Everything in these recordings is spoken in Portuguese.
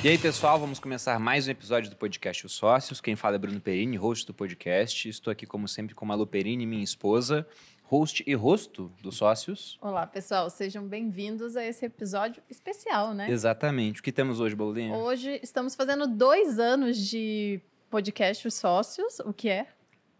E aí, pessoal, vamos começar mais um episódio do podcast Os Sócios. Quem fala é Bruno Perini, host do podcast. Estou aqui, como sempre, com a Lu Perini, minha esposa, host e rosto dos Sócios. Olá, pessoal, sejam bem-vindos a esse episódio especial, né? Exatamente. O que temos hoje, Bolinha? Hoje estamos fazendo dois anos de podcast Os Sócios, o que é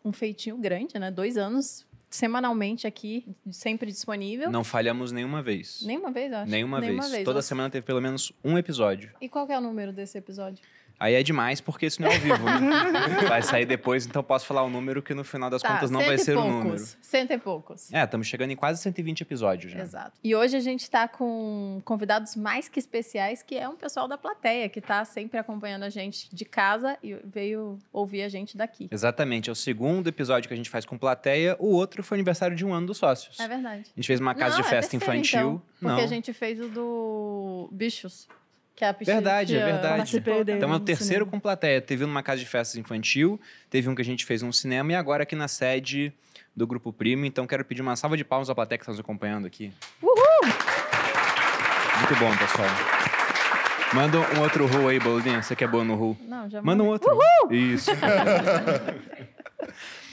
um feitinho grande, né? Dois anos semanalmente aqui, sempre disponível. Não falhamos nenhuma vez. Nenhuma vez, acho. Nenhuma, nenhuma vez. vez. Toda nossa. semana teve pelo menos um episódio. E qual é o número desse episódio? Aí é demais porque isso não é ao vivo. Né? vai sair depois, então posso falar um número que no final das tá, contas não vai ser o um número. Cento e poucos. É, estamos chegando em quase 120 episódios já. Exato. E hoje a gente está com convidados mais que especiais, que é um pessoal da plateia, que está sempre acompanhando a gente de casa e veio ouvir a gente daqui. Exatamente. É o segundo episódio que a gente faz com plateia. O outro foi aniversário de um ano dos sócios. É verdade. A gente fez uma casa não, de é festa é terceiro, então, infantil. Então, porque não. a gente fez o do Bichos. Que a verdade, é verdade. então é o terceiro cinema. com plateia. Teve numa casa de festas infantil, teve um que a gente fez um cinema e agora aqui na sede do Grupo Primo. Então quero pedir uma salva de palmas à plateia que está nos acompanhando aqui. Uhul! Muito bom, pessoal. Manda um outro ru aí, Boludinha. Você que é boa no ru. Não, já Manda um outro. Uhul! Isso.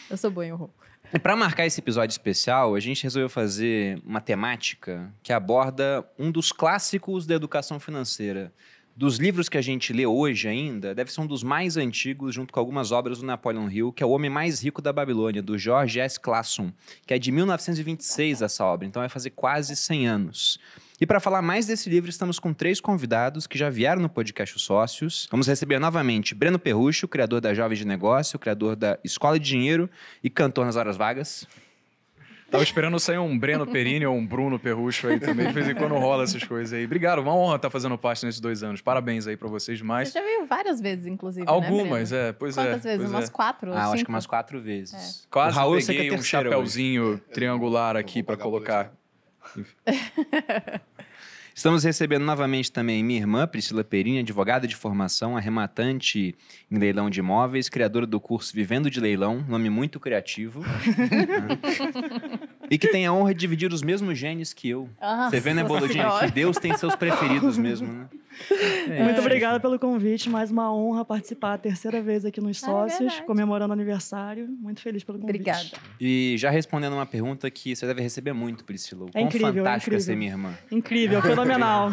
Eu sou boa em ru. E para marcar esse episódio especial, a gente resolveu fazer uma temática que aborda um dos clássicos da educação financeira. Dos livros que a gente lê hoje ainda, deve ser um dos mais antigos, junto com algumas obras do Napoleon Hill, que é O Homem Mais Rico da Babilônia, do George S. Clason, que é de 1926 essa obra, então vai fazer quase 100 anos. E para falar mais desse livro, estamos com três convidados que já vieram no podcast Os Sócios. Vamos receber novamente Breno Perrucho, criador da Jovem de Negócio, criador da Escola de Dinheiro e cantor nas horas vagas. Tava esperando sair um Breno Perini ou um Bruno Perrucho aí também. De vez em quando rola essas coisas aí. Obrigado, uma honra estar tá fazendo parte nesses dois anos. Parabéns aí para vocês mais Você já veio várias vezes, inclusive. Né, Algumas, né, é. Pois Quantas é. Quantas vezes? Umas é. quatro? Ah, cinco? acho que umas quatro vezes. É. Quase o Raul, peguei é um chapéuzinho hoje. triangular aqui para colocar. Né? Estamos recebendo novamente também minha irmã, Priscila Perini, advogada de formação, arrematante em leilão de imóveis, criadora do curso Vivendo de Leilão, nome muito criativo. Né? e que tem a honra de dividir os mesmos genes que eu. Ah, Você vê, né, Boludinha, que Deus tem seus preferidos mesmo, né? É, Muito obrigada é. pelo convite. Mais uma honra participar a terceira vez aqui nos ah, é sócios, é comemorando aniversário. Muito feliz pelo convite. Obrigada. E já respondendo uma pergunta que você deve receber muito, Priscila. É incrível, Quão é fantástica é incrível. ser minha irmã. Incrível, fenomenal.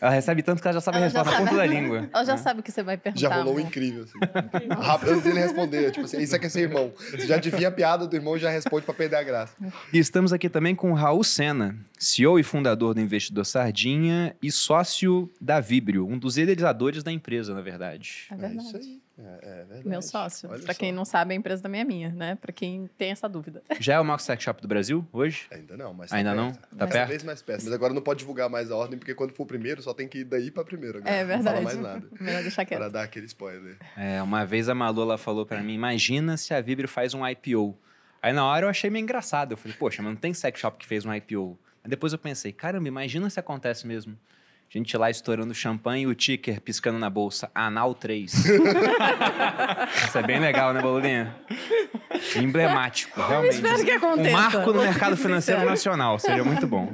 Ela recebe tanto que ela já sabe ela a resposta sabe. na ponta da língua. Ela já é. sabe o que você vai perguntar. Já rolou um né? incrível, assim. Rápido antes dele responder. É tipo assim, isso aqui que é seu irmão. Você já adivinha a piada do irmão e já responde para perder a graça. E estamos aqui também com o Raul Senna, CEO e fundador do Investidor Sardinha e sócio da Vibrio, um dos idealizadores da empresa, na verdade. É verdade. É isso aí. É, é Meu sócio. Para quem não sabe, a empresa também é minha, né? Para quem tem essa dúvida. Já é o maior sex Shop do Brasil hoje? Ainda não, mas. Tá Ainda tá não? Perto. Tá perto? Vez mais perto. Mas agora não pode divulgar mais a ordem, porque quando for o primeiro, só tem que ir daí para primeiro. Agora. Né? É verdade. Não fala mais nada. Melhor deixar quieto. Para dar aquele spoiler. É, uma vez a Malu ela falou para mim: imagina se a Vibrio faz um IPO. Aí na hora eu achei meio engraçado. Eu falei, poxa, mas não tem sex shop que fez um IPO. Aí depois eu pensei, caramba, imagina se acontece mesmo. A gente lá estourando champanhe e o ticker piscando na bolsa. Anal 3. Isso é bem legal, né, Boludinha? Emblemático, realmente. Eu espero que aconteça. Um marco no mercado financeiro nacional. Seria muito bom.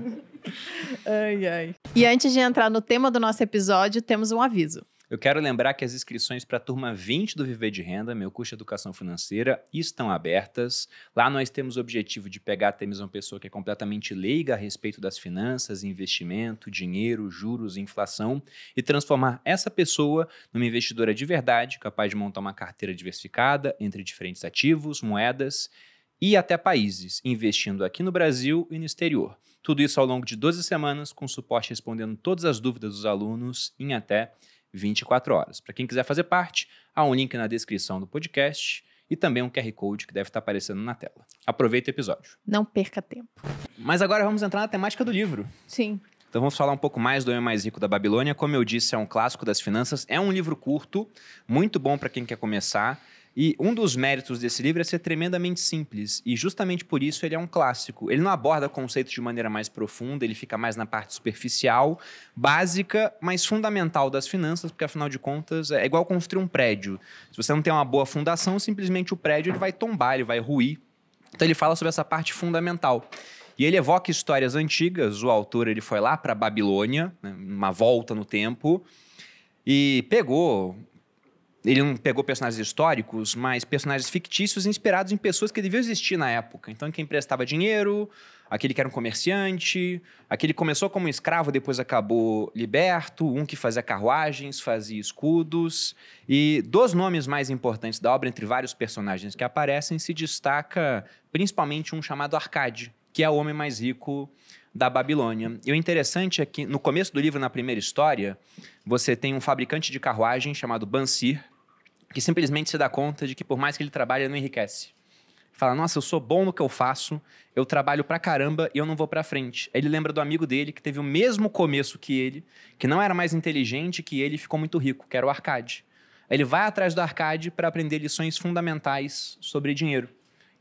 Ai, ai. E antes de entrar no tema do nosso episódio, temos um aviso. Eu quero lembrar que as inscrições para a turma 20 do Viver de Renda, meu curso de educação financeira, estão abertas. Lá nós temos o objetivo de pegar a mesmo uma pessoa que é completamente leiga a respeito das finanças, investimento, dinheiro, juros, inflação e transformar essa pessoa numa investidora de verdade, capaz de montar uma carteira diversificada entre diferentes ativos, moedas e até países, investindo aqui no Brasil e no exterior. Tudo isso ao longo de 12 semanas, com suporte respondendo todas as dúvidas dos alunos em até 24 horas. Para quem quiser fazer parte, há um link na descrição do podcast e também um QR Code que deve estar aparecendo na tela. Aproveita o episódio. Não perca tempo. Mas agora vamos entrar na temática do livro. Sim. Então vamos falar um pouco mais do Homem é Mais Rico da Babilônia. Como eu disse, é um clássico das finanças. É um livro curto, muito bom para quem quer começar. E um dos méritos desse livro é ser tremendamente simples, e justamente por isso ele é um clássico. Ele não aborda conceitos de maneira mais profunda, ele fica mais na parte superficial, básica, mas fundamental das finanças, porque afinal de contas é igual construir um prédio. Se você não tem uma boa fundação, simplesmente o prédio ele vai tombar, ele vai ruir. Então ele fala sobre essa parte fundamental. E ele evoca histórias antigas. O autor ele foi lá para Babilônia, né, uma volta no tempo, e pegou ele não pegou personagens históricos, mas personagens fictícios inspirados em pessoas que deviam existir na época. Então, quem prestava dinheiro, aquele que era um comerciante, aquele que começou como escravo, depois acabou liberto, um que fazia carruagens, fazia escudos. E dos nomes mais importantes da obra, entre vários personagens que aparecem, se destaca principalmente um chamado Arcade, que é o homem mais rico da Babilônia. E o interessante é que, no começo do livro, na primeira história, você tem um fabricante de carruagem chamado Bansir, que simplesmente se dá conta de que por mais que ele trabalhe, ele não enriquece. Fala, nossa, eu sou bom no que eu faço, eu trabalho pra caramba e eu não vou pra frente. Ele lembra do amigo dele que teve o mesmo começo que ele, que não era mais inteligente que ele e ficou muito rico, que era o Arcade. Ele vai atrás do Arcade para aprender lições fundamentais sobre dinheiro.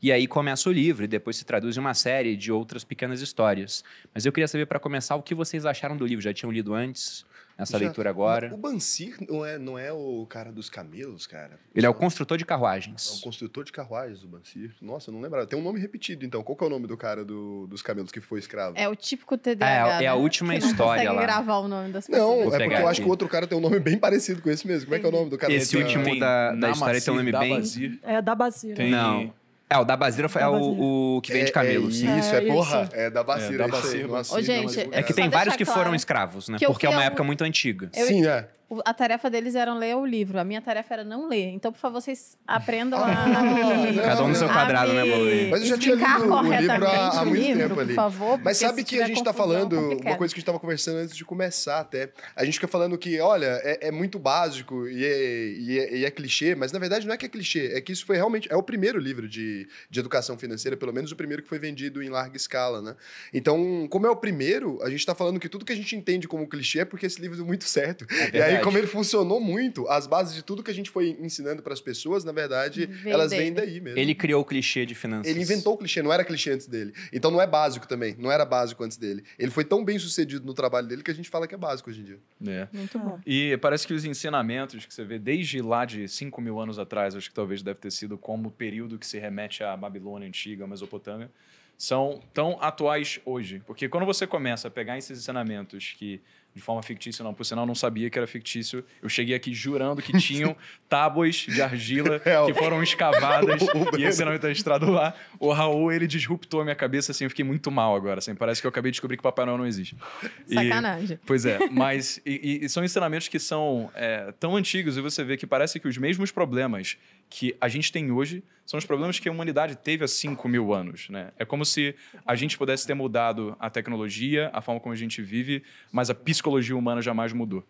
E aí começa o livro, e depois se traduz em uma série de outras pequenas histórias. Mas eu queria saber, para começar, o que vocês acharam do livro? Já tinham lido antes? nessa Já, leitura agora. O Bansir não é, não é o cara dos camelos, cara? Ele é o construtor de carruagens. É o construtor de carruagens, o Bansir. Nossa, eu não lembrava. Tem um nome repetido, então. Qual que é o nome do cara do, dos camelos que foi escravo? É o típico TDAH. É, é a né? última que história não lá. gravar o nome das pessoas. Não, é porque eu acho que o outro cara tem um nome bem parecido com esse mesmo. Como é que é o nome do cara? Esse último da, da, da história tem um nome bem... É da Basir. Tem... Não. É, o da Bazira foi é o, o, que vem de camelo. É, é isso, é, é porra. É da Bazira. É, da Basira. Ô, gente, é que tem vários que claro foram escravos, né? Porque é uma época muito antiga. Sim, é a tarefa deles era ler o livro, a minha tarefa era não ler. Então, por favor, vocês aprendam a. Ah, Cada um no seu quadrado, né, Bolívia? Mas eu já tinha lido o livro há, há muito livro, tempo ali. Por favor, Mas sabe que a gente está é falando, complicado. uma coisa que a gente estava conversando antes de começar até. A gente fica falando que, olha, é, é muito básico e é, e, é, e é, clichê, mas na verdade não é que é clichê, é que isso foi realmente. É o primeiro livro de, de educação financeira, pelo menos o primeiro que foi vendido em larga escala, né? Então, como é o primeiro, a gente está falando que tudo que a gente entende como clichê é porque esse livro deu muito certo. É e aí, como ele funcionou muito, as bases de tudo que a gente foi ensinando para as pessoas, na verdade, elas vêm daí mesmo. Ele criou o clichê de finanças. Ele inventou o clichê, não era clichê antes dele. Então não é básico também, não era básico antes dele. Ele foi tão bem sucedido no trabalho dele que a gente fala que é básico hoje em dia. É. Muito bom. E parece que os ensinamentos que você vê desde lá de 5 mil anos atrás, acho que talvez deve ter sido como o período que se remete à Babilônia antiga, à Mesopotâmia, são tão atuais hoje. Porque quando você começa a pegar esses ensinamentos que de forma fictícia, não. Por sinal, não sabia que era fictício. Eu cheguei aqui jurando que tinham tábuas de argila é, que foram escavadas o, o, e esse nome está registrado lá. O Raul, ele disruptou a minha cabeça, assim, eu fiquei muito mal agora, assim. Parece que eu acabei de descobrir que Papai Noel não existe. Sacanagem. E, pois é, mas... E, e, são ensinamentos que são é, tão antigos e você vê que parece que os mesmos problemas que a gente tem hoje são os problemas que a humanidade teve há 5 mil anos. Né? É como se a gente pudesse ter mudado a tecnologia, a forma como a gente vive, mas a psicologia humana jamais mudou.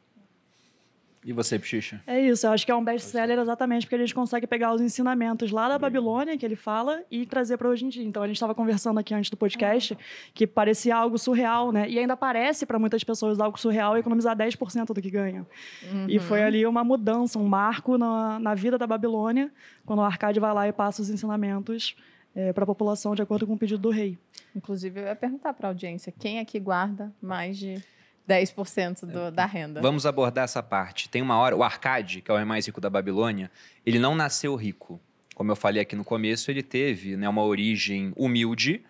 E você, Pichicha? É isso, eu acho que é um best-seller exatamente porque a gente consegue pegar os ensinamentos lá da Babilônia, que ele fala, e trazer para hoje em dia. Então, a gente estava conversando aqui antes do podcast, ah. que parecia algo surreal, né? E ainda parece para muitas pessoas algo surreal economizar 10% do que ganha. Uhum. E foi uhum. ali uma mudança, um marco na, na vida da Babilônia, quando o Arcade vai lá e passa os ensinamentos é, eh, para a população de acordo com o pedido do rei. Inclusive, eu ia perguntar para a audiência, quem é que guarda mais de 10% do, é. da renda. Vamos abordar essa parte. Tem uma hora, o Arcade, que é o é mais rico da Babilônia, ele não nasceu rico. Como eu falei aqui no começo, ele teve né, uma origem humilde,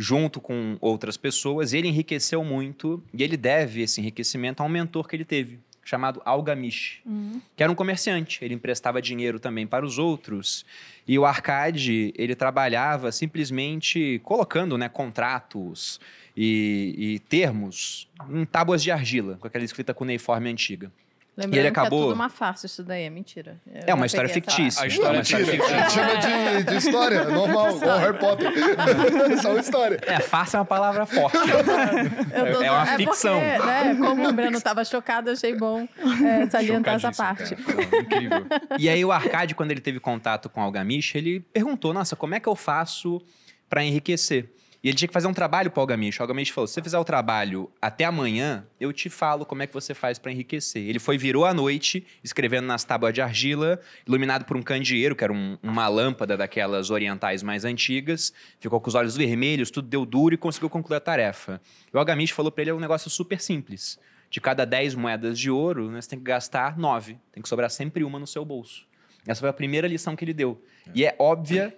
junto com outras pessoas, ele enriqueceu muito e ele deve esse enriquecimento a um mentor que ele teve, chamado Algamish, uhum. que era um comerciante. Ele emprestava dinheiro também para os outros. E o Arcade, ele trabalhava simplesmente colocando né, contratos e, e termos em tábuas de argila, com aquela escrita cuneiforme antiga. Lembrando e ele acabou. Que é tudo uma farsa isso daí, é mentira. Eu é uma história fictícia. A história é uma A gente chama de, de história, normal, igual Harry Potter. Só uma história. É, farsa é uma palavra forte. Tô... é, uma é ficção. Porque, né, como o Breno estava chocado, achei bom é, salientar essa parte. Cara, incrível. E aí o Arcade, quando ele teve contato com o Algamish, ele perguntou, nossa, como é que eu faço para enriquecer? E ele tinha que fazer um trabalho pro Algamish. O Algamish falou: se você fizer o trabalho até amanhã, eu te falo como é que você faz para enriquecer. Ele foi, virou à noite, escrevendo nas tábuas de argila, iluminado por um candeeiro, que era um, uma lâmpada daquelas orientais mais antigas. Ficou com os olhos vermelhos, tudo deu duro e conseguiu concluir a tarefa. E o Algamish falou para ele: é um negócio super simples. De cada 10 moedas de ouro, né, você tem que gastar 9. Tem que sobrar sempre uma no seu bolso. Essa foi a primeira lição que ele deu. E é óbvia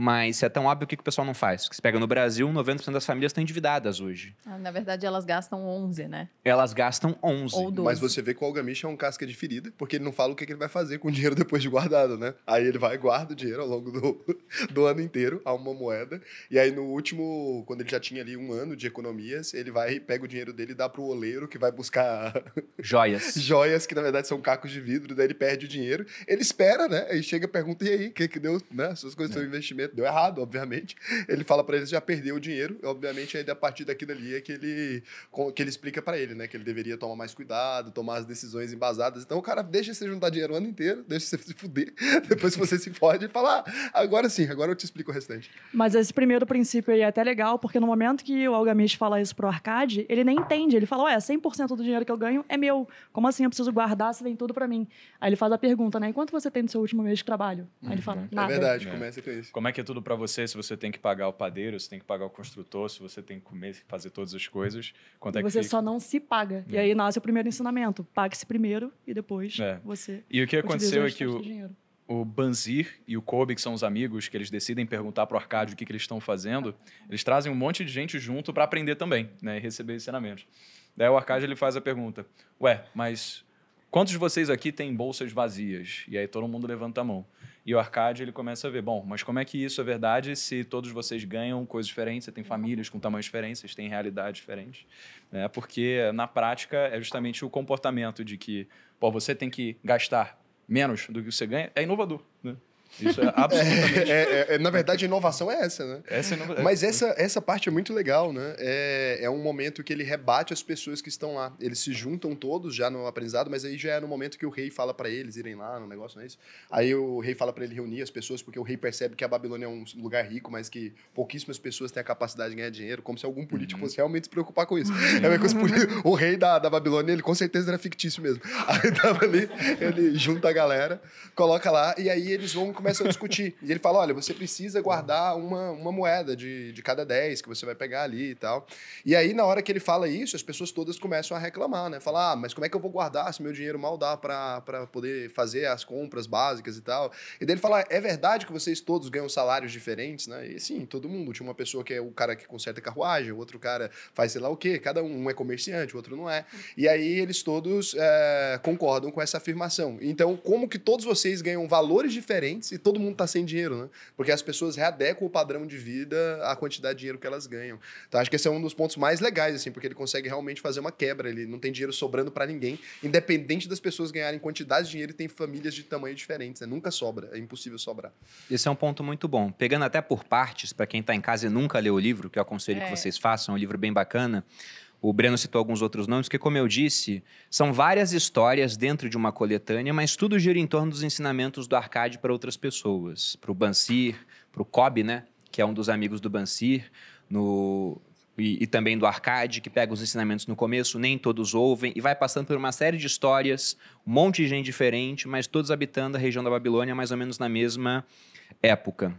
mas é tão óbvio, o que, que o pessoal não faz? Que se pega no Brasil, 90% das famílias estão endividadas hoje. Ah, na verdade, elas gastam 11, né? Elas gastam 11. Ou 12. Mas você vê que o Algamish é um casca de ferida, porque ele não fala o que, que ele vai fazer com o dinheiro depois de guardado, né? Aí ele vai e guarda o dinheiro ao longo do, do ano inteiro, a uma moeda. E aí no último, quando ele já tinha ali um ano de economias, ele vai e pega o dinheiro dele e dá pro oleiro que vai buscar... Joias. Joias, que na verdade são cacos de vidro, daí ele perde o dinheiro. Ele espera, né? Aí chega e pergunta, e aí, o que que deu, né? Suas coisas são é. investimento deu errado, obviamente. Ele fala para ele já perdeu o dinheiro, obviamente, ainda a partir daquilo ali é que ele, que ele explica para ele, né? Que ele deveria tomar mais cuidado, tomar as decisões embasadas. Então o cara deixa você juntar dinheiro o ano inteiro, deixa você se fuder, depois você se fode e fala, ah, agora sim, agora eu te explico o restante. Mas esse primeiro princípio aí é até legal, porque no momento que o Algamish fala isso pro Arcade, ele nem entende. Ele fala, ué, 100% do dinheiro que eu ganho é meu. Como assim eu preciso guardar se vem tudo para mim? Aí ele faz a pergunta, né? E quanto você tem no seu último mês de trabalho? Aí ele fala, uhum. nada. É verdade, é. começa com isso como é que é tudo para você, se você tem que pagar o padeiro, se tem que pagar o construtor, se você tem que comer, fazer todas as coisas. Quanto é você fica? só não se paga. É. E aí nasce o primeiro ensinamento. Pague-se primeiro e depois é. você. E o que aconteceu é que o, o Banzir e o Kobe, que são os amigos, que eles decidem perguntar pro Arcádio o que, que eles estão fazendo, eles trazem um monte de gente junto para aprender também, né? E receber ensinamentos. Daí o Arcádio ele faz a pergunta: Ué, mas quantos de vocês aqui têm bolsas vazias? E aí todo mundo levanta a mão. E o Arcade ele começa a ver, bom, mas como é que isso é verdade se todos vocês ganham coisas diferentes, você tem famílias com tamanhos diferentes, tem têm realidades diferentes, né? Porque na prática é justamente o comportamento de que, pô, você tem que gastar menos do que você ganha, é inovador, né? Isso é absolutamente. É, é, é, na é. verdade, a inovação é essa, né? Essa é inova... Mas essa, essa parte é muito legal, né? É, é um momento que ele rebate as pessoas que estão lá. Eles se juntam todos já no aprendizado, mas aí já é no momento que o rei fala para eles irem lá no negócio, não é isso? Aí o rei fala para ele reunir as pessoas, porque o rei percebe que a Babilônia é um lugar rico, mas que pouquíssimas pessoas têm a capacidade de ganhar dinheiro, como se algum político uhum. fosse realmente se preocupar com isso. Uhum. o rei da, da Babilônia, ele com certeza era fictício mesmo. Aí tava ali, ele junta a galera, coloca lá, e aí eles vão começam a discutir. e ele fala: olha, você precisa guardar uma, uma moeda de, de cada 10 que você vai pegar ali e tal. E aí, na hora que ele fala isso, as pessoas todas começam a reclamar, né? Falar: ah, mas como é que eu vou guardar se meu dinheiro mal dá para poder fazer as compras básicas e tal? E daí ele fala: é verdade que vocês todos ganham salários diferentes, né? E sim, todo mundo. Tinha uma pessoa que é o cara que conserta carruagem, o outro cara faz sei lá o quê, cada um, um é comerciante, o outro não é. E aí eles todos é, concordam com essa afirmação. Então, como que todos vocês ganham valores diferentes? e todo mundo está sem dinheiro, né? Porque as pessoas readequam o padrão de vida à quantidade de dinheiro que elas ganham. Então, acho que esse é um dos pontos mais legais, assim, porque ele consegue realmente fazer uma quebra. Ele não tem dinheiro sobrando para ninguém, independente das pessoas ganharem quantidade de dinheiro e tem famílias de tamanho diferentes. Né? Nunca sobra, é impossível sobrar. Esse é um ponto muito bom. Pegando até por partes, para quem está em casa e nunca leu o livro, que eu aconselho é. que vocês façam, é um livro bem bacana. O Breno citou alguns outros nomes, que, como eu disse, são várias histórias dentro de uma coletânea, mas tudo gira em torno dos ensinamentos do Arcade para outras pessoas. Para o Bansir, para o Cobb, né? Que é um dos amigos do Bansir, no, e, e, também do Arcade, que pega os ensinamentos no começo, nem todos ouvem, e vai passando por uma série de histórias, um monte de gente diferente, mas todos habitando a região da Babilônia mais ou menos na mesma época.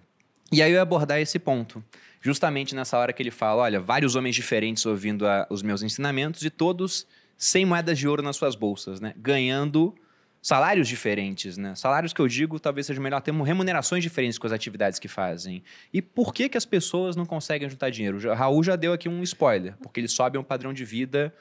E aí eu ia abordar esse ponto. Justamente nessa hora que ele fala: olha, vários homens diferentes ouvindo a, os meus ensinamentos e todos sem moedas de ouro nas suas bolsas, né? Ganhando salários diferentes, né? Salários que eu digo, talvez seja melhor termo, remunerações diferentes com as atividades que fazem. E por que que as pessoas não conseguem juntar dinheiro? O Raul já deu aqui um spoiler, porque eles sobem um padrão de vida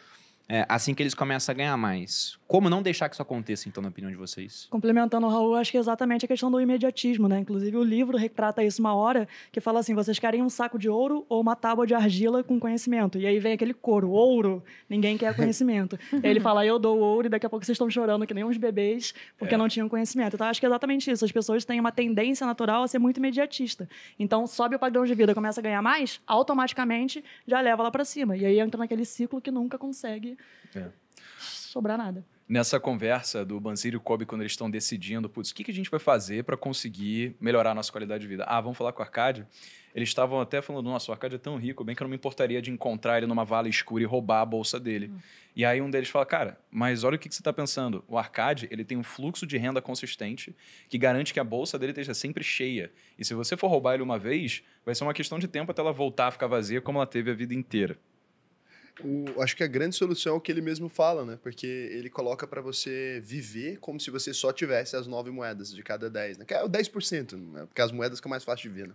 é, assim que eles começam a ganhar mais. Como não deixar que isso aconteça, então, na opinião de vocês? Complementando o Raul, acho que é exatamente a questão do imediatismo, né? Inclusive, o livro retrata isso uma hora, que fala assim: vocês querem um saco de ouro ou uma tábua de argila com conhecimento? E aí vem aquele coro, ouro, ninguém quer conhecimento. ele fala, eu dou ouro, e daqui a pouco vocês estão chorando que nem uns bebês, porque é. não tinham conhecimento. Então, acho que é exatamente isso. As pessoas têm uma tendência natural a ser muito imediatista. Então, sobe o padrão de vida, começa a ganhar mais, automaticamente já leva lá para cima. E aí entra naquele ciclo que nunca consegue. É. Sobrar nada nessa conversa do Banzir e o Kobe quando eles estão decidindo, putz, o que, que a gente vai fazer para conseguir melhorar a nossa qualidade de vida? Ah, vamos falar com o Arcade. Eles estavam até falando, nossa, o Arcade é tão rico, bem que eu não me importaria de encontrar ele numa vala escura e roubar a bolsa dele. Hum. E aí um deles fala, cara, mas olha o que, que você está pensando. O Arcade, ele tem um fluxo de renda consistente que garante que a bolsa dele esteja sempre cheia. E se você for roubar ele uma vez, vai ser uma questão de tempo até ela voltar a ficar vazia como ela teve a vida inteira o, acho que a grande solução é o que ele mesmo fala, né? Porque ele coloca para você viver como se você só tivesse as nove moedas de cada dez, né? Que é o 10%, né? porque as moedas que é mais fácil de ver, né?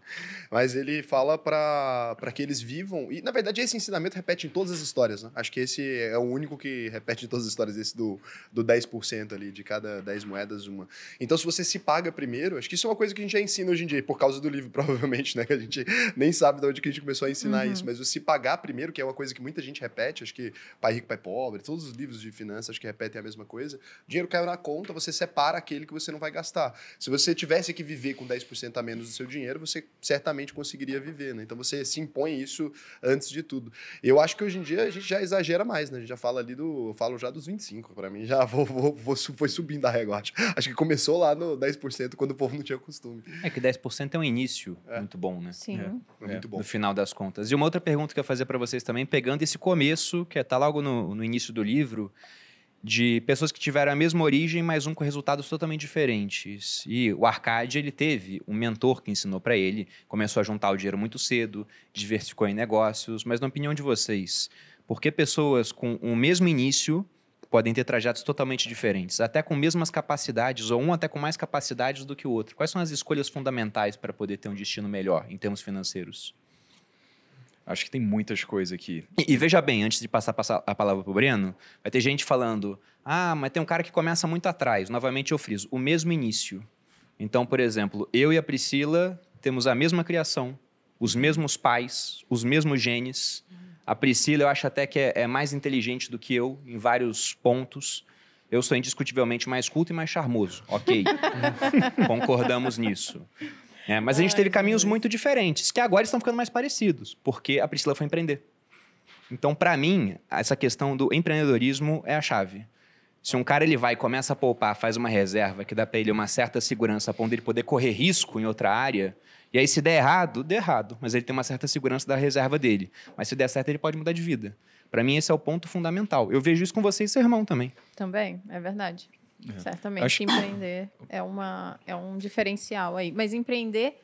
Mas ele fala para que eles vivam. E, na verdade, esse ensinamento repete em todas as histórias, né? Acho que esse é o único que repete em todas as histórias, esse do, do 10% ali, de cada 10 moedas, uma. Então, se você se paga primeiro, acho que isso é uma coisa que a gente já ensina hoje em dia, por causa do livro, provavelmente, né? Que a gente nem sabe de onde que a gente começou a ensinar uhum. isso, mas o se pagar primeiro, que é uma coisa que muita gente repete repete, acho que Pai Rico, Pai Pobre, todos os livros de finanças que repetem a mesma coisa. Dinheiro caiu na conta, você separa aquele que você não vai gastar. Se você tivesse que viver com 10% a menos do seu dinheiro, você certamente conseguiria viver, né? Então você se impõe isso antes de tudo. Eu acho que hoje em dia a gente já exagera mais, né? A gente já fala ali do, eu falo já dos 25, para mim já vou, vou, vou, foi subindo a régua, acho. acho. que começou lá no 10% quando o povo não tinha costume. É que 10% é um início é. muito bom, né? Sim. É. é muito é, bom. No final das contas. E uma outra pergunta que eu fazia fazer para vocês também, pegando esse começo, que está é, logo no, no início do livro, de pessoas que tiveram a mesma origem, mas um com resultados totalmente diferentes. E o Arcade, ele teve um mentor que ensinou para ele, começou a juntar o dinheiro muito cedo, diversificou em negócios, mas na opinião de vocês, por que pessoas com o mesmo início podem ter trajetos totalmente diferentes, até com mesmas capacidades ou um até com mais capacidades do que o outro? Quais são as escolhas fundamentais para poder ter um destino melhor em termos financeiros? Acho que tem muitas coisas aqui. E, e veja bem, antes de passar, a palavra para o Breno, vai ter gente falando: ah, mas tem um cara que começa muito atrás. Novamente eu friso, o mesmo início. Então, por exemplo, eu e a Priscila temos a mesma criação, os mesmos pais, os mesmos genes. A Priscila, eu acho até que é, é mais inteligente do que eu em vários pontos. Eu sou indiscutivelmente mais culto e mais charmoso, ok? Concordamos nisso. É, mas a gente Ai, teve caminhos Deus. muito diferentes, que agora estão ficando mais parecidos, porque a Priscila foi empreender. Então, para mim, essa questão do empreendedorismo é a chave. Se um cara ele vai, começa a poupar, faz uma reserva que dá para ele uma certa segurança para ele poder correr risco em outra área, e aí se der errado, der errado, mas ele tem uma certa segurança da reserva dele. Mas se der certo, ele pode mudar de vida. Para mim esse é o ponto fundamental. Eu vejo isso com você e seu irmão também. Também, é verdade. É. Certamente, Acho... empreender é, uma, é um diferencial aí. Mas empreender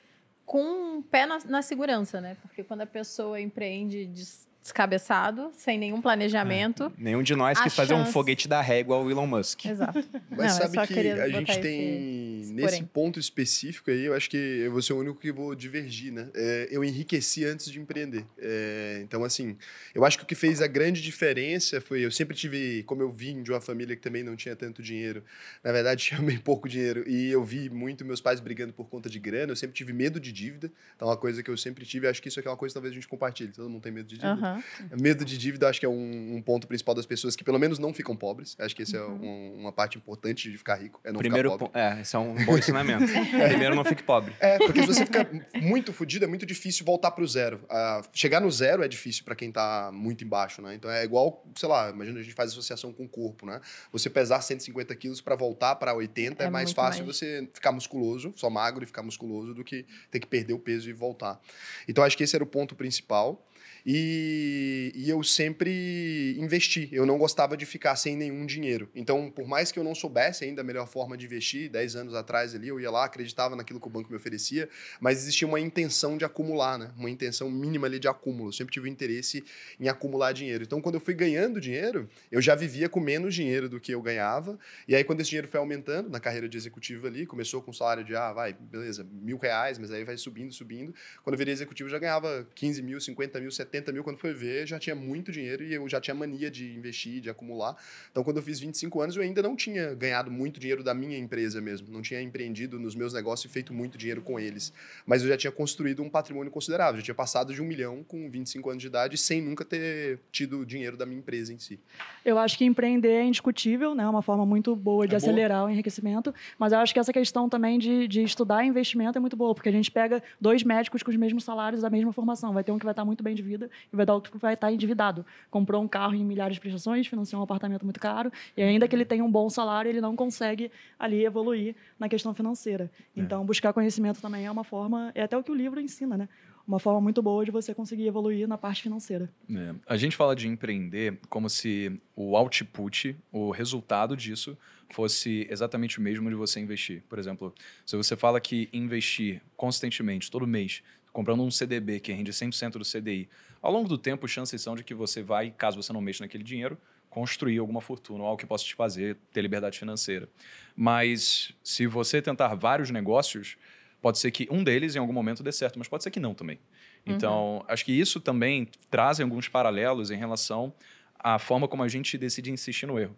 com um pé na, na segurança, né? Porque quando a pessoa empreende de descabeçado, sem nenhum planejamento. É. Nenhum de nós quis chance... fazer um foguete da régua ao o Elon Musk. Exato. Mas Não, é sabe que a gente tem, esse... nesse ponto específico aí, eu acho que eu vou ser o único que vou divergir, né? É, eu enriqueci antes de empreender. É, então, assim, eu acho que o que fez a grande diferença foi, eu sempre tive, como eu vim de uma família que também não tinha tanto dinheiro, na verdade tinha bem pouco dinheiro, e eu vi muito meus pais brigando por conta de grana, eu sempre tive medo de dívida, então uma coisa que eu sempre tive, acho que isso é uma coisa que talvez a gente compartilhe, todo mundo tem medo de dívida. Uhum. Exato. Medo de dívida acho que é um, um, ponto principal das pessoas que pelo menos não ficam pobres. Acho que essa é uhum. é um, uma parte importante de ficar rico, é não Primeiro ficar pobre. É, esse é um bom ensinamento. é. Primeiro não fique pobre. É, porque se você fica muito fodido, é muito difícil voltar para o zero. Uh, chegar no zero é difícil para quem está muito embaixo, né? Então é igual, sei lá, imagina a gente faz associação com o corpo, né? Você pesar 150 quilos para voltar para 80 é, é mais fácil mais. você ficar musculoso, só magro e ficar musculoso, do que ter que perder o peso e voltar. Então acho que esse era o ponto principal. E, e eu sempre investi. Eu não gostava de ficar sem nenhum dinheiro. Então, por mais que eu não soubesse ainda a melhor forma de investir, 10 anos atrás ali, eu ia lá, acreditava naquilo que o banco me oferecia, mas existia uma intenção de acumular, né? Uma intenção mínima ali de acúmulo. Eu sempre tive interesse em acumular dinheiro. Então, quando eu fui ganhando dinheiro, eu já vivia com menos dinheiro do que eu ganhava. E aí, quando esse dinheiro foi aumentando na carreira de executivo ali, começou com um salário de, ah, vai, beleza, mil reais, mas aí vai subindo, subindo. Quando eu virei executivo, eu já ganhava 15 mil, 50 mil, 70 70 mil, quando foi ver, já tinha muito dinheiro e eu já tinha mania de investir, de acumular. Então, quando eu fiz 25 anos, eu ainda não tinha ganhado muito dinheiro da minha empresa mesmo. Não tinha empreendido nos meus negócios e feito muito dinheiro com eles. Mas eu já tinha construído um patrimônio considerável. Já tinha passado de um milhão com 25 anos de idade, sem nunca ter tido dinheiro da minha empresa em si. Eu acho que empreender é indiscutível, né? É uma forma muito boa de é acelerar boa. o enriquecimento. Mas eu acho que essa questão também de, de estudar investimento é muito boa, porque a gente pega dois médicos com os mesmos salários, da mesma formação. Vai ter um que vai estar muito bem de vida vida e vai dar outro que vai estar endividado. Comprou um carro em milhares de prestações, financiou um apartamento muito caro e ainda que ele tenha um bom salário, ele não consegue ali evoluir na questão financeira. É. Então, buscar conhecimento também é uma forma, é até o que o livro ensina, né? Uma forma muito boa de você conseguir evoluir na parte financeira. É. A gente fala de empreender como se o output, o resultado disso, fosse exatamente o mesmo de você investir. Por exemplo, se você fala que investir consistentemente, todo mês, comprando um CDB que rende 100% do CDI, ao longo do tempo, chances são de que você vai, caso você não mexa naquele dinheiro, construir alguma fortuna, algo que possa te fazer ter liberdade financeira. Mas se você tentar vários negócios, pode ser que um deles em algum momento dê certo, mas pode ser que não também. Uhum. Então, uhum. acho que isso também traz alguns paralelos em relação à forma como a gente decide insistir no erro.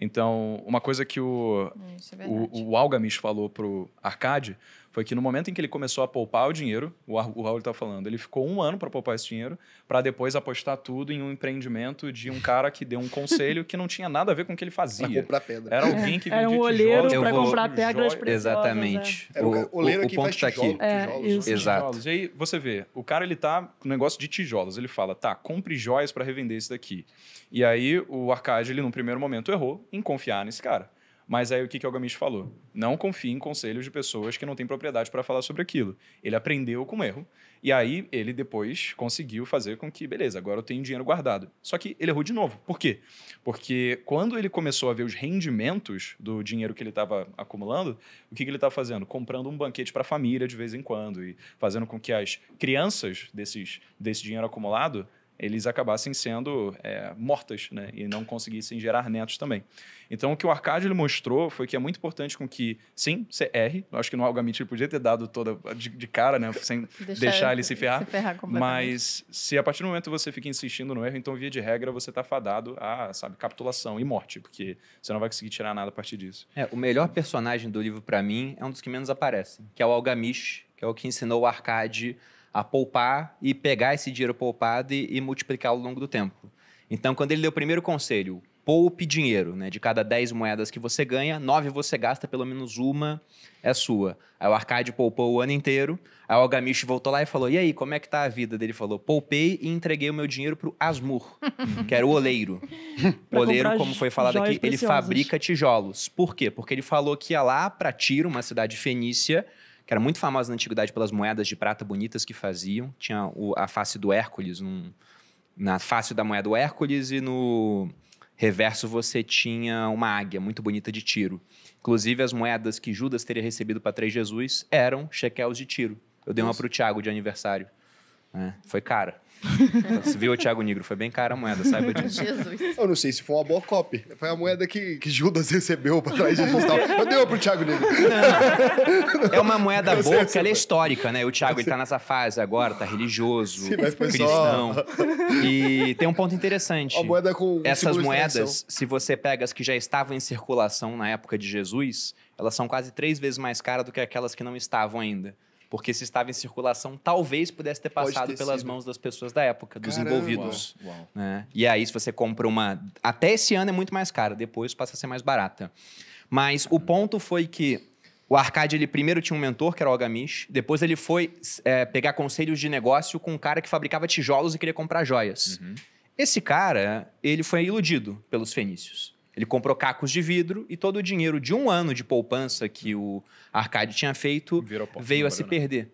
Então, uma coisa que o, é o, o falou para o Arcade foi que no momento em que ele começou a poupar o dinheiro, o, o Raul está falando, ele ficou um ano para poupar esse dinheiro, para depois apostar tudo em um empreendimento de um cara que deu um conselho que não tinha nada a ver com o que ele fazia. Pra comprar pedra. Era alguém que é, Era um olheiro para comprar pedras preciosas. Né? Exatamente. Né? O, o, olheiro o, o ponto está aqui. É, tijolos, assim. Exato. E aí você vê, o cara ele tá um negócio de tijolos. Ele fala, tá, compre joias para revender isso daqui. E aí o Arcade, ele num primeiro momento errou em confiar nesse cara. Mas aí o que, que o Gamish falou? Não confie em conselhos de pessoas que não têm propriedade para falar sobre aquilo. Ele aprendeu com o erro. E aí ele depois conseguiu fazer com que, beleza, agora eu tenho dinheiro guardado. Só que ele errou de novo. Por quê? Porque quando ele começou a ver os rendimentos do dinheiro que ele estava acumulando, o que, que ele estava fazendo? Comprando um banquete para a família de vez em quando e fazendo com que as crianças desses, desse dinheiro acumulado eles acabassem sendo é, mortas né? e não conseguissem gerar netos também. Então, o que o Arcádio mostrou foi que é muito importante com que, sim, você erre. Eu acho que no Algamite ele podia ter dado toda de, de cara, né? sem deixar, deixar ele se ferrar. Se ferrar mas se a partir do momento você fica insistindo no erro, então, via de regra, você está fadado a, sabe, capitulação e morte, porque você não vai conseguir tirar nada a partir disso. É, o melhor personagem do livro, para mim, é um dos que menos aparecem, que é o Algamish, que é o que ensinou o Arcade a poupar e pegar esse dinheiro poupado e, e multiplicar ao longo do tempo. Então, quando ele deu o primeiro conselho, poupe dinheiro, né? De cada 10 moedas que você ganha, 9 você gasta, pelo menos uma é sua. Aí o Arcade poupou o ano inteiro, aí o Agamish voltou lá e falou, e aí, como é que tá a vida? Ele falou, poupei e entreguei o meu dinheiro pro Asmur, que era o oleiro. oleiro, como foi falado aqui, preciosas. ele fabrica tijolos. Por quê? Porque ele falou que ia lá para Tiro, uma cidade fenícia, que era muito famosa na antiguidade pelas moedas de prata bonitas que faziam. Tinha o, a face do Hércules, na face da moeda do Hércules e no reverso você tinha uma águia muito bonita de tiro. Inclusive, as moedas que Judas teria recebido para três Jesus eram chequéus de tiro. Eu dei uma para o Tiago de aniversário. Né? Foi cara. Você viu o Thiago Negro, foi bem cara a moeda, saiba disso. Jesus. Eu não sei se foi uma boa copy. Foi a moeda que, que Judas recebeu para trás de Tal. Eu dei pro Thiago Negro. Não. É uma moeda eu boa, porque ela é histórica, né? O Thiago, ele tá nessa fase agora, tá religioso, Sim, cristão. Só... E tem um ponto interessante. Uma moeda com Essas moedas, se você pega as que já estavam em circulação na época de Jesus, elas são quase três vezes mais caras do que aquelas que não estavam ainda. Porque se estava em circulação, talvez pudesse ter passado ter pelas sido. mãos das pessoas da época, dos envolvidos. Uau. Né? E aí, se você compra uma. Até esse ano é muito mais cara, depois passa a ser mais barata. Mas o ponto foi que o Arcade, ele primeiro tinha um mentor, que era o Agamish. Depois ele foi é, pegar conselhos de negócio com um cara que fabricava tijolos e queria comprar joias. Uhum. Esse cara, ele foi iludido pelos fenícios. Ele comprou cacos de vidro e todo o dinheiro de um ano de poupança que o Arcade tinha feito veio a se perder.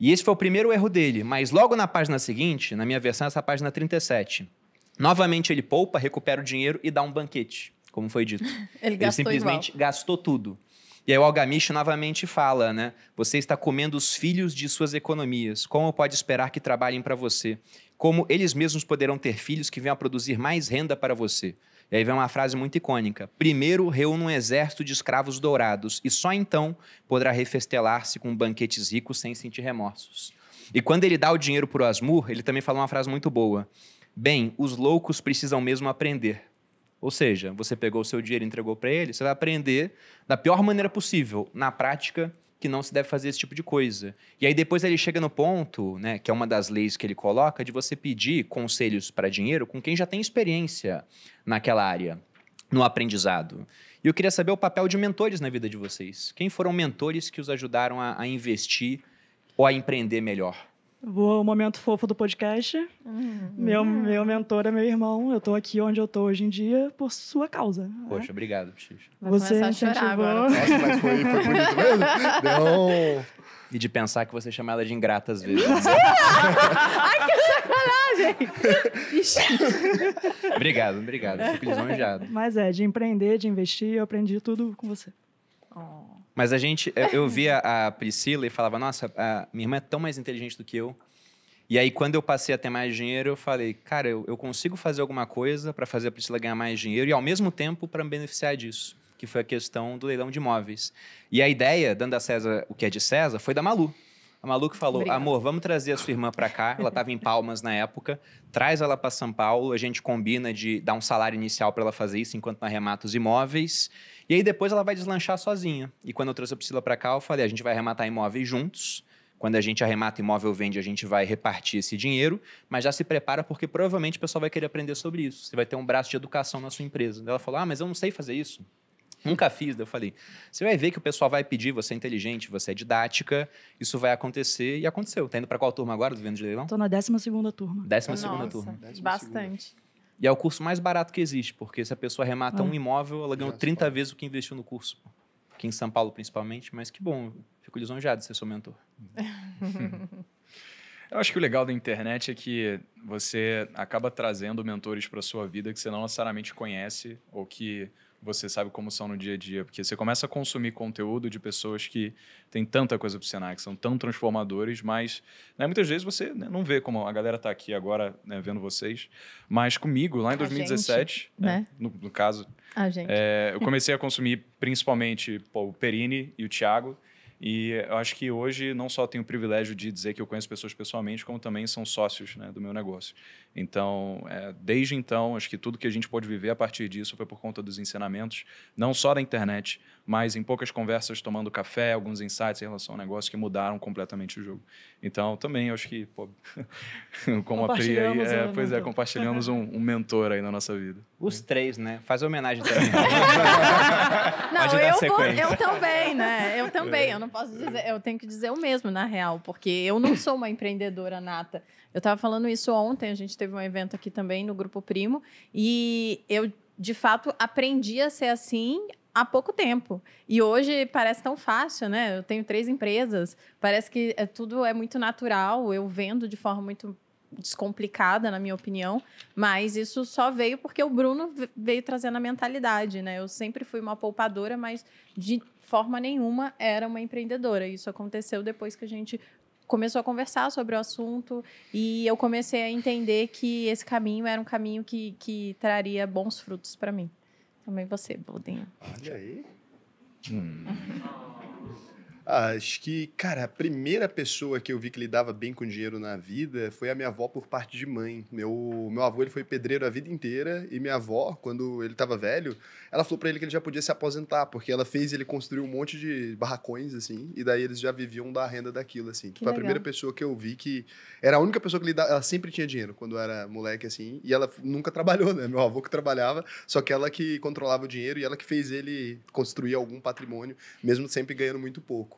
E esse foi o primeiro erro dele, mas logo na página seguinte, na minha versão, essa página 37, novamente ele poupa, recupera o dinheiro e dá um banquete, como foi dito. ele, ele simplesmente igual. gastou tudo. E aí o Algamish novamente fala, né? Você está comendo os filhos de suas economias. Como pode esperar que trabalhem para você? Como eles mesmos poderão ter filhos que venham a produzir mais renda para você? E aí vem uma frase muito icônica: Primeiro reúna um exército de escravos dourados, e só então poderá refestelar-se com banquetes ricos sem sentir remorsos. E quando ele dá o dinheiro para o Asmur, ele também fala uma frase muito boa: Bem, os loucos precisam mesmo aprender. Ou seja, você pegou o seu dinheiro e entregou para ele, você vai aprender da pior maneira possível, na prática, que não se deve fazer esse tipo de coisa. E aí depois ele chega no ponto, né, que é uma das leis que ele coloca, de você pedir conselhos para dinheiro com quem já tem experiência naquela área, no aprendizado. E eu queria saber o papel de mentores na vida de vocês. Quem foram mentores que os ajudaram a, a investir ou a empreender melhor? Vou ao momento fofo do podcast. Uhum. Meu, hum. meu mentor é meu irmão. Eu estou aqui onde eu estou hoje em dia por sua causa. Poxa, né? obrigado, Pichicha. Você incentivou. Nossa, mas foi, foi bonito mesmo. E de pensar que você é chama ela de ingrata às vezes. Ai, que sacanagem! obrigado, obrigado. Fico lisonjeado. Mas é, de empreender, de investir, eu aprendi tudo com você. Mas a gente, eu via a Priscila e falava, nossa, minha irmã é tão mais inteligente do que eu. E aí, quando eu passei a ter mais dinheiro, eu falei, cara, eu, eu consigo fazer alguma coisa para fazer a Priscila ganhar mais dinheiro e, ao mesmo tempo, para me beneficiar disso, que foi a questão do leilão de imóveis. E a ideia, dando a César o que é de César, foi da Malu. A Malu que falou: Obrigada. amor, vamos trazer a sua irmã para cá. Ela estava em Palmas na época. Traz ela para São Paulo. A gente combina de dar um salário inicial para ela fazer isso enquanto ela remata os imóveis. E aí depois ela vai deslanchar sozinha. E quando eu trouxe a Priscila para cá, eu falei, a gente vai arrematar imóveis juntos. Quando a gente arremata imóvel vende, a gente vai repartir esse dinheiro, mas já se prepara porque provavelmente o pessoal vai querer aprender sobre isso. Você vai ter um braço de educação na sua empresa. Ela falou: "Ah, mas eu não sei fazer isso". Nunca fiz, daí eu falei. Você vai ver que o pessoal vai pedir, você é inteligente, você é didática, isso vai acontecer e aconteceu. Está indo para qual turma agora do Vendo de Leilão? Estou na 12 segunda turma. 12 segunda turma. Bastante. E é o curso mais barato que existe, porque se a pessoa remata ah. um imóvel, ela ganhou 30 vezes o que investiu no curso. Aqui em São Paulo, principalmente, mas que bom, fico lisonjeado de ser seu mentor. Eu acho que o legal da internet é que você acaba trazendo mentores para sua vida que você não necessariamente conhece ou que você sabe como são no dia a dia, porque você começa a consumir conteúdo de pessoas que têm tanta coisa para ensinar, que são tão transformadores, mas né, muitas vezes você né, não vê como a galera está aqui agora né, vendo vocês. Mas comigo, lá em 2017, gente, né, né? no, no, caso, é, eu comecei a consumir principalmente pô, o Perini e o Thiago. E eu acho que hoje não só tenho o privilégio de dizer que eu conheço pessoas pessoalmente, como também são sócios né, do meu negócio. Então, é, desde então, acho que tudo que a gente pôde viver a partir disso foi por conta dos ensinamentos, não só da internet, mas em poucas conversas tomando café, alguns insights em relação ao negócio que mudaram completamente o jogo. Então, também acho que, pô, como a Pri aí, é, um pois é, né? compartilhamos um, um, mentor aí na nossa vida. Os três, né? Faz homenagem também. não, eu, vou, eu também, né? Eu também, eu não posso dizer, eu tenho que dizer o mesmo, na real, porque eu não sou uma empreendedora nata. Eu estava falando isso ontem, a gente teve um evento aqui também no Grupo Primo, e eu de fato aprendi a ser assim há pouco tempo. E hoje parece tão fácil, né? Eu tenho três empresas, parece que é, tudo é muito natural, eu vendo de forma muito descomplicada, na minha opinião, mas isso só veio porque o Bruno veio trazendo a mentalidade, né? Eu sempre fui uma poupadora, mas de forma nenhuma era uma empreendedora. Isso aconteceu depois que a gente começou a conversar sobre o assunto e eu comecei a entender que esse caminho era um caminho que, que traria bons frutos para mim. Também você, Boldinho. Olha aí. Hum. Acho que, cara, a primeira pessoa que eu vi que lidava bem com dinheiro na vida foi a minha avó por parte de mãe. Meu, meu avô ele foi pedreiro a vida inteira e minha avó, quando ele estava velho, ela falou para ele que ele já podia se aposentar, porque ela fez ele construir um monte de barracões, assim, e daí eles já viviam da renda daquilo, assim. Que foi legal. a primeira pessoa que eu vi que era a única pessoa que lidava, ela sempre tinha dinheiro quando era moleque, assim, e ela nunca trabalhou, né? Meu avô que trabalhava, só que ela que controlava o dinheiro e ela que fez ele construir algum patrimônio, mesmo sempre ganhando muito pouco.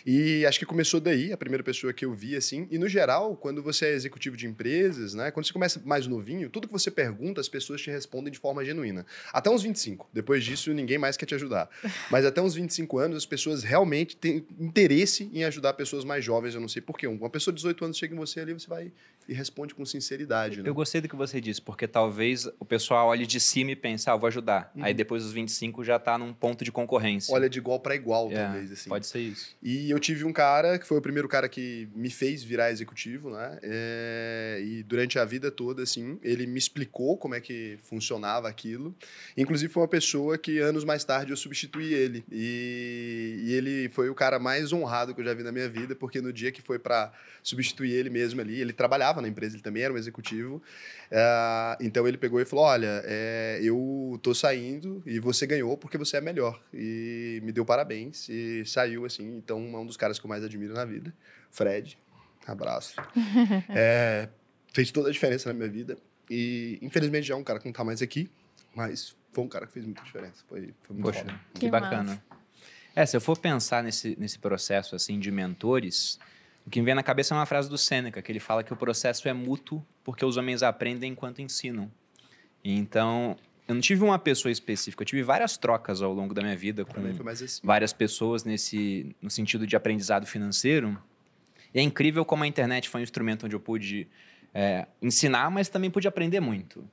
E acho que começou daí, a primeira pessoa que eu vi, assim. E no geral, quando você é executivo de empresas, né? Quando você começa mais novinho, tudo que você pergunta, as pessoas te respondem de forma genuína. Até uns 25. Depois disso, ninguém mais quer te ajudar. Mas até uns 25 anos, as pessoas realmente têm interesse em ajudar pessoas mais jovens. Eu não sei porquê. Uma pessoa de 18 anos chega em você ali, você vai e responde com sinceridade. Eu né? gostei do que você disse, porque talvez o pessoal olhe de cima e pense, ah, vou ajudar. Uhum. Aí depois dos 25 já está num ponto de concorrência. Olha de igual para igual, é, talvez. Assim. Pode ser isso. E eu tive um cara que foi o primeiro cara que me fez virar executivo, né? É, e durante a vida toda, assim, ele me explicou como é que funcionava aquilo. Inclusive, foi uma pessoa que anos mais tarde eu substituí ele. E, e ele foi o cara mais honrado que eu já vi na minha vida, porque no dia que foi para substituir ele mesmo ali, ele trabalhava na empresa, ele também era um executivo. É, então, ele pegou e falou: Olha, é, eu tô saindo e você ganhou porque você é melhor. E me deu parabéns e saiu, assim. Então, uma um dos caras que eu mais admiro na vida. Fred, abraço. é, fez toda a diferença na minha vida. E, infelizmente, já é um cara que não tá mais aqui, mas foi um cara que fez muita diferença. Foi, foi muito Poxa, que, que bacana. Massa. É, se eu for pensar nesse, nesse processo, assim, de mentores, o que me vem na cabeça é uma frase do Sêneca, que ele fala que o processo é mútuo porque os homens aprendem enquanto ensinam. Então, eu não tive uma pessoa específica, eu tive várias trocas ao longo da minha vida com várias pessoas nesse no sentido de aprendizado financeiro. E é incrível como a internet foi um instrumento onde eu pude é, ensinar, mas também pude aprender muito.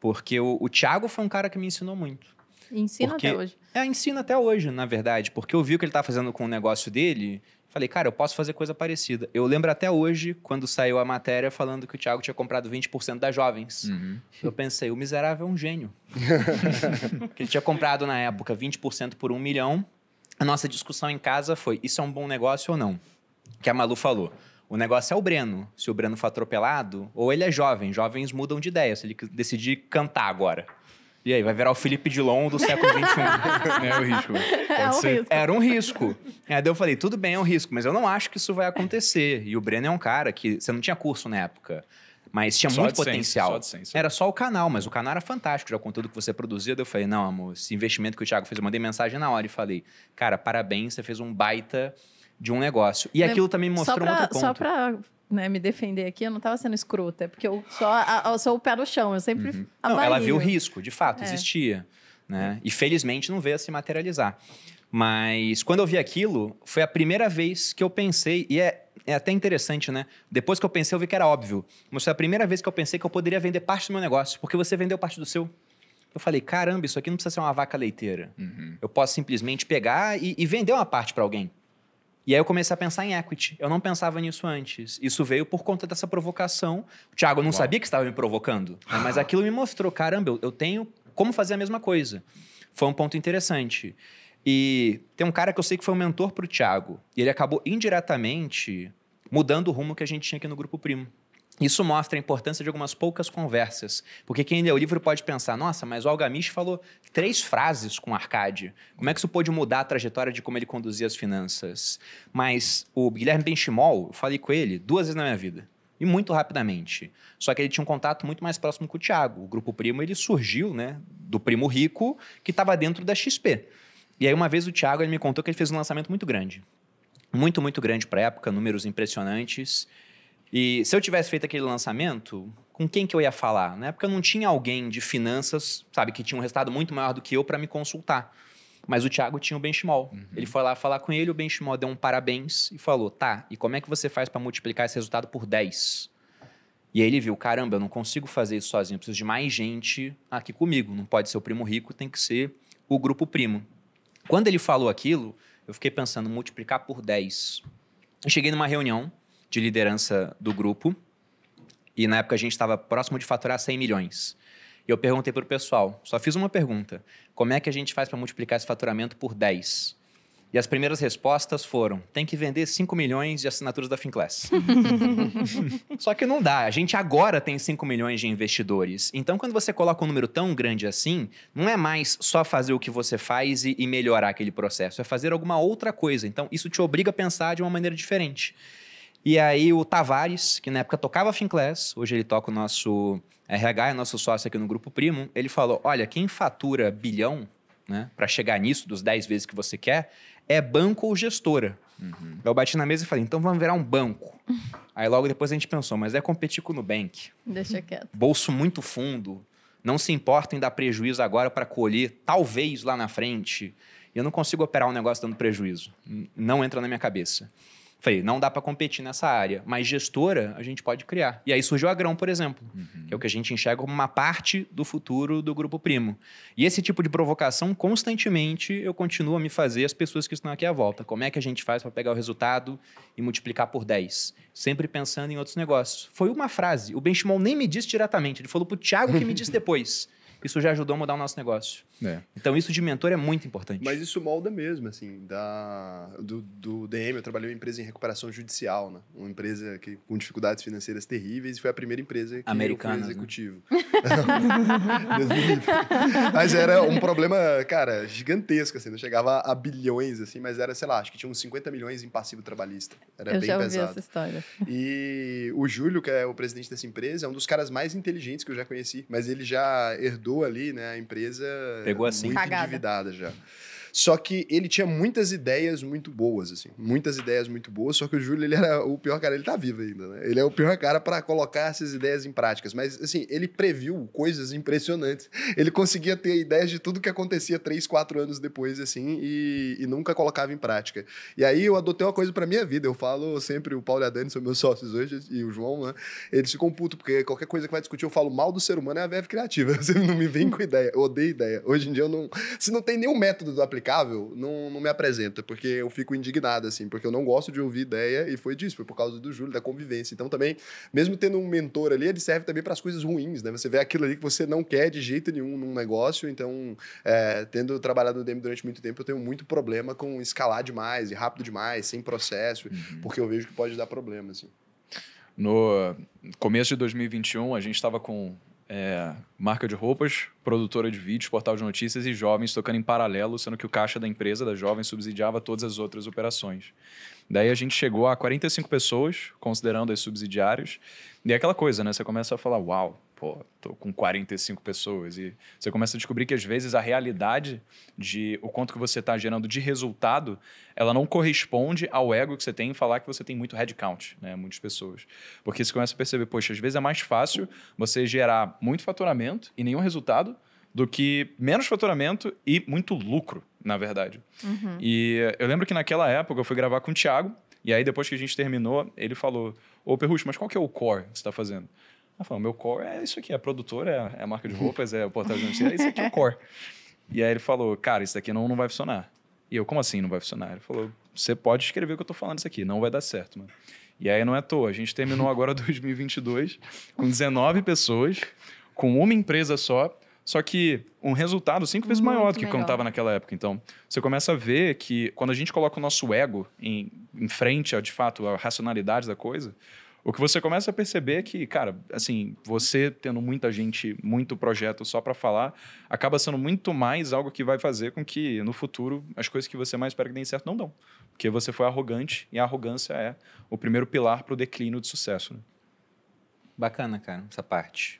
Porque o, o Thiago foi um cara que me ensinou muito. Ensina porque, até hoje. É, ensina até hoje, na verdade, porque eu vi o que ele estava tá fazendo com o negócio dele Falei, cara, eu posso fazer coisa parecida. Eu lembro até hoje, quando saiu a matéria falando que o Thiago tinha comprado 20% das jovens. Uhum. Eu pensei, o miserável é um gênio. que ele tinha comprado na época 20% por um milhão. A nossa discussão em casa foi: isso é um bom negócio ou não? Que a Malu falou. O negócio é o Breno. Se o Breno for atropelado, ou ele é jovem, jovens mudam de ideia, se ele decidir cantar agora. E aí, vai virar o Felipe Dilon do século XXI. é o risco. É um né? é risco. Era um risco. É, aí eu falei, tudo bem, é um risco, mas eu não acho que isso vai acontecer. E o Breno é um cara que você não tinha curso na época. Mas tinha só muito AdSense, potencial. Só AdSense, né? era só o canal, mas o canal era fantástico. Já o conteúdo que você produzia, eu falei, não, amor, esse investimento que o Thiago fez, eu mandei mensagem na hora e falei, cara, parabéns, você fez um baita de um negócio. E aquilo também mostrou pra, um outro ponto. Só para né, me defender aqui, eu não estava sendo escrota, é porque eu só eu sou o pé no chão, eu sempre uhum. Não, ela viu o risco, de fato, é. existia. Né? É. E felizmente não veio a se materializar. Mas quando eu vi aquilo, foi a primeira vez que eu pensei, e é, é até interessante, né? Depois que eu pensei, eu vi que era óbvio. Mas foi a primeira vez que eu pensei que eu poderia vender parte do meu negócio, porque você vendeu parte do seu. Eu falei, caramba, isso aqui não precisa ser uma vaca leiteira. Uhum. Eu posso simplesmente pegar e, e vender uma parte para alguém. E aí eu comecei a pensar em equity. Eu não pensava nisso antes. Isso veio por conta dessa provocação. O Thiago não Uau. sabia que estava me provocando, né? mas ah. aquilo me mostrou, caramba, eu tenho como fazer a mesma coisa. Foi um ponto interessante. E tem um cara que eu sei que foi um mentor para o Thiago. E ele acabou indiretamente mudando o rumo que a gente tinha aqui no Grupo Primo. Isso mostra a importância de algumas poucas conversas, porque quem lê o livro pode pensar: nossa, mas o Algamish falou três frases com o Arcade. Como é que isso pôde mudar a trajetória de como ele conduzia as finanças? Mas o Guilherme Benchimol, eu falei com ele duas vezes na minha vida, e muito rapidamente. Só que ele tinha um contato muito mais próximo com o Thiago. O grupo primo ele surgiu, né, do primo rico que estava dentro da XP. E aí uma vez o Thiago ele me contou que ele fez um lançamento muito grande muito, muito grande para a época, números impressionantes. E se eu tivesse feito aquele lançamento, com quem que eu ia falar? Na né? época eu não tinha alguém de finanças, sabe, que tinha um resultado muito maior do que eu para me consultar. Mas o Thiago tinha o Benchmall. Uhum. Ele foi lá falar com ele, o Benchmall deu um parabéns e falou: "Tá, e como é que você faz para multiplicar esse resultado por 10?" E aí ele viu, caramba, eu não consigo fazer isso sozinho, eu preciso de mais gente aqui comigo. Não pode ser o primo rico, tem que ser o grupo primo. Quando ele falou aquilo, eu fiquei pensando multiplicar por 10. Eu cheguei numa reunião, de liderança do grupo. E na época a gente estava próximo de faturar 100 milhões. E eu perguntei para o pessoal, só fiz uma pergunta: como é que a gente faz para multiplicar esse faturamento por 10? E as primeiras respostas foram: tem que vender 5 milhões de assinaturas da Finclass. Só que não dá. A gente agora tem 5 milhões de investidores. Então, quando você coloca um número tão grande assim, não é mais só fazer o que você faz e, e melhorar aquele processo, é fazer alguma outra coisa. Então, isso te obriga a pensar de uma maneira diferente. E aí o Tavares, que na época tocava Finclass, hoje ele toca o nosso é, RH, é nosso sócio aqui no Grupo Primo, ele falou, olha, quem fatura bilhão, né, para chegar nisso, dos 10 vezes que você quer, é banco ou gestora. Uhum. Eu bati na mesa e falei, então vamos virar um banco. Aí logo depois a gente pensou, mas é competir com o Nubank. Deixa quieto. Bolso muito fundo, não se importa em dar prejuízo agora para colher, talvez lá na frente. Eu não consigo operar um negócio dando prejuízo. Não entra na minha cabeça. Falei, não dá para competir nessa área, mas gestora a gente pode criar. E aí surgiu a Grão, por exemplo, uhum. que é o que a gente enxerga como uma parte do futuro do Grupo Primo. E esse tipo de provocação, constantemente, eu continuo a me fazer as pessoas que estão aqui à volta. Como é que a gente faz para pegar o resultado e multiplicar por 10? Sempre pensando em outros negócios. Foi uma frase. O Benchimol nem me disse diretamente, ele falou para o Thiago que me disse depois isso já ajudou a mudar o nosso negócio. É. Então, isso de mentor é muito importante. Mas isso molda mesmo, assim, da, do, do DM. Eu trabalhei em uma empresa em recuperação judicial, né? Uma empresa que, com dificuldades financeiras terríveis e foi a primeira empresa que Americanas, eu fui né? executivo. Né? mas era um problema, cara, gigantesco, assim. Não chegava a bilhões, assim, mas era, sei lá, acho que tinha uns 50 milhões em passivo trabalhista. Era eu bem já ouvi pesado. essa história. E o Júlio, que é o presidente dessa empresa, é um dos caras mais inteligentes que eu já conheci, mas ele já herdou ali, né? A empresa Pegou assim. muito Cagada. endividada já. Só que ele tinha muitas ideias muito boas, assim. Muitas ideias muito boas, só que o Júlio, ele era o pior cara, ele tá vivo ainda, né? Ele é o pior cara para colocar essas ideias em práticas. Mas, assim, ele previu coisas impressionantes. Ele conseguia ter ideias de tudo que acontecia três, quatro anos depois, assim, e, e nunca colocava em prática. E aí eu adotei uma coisa para minha vida. Eu falo sempre, o Paulo e a Dani são meus sócios hoje, e o João, né? Eles ficam putos, porque qualquer coisa que vai discutir, eu falo mal do ser humano é a veve criativa. Você não me vem com ideia. Eu odeio ideia. Hoje em dia eu não. Se não tem nenhum método do aplicativo, aplicável, não, não me apresenta, porque eu fico indignado, assim, porque eu não gosto de ouvir ideia e foi disso, foi por causa do Júlio, da convivência. Então também, mesmo tendo um mentor ali, ele serve também para as coisas ruins, né? Você vê aquilo ali que você não quer de jeito nenhum num negócio, então, é, tendo trabalhado no DM durante muito tempo, eu tenho muito problema com escalar demais e rápido demais, sem processo, uhum. porque eu vejo que pode dar problema, assim. No começo de 2021, a gente estava com é, marca de roupas, produtora de vídeos, portal de notícias e jovens tocando em paralelo, sendo que o caixa da empresa da jovem subsidiava todas as outras operações. Daí a gente chegou a 45 pessoas, considerando as subsidiárias, e é aquela coisa, né? Você começa a falar, uau, pô, tô com 45 pessoas. E você começa a descobrir que às vezes a realidade de o quanto que você está gerando de resultado, ela não corresponde ao ego que você tem em falar que você tem muito headcount, né? Muitas pessoas. Porque você começa a perceber, poxa, às vezes é mais fácil você gerar muito faturamento e nenhum resultado do que menos faturamento e muito lucro, na verdade. Uhum. E eu lembro que naquela época eu fui gravar com o Thiago, e aí depois que a gente terminou, ele falou, ô Perrucho, mas qual que é o core que você está fazendo? Ela falou, meu core é isso aqui, é produtora, é a é marca de uhum. roupas, é o portal de notícias, é isso aqui é o core. E aí ele falou, cara, isso aqui não, não vai funcionar. E eu, como assim não vai funcionar? Ele falou, você pode escrever o que eu tô falando isso aqui, não vai dar certo, mano. E aí não é à toa, a gente terminou agora 2022 com 19 pessoas, com uma empresa só, só que um resultado cinco vezes Muito maior do que quando estava naquela época. Então, você começa a ver que quando a gente coloca o nosso ego em, em frente, ao, de fato, à racionalidade da coisa, o que você começa a perceber é que, cara, assim, você tendo muita gente, muito projeto só para falar, acaba sendo muito mais algo que vai fazer com que no futuro as coisas que você mais espera que deem certo não dão. Porque você foi arrogante e a arrogância é o primeiro pilar para o declínio de sucesso. Né? Bacana, cara, essa parte.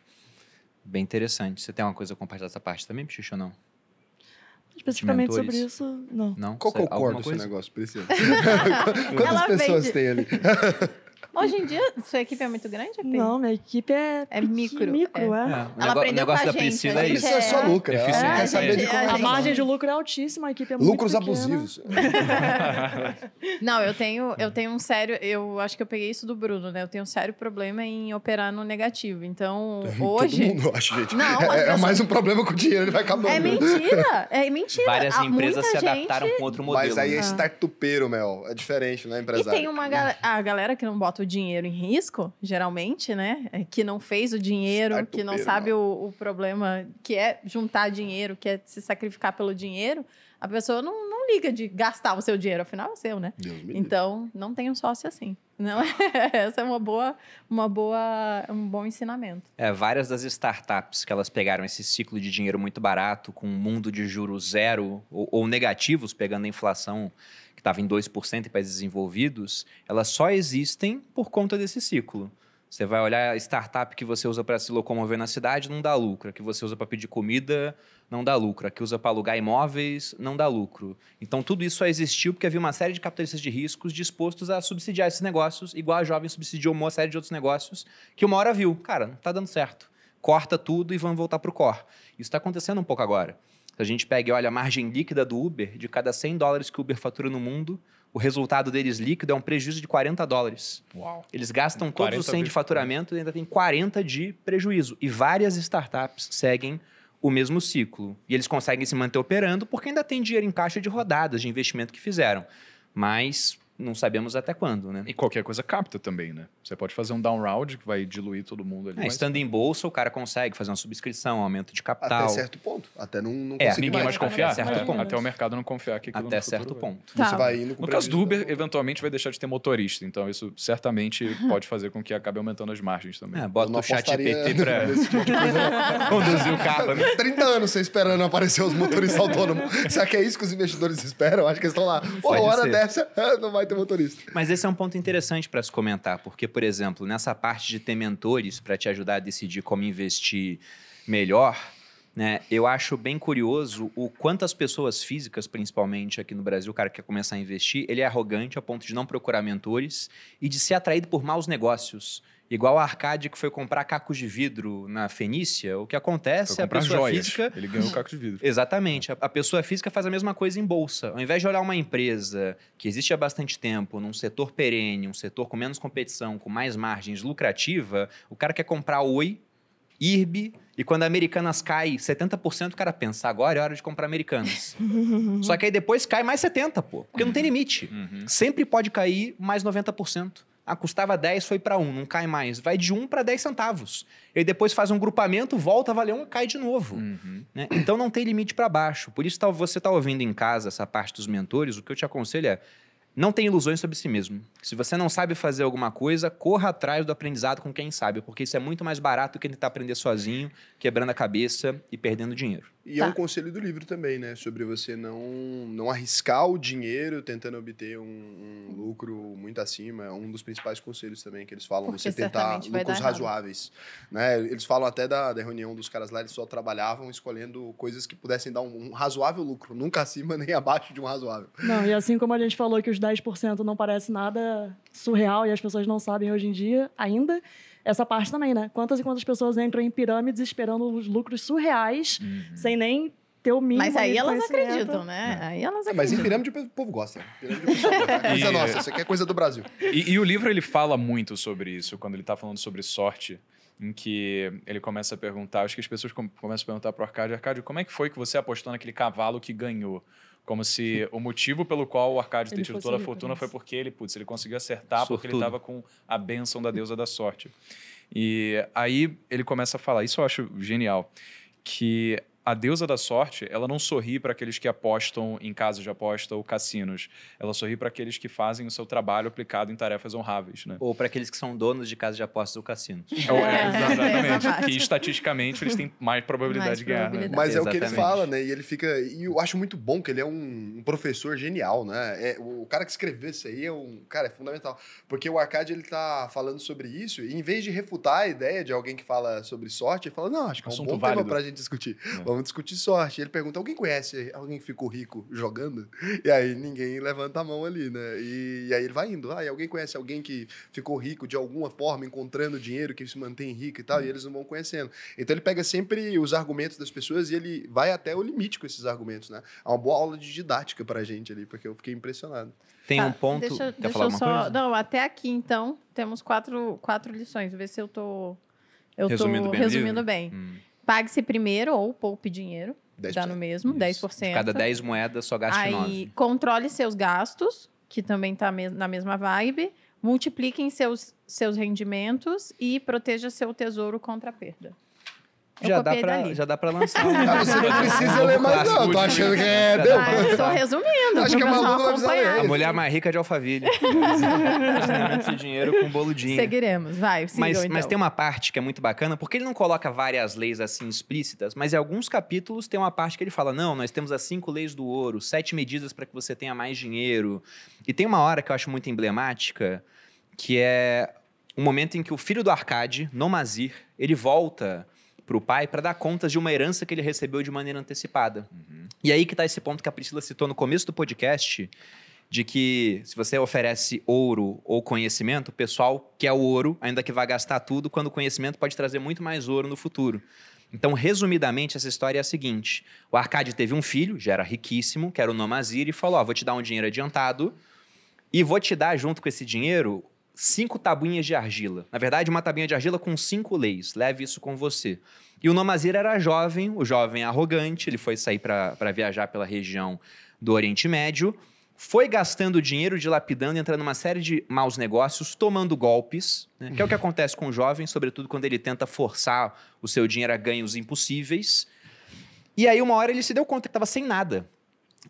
Bem interessante. Você tem uma coisa a compartilhar dessa parte também, Pichucho, ou não? Especificamente sobre isso, não. não? Qual que é o core desse negócio, preciso. Quantas Ela pessoas vende. tem ali? Hoje em dia, sua equipe é muito grande, Não, minha equipe é. É micro. micro é. É. é Ela o negócio, aprendeu o negócio com a da gente. Priscila né? é isso. É, é só lucro. Né? É, A, a margem de lucro é altíssima, a equipe é Lucros muito abusivos. Não, eu tenho, eu tenho um sério. Eu acho que eu peguei isso do Bruno, né? Eu tenho um sério problema em operar no negativo. Então, hoje. Todo mundo, acho, gente. Não, é, pessoas... É mais um problema com o dinheiro, ele vai acabando. É mentira. É mentira. Várias ah, empresas se adaptaram gente... com outro modelo. Mas aí é né? ah. startupeiro, Mel. É diferente, né, empresário? E tem uma galera. A galera que não bota bota o dinheiro em risco, geralmente, né? É que não fez o dinheiro, Startupeiro, que não sabe não. O, o, problema que é juntar dinheiro, que é se sacrificar pelo dinheiro, a pessoa não, não liga de gastar o seu dinheiro, afinal é o seu, né? então, não tem um sócio assim. Não é, essa é uma boa, uma boa, um bom ensinamento. É, várias das startups que elas pegaram esse ciclo de dinheiro muito barato, com um mundo de juros zero ou, ou negativos, pegando a inflação estava em 2% em países desenvolvidos, elas só existem por conta desse ciclo. Você vai olhar a startup que você usa para se locomover na cidade, não dá lucro. A que você usa para pedir comida, não dá lucro. A que usa para alugar imóveis, não dá lucro. Então, tudo isso só existiu porque havia uma série de capitalistas de riscos dispostos a subsidiar esses negócios, igual a jovem subsidiou uma série de outros negócios, que uma hora viu, cara, não está dando certo. Corta tudo e vamos voltar para o core. Isso está acontecendo um pouco agora. Se a gente pega e olha a margem líquida do Uber, de cada 100 dólares que o Uber fatura no mundo, o resultado deles líquido é um prejuízo de 40 dólares. Uau. Eles gastam todos os 100 de faturamento e ainda tem 40 de prejuízo. E várias startups seguem o mesmo ciclo. E eles conseguem se manter operando porque ainda tem dinheiro em caixa de rodadas de investimento que fizeram. Mas não sabemos até quando, né? E qualquer coisa capta também, né? Você pode fazer um down round que vai diluir todo mundo ali. É, mas... estando em bolsa, o cara consegue fazer uma subscrição, um aumento de capital. Até certo ponto. Até não, não é, ninguém mais, mais confiar. Até, certo é, ponto. até o mercado não confiar que Até certo ponto. Tá. Você vai indo com no caso do Uber, eventualmente vai deixar de ter motorista. Então, isso certamente uhum. pode fazer com que acabe aumentando as margens também. É, bota o chat EPT pra tipo conduzir o carro. Né? 30 anos você esperando aparecer os motoristas autônomos. Será que é isso que os investidores esperam? Acho que eles estão lá. Pô, hora ser. dessa, não vai ter motorista. Mas esse é um ponto interessante para se comentar, porque, por exemplo, nessa parte de ter mentores para te ajudar a decidir como investir melhor, né, eu acho bem curioso o quanto as pessoas físicas, principalmente aqui no Brasil, o cara que quer começar a investir, ele é arrogante a ponto de não procurar mentores e de ser atraído por maus negócios Igual a Arcade que foi comprar cacos de vidro na Fenícia, o que acontece é a pessoa joias. física. Ele ganhou caco de vidro. Exatamente. A, pessoa física faz a mesma coisa em bolsa. Ao invés de olhar uma empresa que existe há bastante tempo, num setor perene, um setor com menos competição, com mais margens lucrativa, o cara quer comprar Oi, IRB, e quando a Americanas cai 70%, o cara pensa, agora é hora de comprar Americanas. Só que aí depois cai mais 70%, pô, porque não tem limite. Uhum. Sempre pode cair mais 90%. Ah, custava 10, foi para 1, não cai mais. Vai de 1 para 10 centavos. E depois faz um grupamento, volta a valer 1 e cai de novo. Uhum. Né? Então não tem limite para baixo. Por isso, você está ouvindo em casa essa parte dos mentores, o que eu te aconselho é não tenha ilusões sobre si mesmo. Se você não sabe fazer alguma coisa, corra atrás do aprendizado com quem sabe, porque isso é muito mais barato do que tentar aprender sozinho, quebrando a cabeça e perdendo dinheiro. E é tá. é um conselho do livro também, né? Sobre você não, não arriscar o dinheiro tentando obter um, um uhum. lucro muito acima. É um dos principais conselhos também que eles falam. Porque você tentar lucros razoáveis. Né? Eles falam até da, da reunião dos caras lá, eles só trabalhavam escolhendo coisas que pudessem dar um, um razoável lucro. Nunca acima nem abaixo de um razoável. Não, e assim como a gente falou que os 10% não parece nada surreal e as pessoas não sabem hoje em dia ainda essa parte também, né? Quantas e quantas pessoas entram em pirâmides esperando os lucros surreais, uhum. sem nem ter o mínimo. Mas aí elas acreditam, né? É. Aí elas acreditam. É, mas em pirâmide o povo gosta. Pirâmide É né? nossa, isso aqui é coisa do Brasil. E, e, o livro ele fala muito sobre isso, quando ele está falando sobre sorte. Em que ele começa a perguntar, acho que as pessoas começam a perguntar pro Arcádio, Arcádio, como é que foi que você apostou naquele cavalo que ganhou? Como se o motivo pelo qual o Arcádio ter tido toda a fortuna foi porque ele, putz, ele conseguiu acertar Sortudo. porque ele estava com a bênção da deusa da sorte. E aí ele começa a falar, isso eu acho genial, que a deusa da sorte, ela não sorri para aqueles que apostam em casas de aposta ou cassinos. Ela sorri para aqueles que fazem o seu trabalho aplicado em tarefas honráveis, né? Ou para aqueles que são donos de casas de apostas ou cassinos. É, é, é, exatamente. É que estatisticamente eles têm mais probabilidade mais de ganhar. Né? Probabilidade. Né? Mas é exatamente. o que ele fala, né? E ele fica. E eu acho muito bom que ele é um professor genial, né? É, o cara que escreveu isso aí é um. Cara, é fundamental. Porque o Arcade ele tá falando sobre isso, e em vez de refutar a ideia de alguém que fala sobre sorte, ele fala: não, acho que é um Assunto bom válido. tema a gente discutir. É vamos discutir sorte. Ele pergunta: alguém conhece alguém que ficou rico jogando? E aí ninguém levanta a mão ali, né? E, e aí ele vai indo. Ah, alguém conhece alguém que ficou rico de alguma forma, encontrando dinheiro, que se mantém rico e tal, hum. e eles não vão conhecendo. Então ele pega sempre os argumentos das pessoas e ele vai até o limite com esses argumentos, né? É uma boa aula de didática pra gente ali, porque eu fiquei impressionado. Tem tá, um ponto. Deixa, Quer deixa falar eu só. Coisa? Não, até aqui então, temos quatro, quatro lições. Vê se eu tô. Eu resumindo tô bem resumindo bem. Hum. Pague-se primeiro ou poupe dinheiro. 10%. Dá no mesmo, Isso. 10%. De cada 10 moedas, só gaste Aí, 9. Controle seus gastos, que também está na mesma vibe. Multipliquem seus, seus rendimentos e proteja seu tesouro contra a perda já dá, pra, já dá pra lançar. Ah, você não precisa ler mais, não. Tô achando que é. é deu. Tá, eu resumindo. Acho que é maluco vai precisar ler. A mulher mais rica de Alphaville. esse dinheiro com boludinho. Seguiremos, vai. mas, então. mas tem uma parte que é muito bacana, porque ele não coloca várias leis assim explícitas, mas em alguns capítulos tem uma parte que ele fala: não, nós temos as cinco leis do ouro, sete medidas para que você tenha mais dinheiro. E tem uma hora que eu acho muito emblemática, que é o um momento em que o filho do Arcade, Nomazir, ele volta para o pai para dar contas de uma herança que ele recebeu de maneira antecipada. Uhum. E aí que está esse ponto que a Priscila citou no começo do podcast, de que se você oferece ouro ou conhecimento, o pessoal quer é o ouro, ainda que vá gastar tudo, quando o conhecimento pode trazer muito mais ouro no futuro. Então, resumidamente, essa história é a seguinte: o Arcade teve um filho, já era riquíssimo, que era o Nomazir, e falou: Ó, oh, vou te dar um dinheiro adiantado e vou te dar, junto com esse dinheiro, cinco tabuinhas de argila. Na verdade, uma tabuinha de argila com cinco leis. Leve isso com você. E o Nomazir era jovem, o jovem arrogante, ele foi sair para viajar pela região do Oriente Médio, foi gastando dinheiro, dilapidando, entrando numa série de maus negócios, tomando golpes, né? que é o que acontece com o jovem, sobretudo quando ele tenta forçar o seu dinheiro a ganhos impossíveis. E aí, uma hora, ele se deu conta que estava sem nada.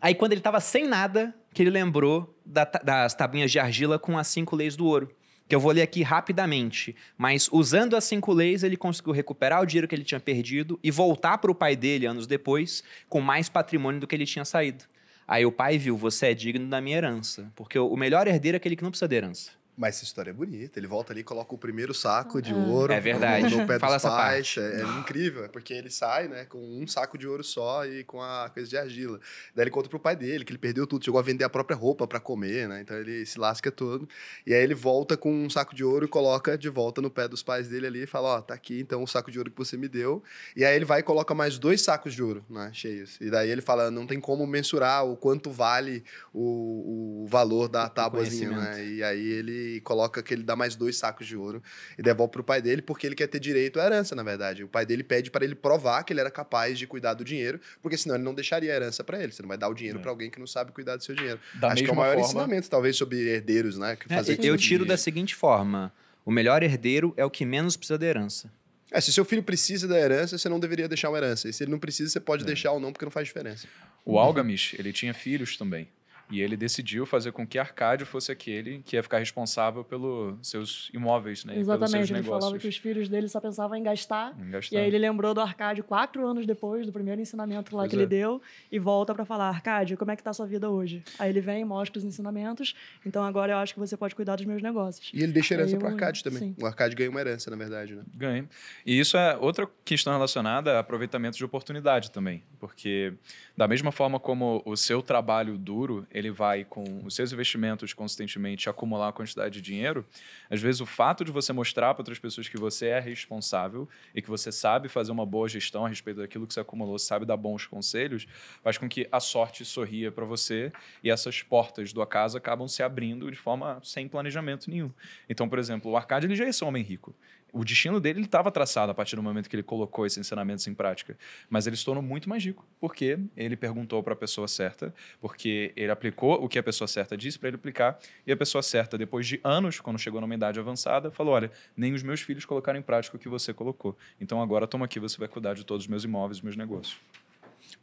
Aí, quando ele estava sem nada, que ele lembrou da, das tabuinhas de argila com as cinco leis do ouro. Que eu vou ler aqui rapidamente. Mas usando as cinco leis, ele conseguiu recuperar o dinheiro que ele tinha perdido e voltar para o pai dele anos depois com mais patrimônio do que ele tinha saído. Aí o pai viu: você é digno da minha herança. Porque o melhor herdeiro é aquele que não precisa de herança. Mas essa história é bonita. Ele volta ali e coloca o primeiro saco de ah. ouro. É verdade. No pé Fala dos essa pais. parte. É, é incrível, é porque ele sai, né, com um saco de ouro só e com a coisa de argila. Daí ele conta pro pai dele que ele perdeu tudo, chegou a vender a própria roupa para comer, né? Então ele se lasca todo. E aí ele volta com um saco de ouro e coloca de volta no pé dos pais dele ali e fala: Ó, oh, tá aqui então o saco de ouro que você me deu. E aí ele vai e coloca mais dois sacos de ouro, né, cheios. E daí ele fala: não tem como mensurar o quanto vale o, o valor da tábuazinha, né? E aí ele coloca que ele dá mais dois sacos de ouro e devolve para o pai dele, porque ele quer ter direito à herança, na verdade. O pai dele pede para ele provar que ele era capaz de cuidar do dinheiro, porque senão ele não deixaria a herança para ele. Você não vai dar o dinheiro é. para alguém que não sabe cuidar do seu dinheiro. Da Acho que é o maior forma... ensinamento, talvez, sobre herdeiros, né? É, eu tiro da seguinte forma: o melhor herdeiro é o que menos precisa da herança. É, se seu filho precisa da herança, você não deveria deixar uma herança. E se ele não precisa, você pode é. deixar ou não, porque não faz diferença. O Algamish, ele tinha filhos também. E ele decidiu fazer com que Arcádio fosse aquele que ia ficar responsável pelos seus imóveis, né? Exatamente, pelos seus ele negócios. falava que os filhos dele só pensavam em gastar, em gastar. E aí ele lembrou do Arcádio quatro anos depois, do primeiro ensinamento lá pois que é. ele deu, e volta para falar: Arcádio, como é que tá a sua vida hoje? Aí ele vem, mostra os ensinamentos, então agora eu acho que você pode cuidar dos meus negócios. E ele deixa herança para Arcádio também. Sim. O Arcádio ganha uma herança, na verdade, né? Ganha. E isso é outra questão relacionada a aproveitamento de oportunidade também, porque da mesma forma como o seu trabalho duro ele vai, com os seus investimentos, consistentemente acumular uma quantidade de dinheiro, às vezes o fato de você mostrar para outras pessoas que você é responsável e que você sabe fazer uma boa gestão a respeito daquilo que você acumulou, sabe dar bons conselhos, faz com que a sorte sorria para você e essas portas do acaso acabam se abrindo de forma sem planejamento nenhum. Então, por exemplo, o Arcade ele já é esse homem rico o destino dele estava traçado a partir do momento que ele colocou esses ensinamentos em prática. Mas ele se tornou muito mais rico, porque ele perguntou para a pessoa certa, porque ele aplicou o que a pessoa certa disse para ele aplicar, e a pessoa certa, depois de anos, quando chegou numa idade avançada, falou: Olha, nem os meus filhos colocaram em prática o que você colocou. Então agora toma aqui, você vai cuidar de todos os meus imóveis, meus negócios.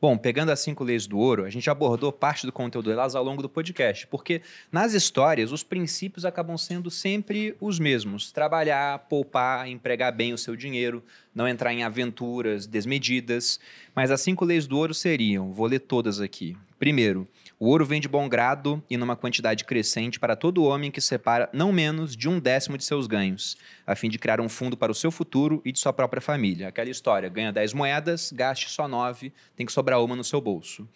Bom, pegando as cinco leis do ouro, a gente abordou parte do conteúdo delas ao longo do podcast, porque nas histórias os princípios acabam sendo sempre os mesmos: trabalhar, poupar, empregar bem o seu dinheiro, não entrar em aventuras desmedidas. Mas as cinco leis do ouro seriam, vou ler todas aqui. Primeiro, o ouro vem de bom grado e numa quantidade crescente para todo homem que separa não menos de um décimo de seus ganhos, a fim de criar um fundo para o seu futuro e de sua própria família. Aquela história: ganha 10 moedas, gaste só 9, tem que sobrar uma no seu bolso.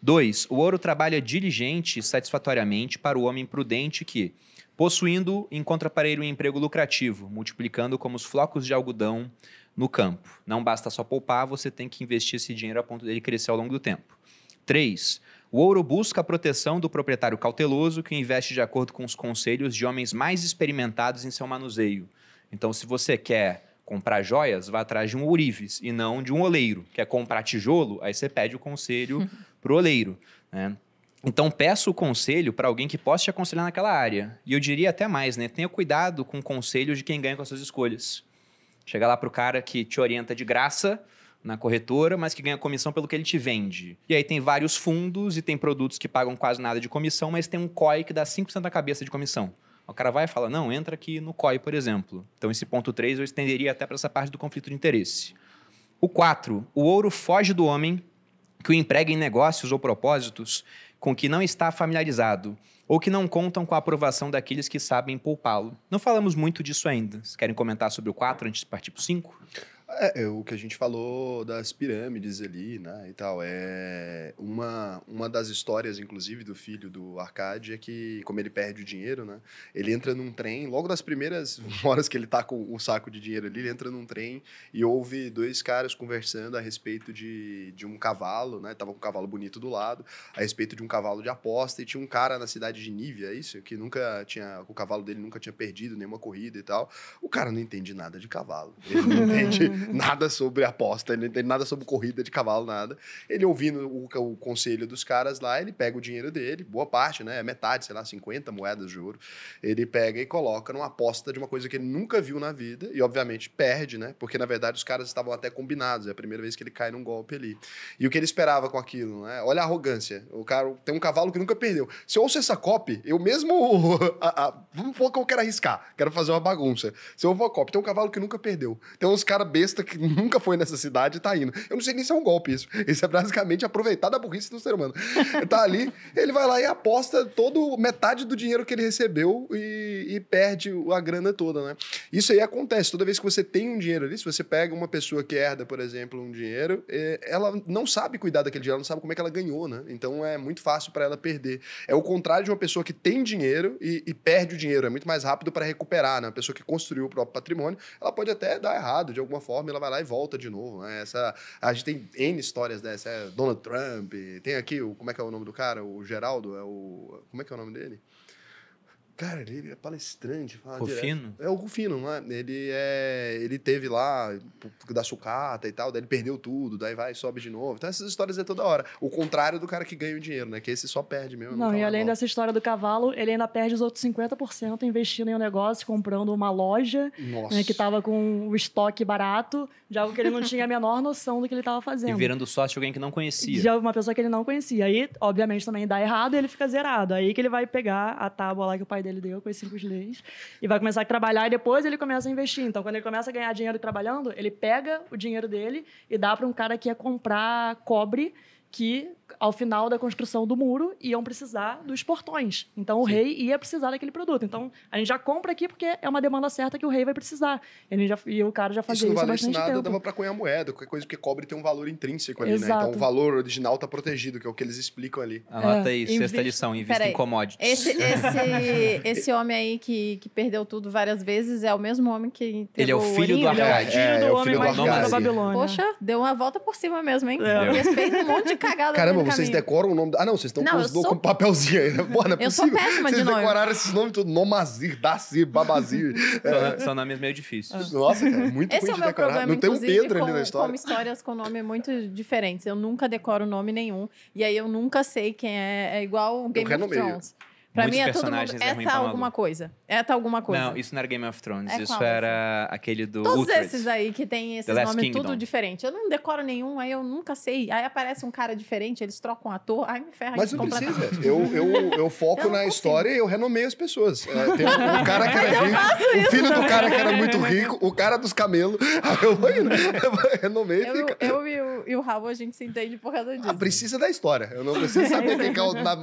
2. O ouro trabalha diligente e satisfatoriamente para o homem prudente que, possuindo, encontra para ele um emprego lucrativo, multiplicando como os flocos de algodão no campo. Não basta só poupar, você tem que investir esse dinheiro a ponto dele crescer ao longo do tempo. 3. O ouro busca a proteção do proprietário cauteloso que investe de acordo com os conselhos de homens mais experimentados em seu manuseio. Então, se você quer comprar joias, vá atrás de um ourives e não de um oleiro. Quer comprar tijolo? Aí você pede o conselho uhum. para o oleiro. Né? Então, peça o conselho para alguém que possa te aconselhar naquela área. E eu diria até mais, né? Tenha cuidado com conselhos de quem ganha com as suas escolhas. Chega lá para o cara que te orienta de graça na corretora, mas que ganha comissão pelo que ele te vende. E aí tem vários fundos e tem produtos que pagam quase nada de comissão, mas tem um COI que dá 5% da cabeça de comissão. O cara vai e fala: não, entra aqui no COI, por exemplo. Então, esse ponto 3 eu estenderia até para essa parte do conflito de interesse. O 4. O ouro foge do homem que o emprega em negócios ou propósitos com que não está familiarizado ou que não contam com a aprovação daqueles que sabem poupá-lo. Não falamos muito disso ainda. Vocês querem comentar sobre o 4 antes de partir para o 5? É, é, o que a gente falou das pirâmides ali, né, e tal, é uma, uma das histórias, inclusive, do filho do Arcade é que, como ele perde o dinheiro, né, ele entra num trem, logo das primeiras horas que ele tá com o saco de dinheiro ali, ele entra num trem e ouve dois caras conversando a respeito de, de um cavalo, né, tava com um cavalo bonito do lado, a respeito de um cavalo de aposta e tinha um cara na cidade de Nívia, é isso? Que nunca tinha, o cavalo dele nunca tinha perdido nenhuma corrida e tal. O cara não entende nada de cavalo, ele não entende... Uhum. nada sobre aposta, ele não entende nada sobre corrida de cavalo, nada. Ele ouvindo o, o, conselho dos caras lá, ele pega o dinheiro dele, boa parte, né? É metade, sei lá, 50 moedas de ouro. Ele pega e coloca numa aposta de uma coisa que ele nunca viu na vida e, obviamente, perde, né? Porque, na verdade, os caras estavam até combinados. É a primeira vez que ele cai num golpe ali. E o que ele esperava com aquilo, né? Olha a arrogância. O cara tem um cavalo que nunca perdeu. Se eu ouço essa copy, eu mesmo. a, a, vamos falar que eu quero arriscar, quero fazer uma bagunça. Se eu vou a copy, tem um cavalo que nunca perdeu. Tem uns caras bestas besta que nunca foi nessa cidade tá indo. Eu não sei nem se é um golpe isso. Isso é basicamente aproveitar da burrice do ser humano. tá ali, ele vai lá e aposta todo, metade do dinheiro que ele recebeu e, e perde a grana toda, né? Isso aí acontece. Toda vez que você tem um dinheiro ali, se você pega uma pessoa que herda, por exemplo, um dinheiro, é, ela não sabe cuidar daquele dinheiro, ela não sabe como é que ela ganhou, né? Então é muito fácil para ela perder. É o contrário de uma pessoa que tem dinheiro e, e perde o dinheiro. É muito mais rápido para recuperar, né? A pessoa que construiu o próprio patrimônio, ela pode até dar errado de alguma forma forma, ela vai lá e volta de novo. Né? Essa, a gente tem N histórias dessa. É Donald Trump, tem aqui o. Como é que é o nome do cara? O Geraldo? É o, como é que é o nome dele? Cara, ele é palestrante. Rufino? É o Rufino, né? Ele, é, ele teve lá tipo, da sucata e tal, daí ele perdeu tudo, daí vai sobe de novo. Então essas histórias é toda hora. O contrário do cara que ganha o dinheiro, né? Que esse só perde mesmo. Não, tá e além dessa história do cavalo, ele ainda perde os outros 50% investindo em um negócio, comprando uma loja né, que tava com o estoque barato, de algo que ele não tinha a menor noção do que ele tava fazendo. E virando sócio de alguém que não conhecia. De uma pessoa que ele não conhecia. Aí, obviamente, também dá errado e ele fica zerado. Aí que ele vai pegar a tábua lá que o pai dele ele deu com as cinco leis e vai começar a trabalhar e depois ele começa a investir. Então, quando ele começa a ganhar dinheiro trabalhando, ele pega o dinheiro dele e dá para um cara que ia comprar cobre que ao final da construção do muro, iam precisar dos portões. Então, o Sim. rei ia precisar daquele produto. Então, a gente já compra aqui porque é uma demanda certa que o rei vai precisar. E, já, e o cara já fazia isso, não vale nada, tempo. dava para cunhar moeda. Qualquer coisa que cobre tem um valor intrínseco ali, Exato. né? Então, o valor original está protegido, que é o que eles explicam ali. Anota é. aí, Invi... sexta lição, invista em commodities. Esse, esse, esse homem aí que, que perdeu tudo várias vezes é o mesmo homem que é é, é, Ele é o filho do Arcade. É, é, é, o filho do, do, Babilônia. Poxa, deu uma volta por cima mesmo, hein? É. Respeita um monte de cagada. Caramba, vocês decoram o nome. Ah, não, vocês estão com, sou... com papelzinho aí, né? não é eu possível. sou péssima vocês de nome. Vocês decoraram esses nomes tudo. Nomazir, Dacir, Babazir. é. São nomes meio é difíceis. Ah. Nossa, cara, é muito Esse é o decorar. problema, Não tem um Pedro com, ali na história. Como histórias com nome muito diferentes. Eu nunca decoro nome nenhum. E aí eu nunca sei quem é. É igual o Game of Thrones. Pra Muitos mim é todo mundo. É ruim, tá alguma coisa. É tá alguma coisa. Não, isso não era Game of Thrones. É isso qual? era aquele do. Todos Utrecht. esses aí que tem esses nomes tudo diferente. Eu não decoro nenhum, aí eu nunca sei. Aí aparece um cara diferente, eles trocam ator, aí me ferra Mas não precisa. Eu, eu, eu foco eu na história e eu renomeio as pessoas. É, tem um, um cara que era rico, o filho também. do cara que era muito rico, o cara dos camelos. eu vou indo. Eu e fica. Eu e o, e Raul, a gente se entende por causa ah, disso. Ah, precisa da história. Eu não preciso saber quem é o da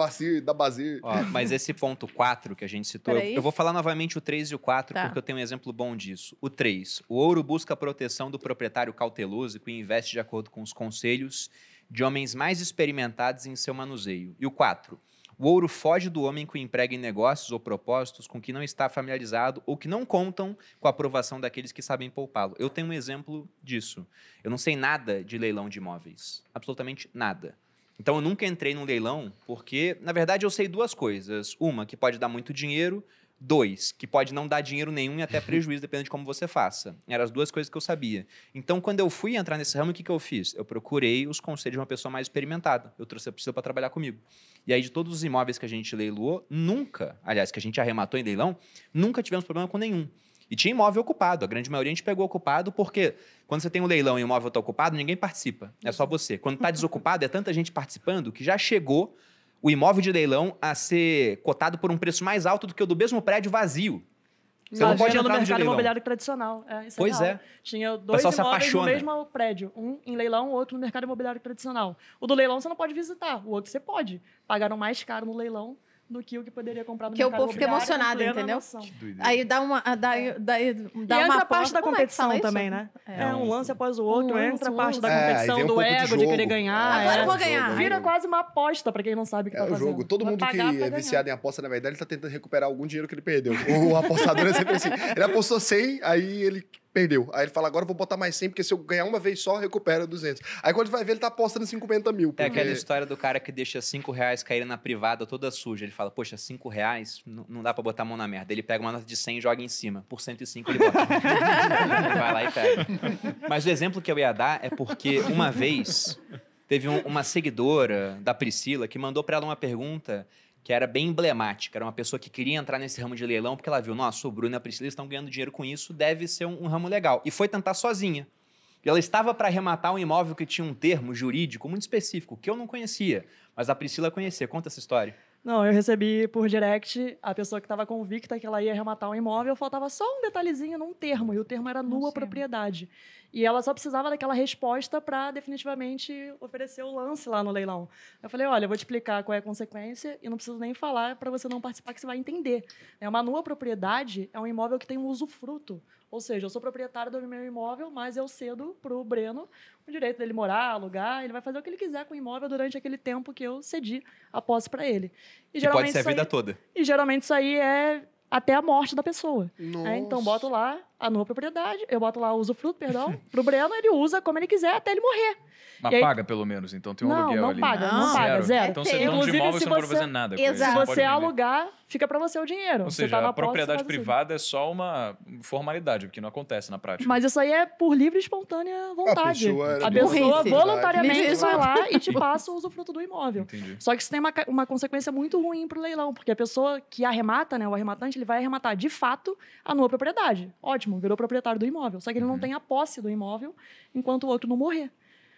Basir. Ó, mas esse nesse ponto 4 que a gente citou, eu, eu, vou falar novamente o 3 e o 4, tá. porque eu tenho um exemplo bom disso. O 3, o ouro busca a proteção do proprietário cauteloso e investe de acordo com os conselhos de homens mais experimentados em seu manuseio. E o 4, o ouro foge do homem que o emprega em negócios ou propósitos com que não está familiarizado ou que não contam com a aprovação daqueles que sabem poupá-lo. Eu tenho um exemplo disso. Eu não sei nada de leilão de imóveis. Absolutamente nada. Então eu nunca entrei num leilão porque, na verdade, eu sei duas coisas. Uma, que pode dar muito dinheiro. Dois, que pode não dar dinheiro nenhum e até prejuízo, dependendo de como você faça. Eram as duas coisas que eu sabia. Então, quando eu fui entrar nesse ramo, o que, que eu fiz? Eu procurei os conselhos de uma pessoa mais experimentada. Eu trouxe a pessoa para trabalhar comigo. E aí, de todos os imóveis que a gente leiloou, nunca, aliás, que a gente arrematou em leilão, nunca tivemos problema com nenhum. E tinha imóvel ocupado. A grande maioria a gente pegou ocupado porque quando você tem um leilão e o imóvel está ocupado, ninguém participa. É só você. Quando está desocupado, é tanta gente participando que já chegou o imóvel de leilão a ser cotado por um preço mais alto do que o do mesmo prédio vazio. Você Imagina não pode entrar no mercado imobiliário tradicional. É, isso é pois é, é. Tinha dois imóveis no mesmo prédio. Um em leilão, o outro no mercado imobiliário tradicional. O do leilão você não pode visitar, o outro você pode. Pagaram mais caro no leilão do que o que poderia comprar no que mercado Que eu fica emocionado, entendeu? Aí dá uma... Dá, é. dá, dá e uma entra a parte da é competição é também, né? É. é. um lance após o outro, um entra a parte da é, competição, é, um do ego, de, de, querer ganhar. Agora eu vou ganhar. Vira quase uma aposta pra quem não sabe o que tá é, tá o jogo. Todo mundo que é viciado em aposta, na verdade, ele tá tentando recuperar algum dinheiro que ele perdeu. O apostador é sempre assim. Ele apostou 100, aí ele perdeu. Aí ele fala, agora eu vou botar mais 100, porque se eu ganhar uma vez só, recupera 200. Aí quando vai ver, ele tá apostando 50 mil. Porque... É aquela história do cara que deixa 5 reais cair na privada toda suja. Ele fala, poxa, 5 reais, não dá pra botar a mão na merda. Ele pega uma nota de 100 e joga em cima. Por 105 ele bota. vai lá e pega. Mas o exemplo que eu ia dar é porque uma vez teve um, uma seguidora da Priscila que mandou para ela uma pergunta que era bem emblemática. Era uma pessoa que queria entrar nesse ramo de leilão porque ela viu, nossa, o Bruno e a Priscila estão ganhando dinheiro com isso, deve ser um, um ramo legal. E foi tentar sozinha. E ela estava para arrematar um imóvel que tinha um termo jurídico muito específico, que eu não conhecia, mas a Priscila conhecia. Conta essa história. Não, eu recebi por direct a pessoa que estava convicta que ela ia arrematar um imóvel, faltava só um detalhezinho num termo, e o termo era nua é. propriedade. E ela só precisava daquela resposta para definitivamente oferecer o lance lá no leilão. Eu falei: olha, eu vou te explicar qual é a consequência e não preciso nem falar para você não participar, que você vai entender. É uma nua propriedade é um imóvel que tem um usufruto. Ou seja, eu sou proprietário do meu imóvel, mas eu cedo para o Breno o direito dele morar, alugar, ele vai fazer o que ele quiser com o imóvel durante aquele tempo que eu cedi a posse para ele. E, pode ser a vida aí, toda. E geralmente isso aí é até a morte da pessoa. Né? Então, boto lá, anulo a propriedade, eu boto lá o usufruto, perdão, pro Breno, ele usa como ele quiser até ele morrer. Mas aí... paga pelo menos, então tem um não, aluguel não ali. Paga, não, não paga, zero. zero. Então você é de imóvel, você não pode fazer nada Exato. se você alugar, fica para você o dinheiro. Ou tá seja, tá a propriedade posse, assim. privada é só uma formalidade, porque não acontece na prática. Mas isso aí é por livre e espontânea vontade. É a pessoa, a pessoa voluntariamente vai lá e te passa o usufruto do imóvel. Entendi. Só que isso tem uma, uma consequência muito ruim pro leilão, porque a pessoa que arremata, né, o arrematante, ele vai arrematar de fato a nua propriedade. Ótimo ótimo, virou proprietário do imóvel. Só que ele uhum. não tem a posse do imóvel enquanto o outro não morrer.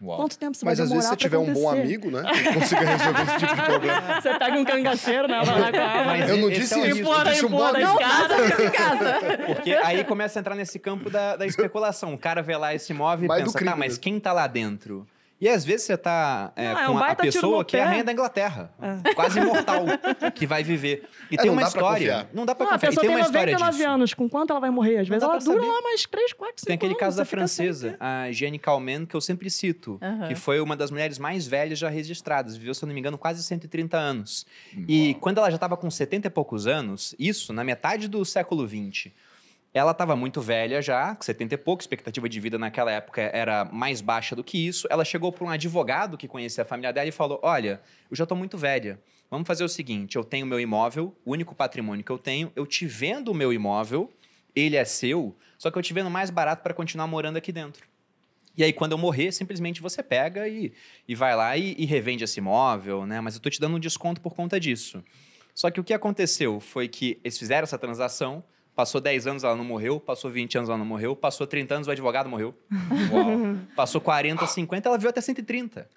Uau. Quanto tempo você Mas vai às vezes você tiver acontecer? um bom amigo, né? Que consiga resolver esse tipo de problema. Você pega um cangaceiro, né? Vai lá com a arma. Eu não é disse isso. Empurra, disse um empurra, em casa, em casa. Porque aí começa a entrar nesse campo da, da especulação. O cara vê lá esse imóvel e mas pensa, tá, mas quem tá lá dentro? E às vezes você tá é, não, ah, é com é um a pessoa que é a rainha da Inglaterra, é. quase imortal, que vai viver. E é, tem uma história. não dá pra não, ah, A e tem, tem uma 99 disso. anos, com quanto ela vai morrer? Às vezes ela dura lá mais 3, 4, 5 Tem aquele caso da francesa, a Jenny Calment, que eu sempre cito, uhum. que foi uma das mulheres mais velhas já registradas. Viveu, se eu não me engano, quase 130 anos. Uau. E quando ela já estava com 70 e poucos anos, isso na metade do século 20 ela estava muito velha já, com 70 e pouco, expectativa de vida naquela época era mais baixa do que isso. Ela chegou para um advogado que conhecia a família dela e falou: Olha, eu já estou muito velha. Vamos fazer o seguinte: eu tenho meu imóvel, o único patrimônio que eu tenho, eu te vendo o meu imóvel, ele é seu, só que eu te vendo mais barato para continuar morando aqui dentro. E aí, quando eu morrer, simplesmente você pega e, e vai lá e, e revende esse imóvel, né? Mas eu estou te dando um desconto por conta disso. Só que o que aconteceu foi que eles fizeram essa transação, Passou 10 anos, ela não morreu. Passou 20 anos, ela não morreu. Passou 30 anos, o advogado morreu. Passou 40, 50, ela viu até 130.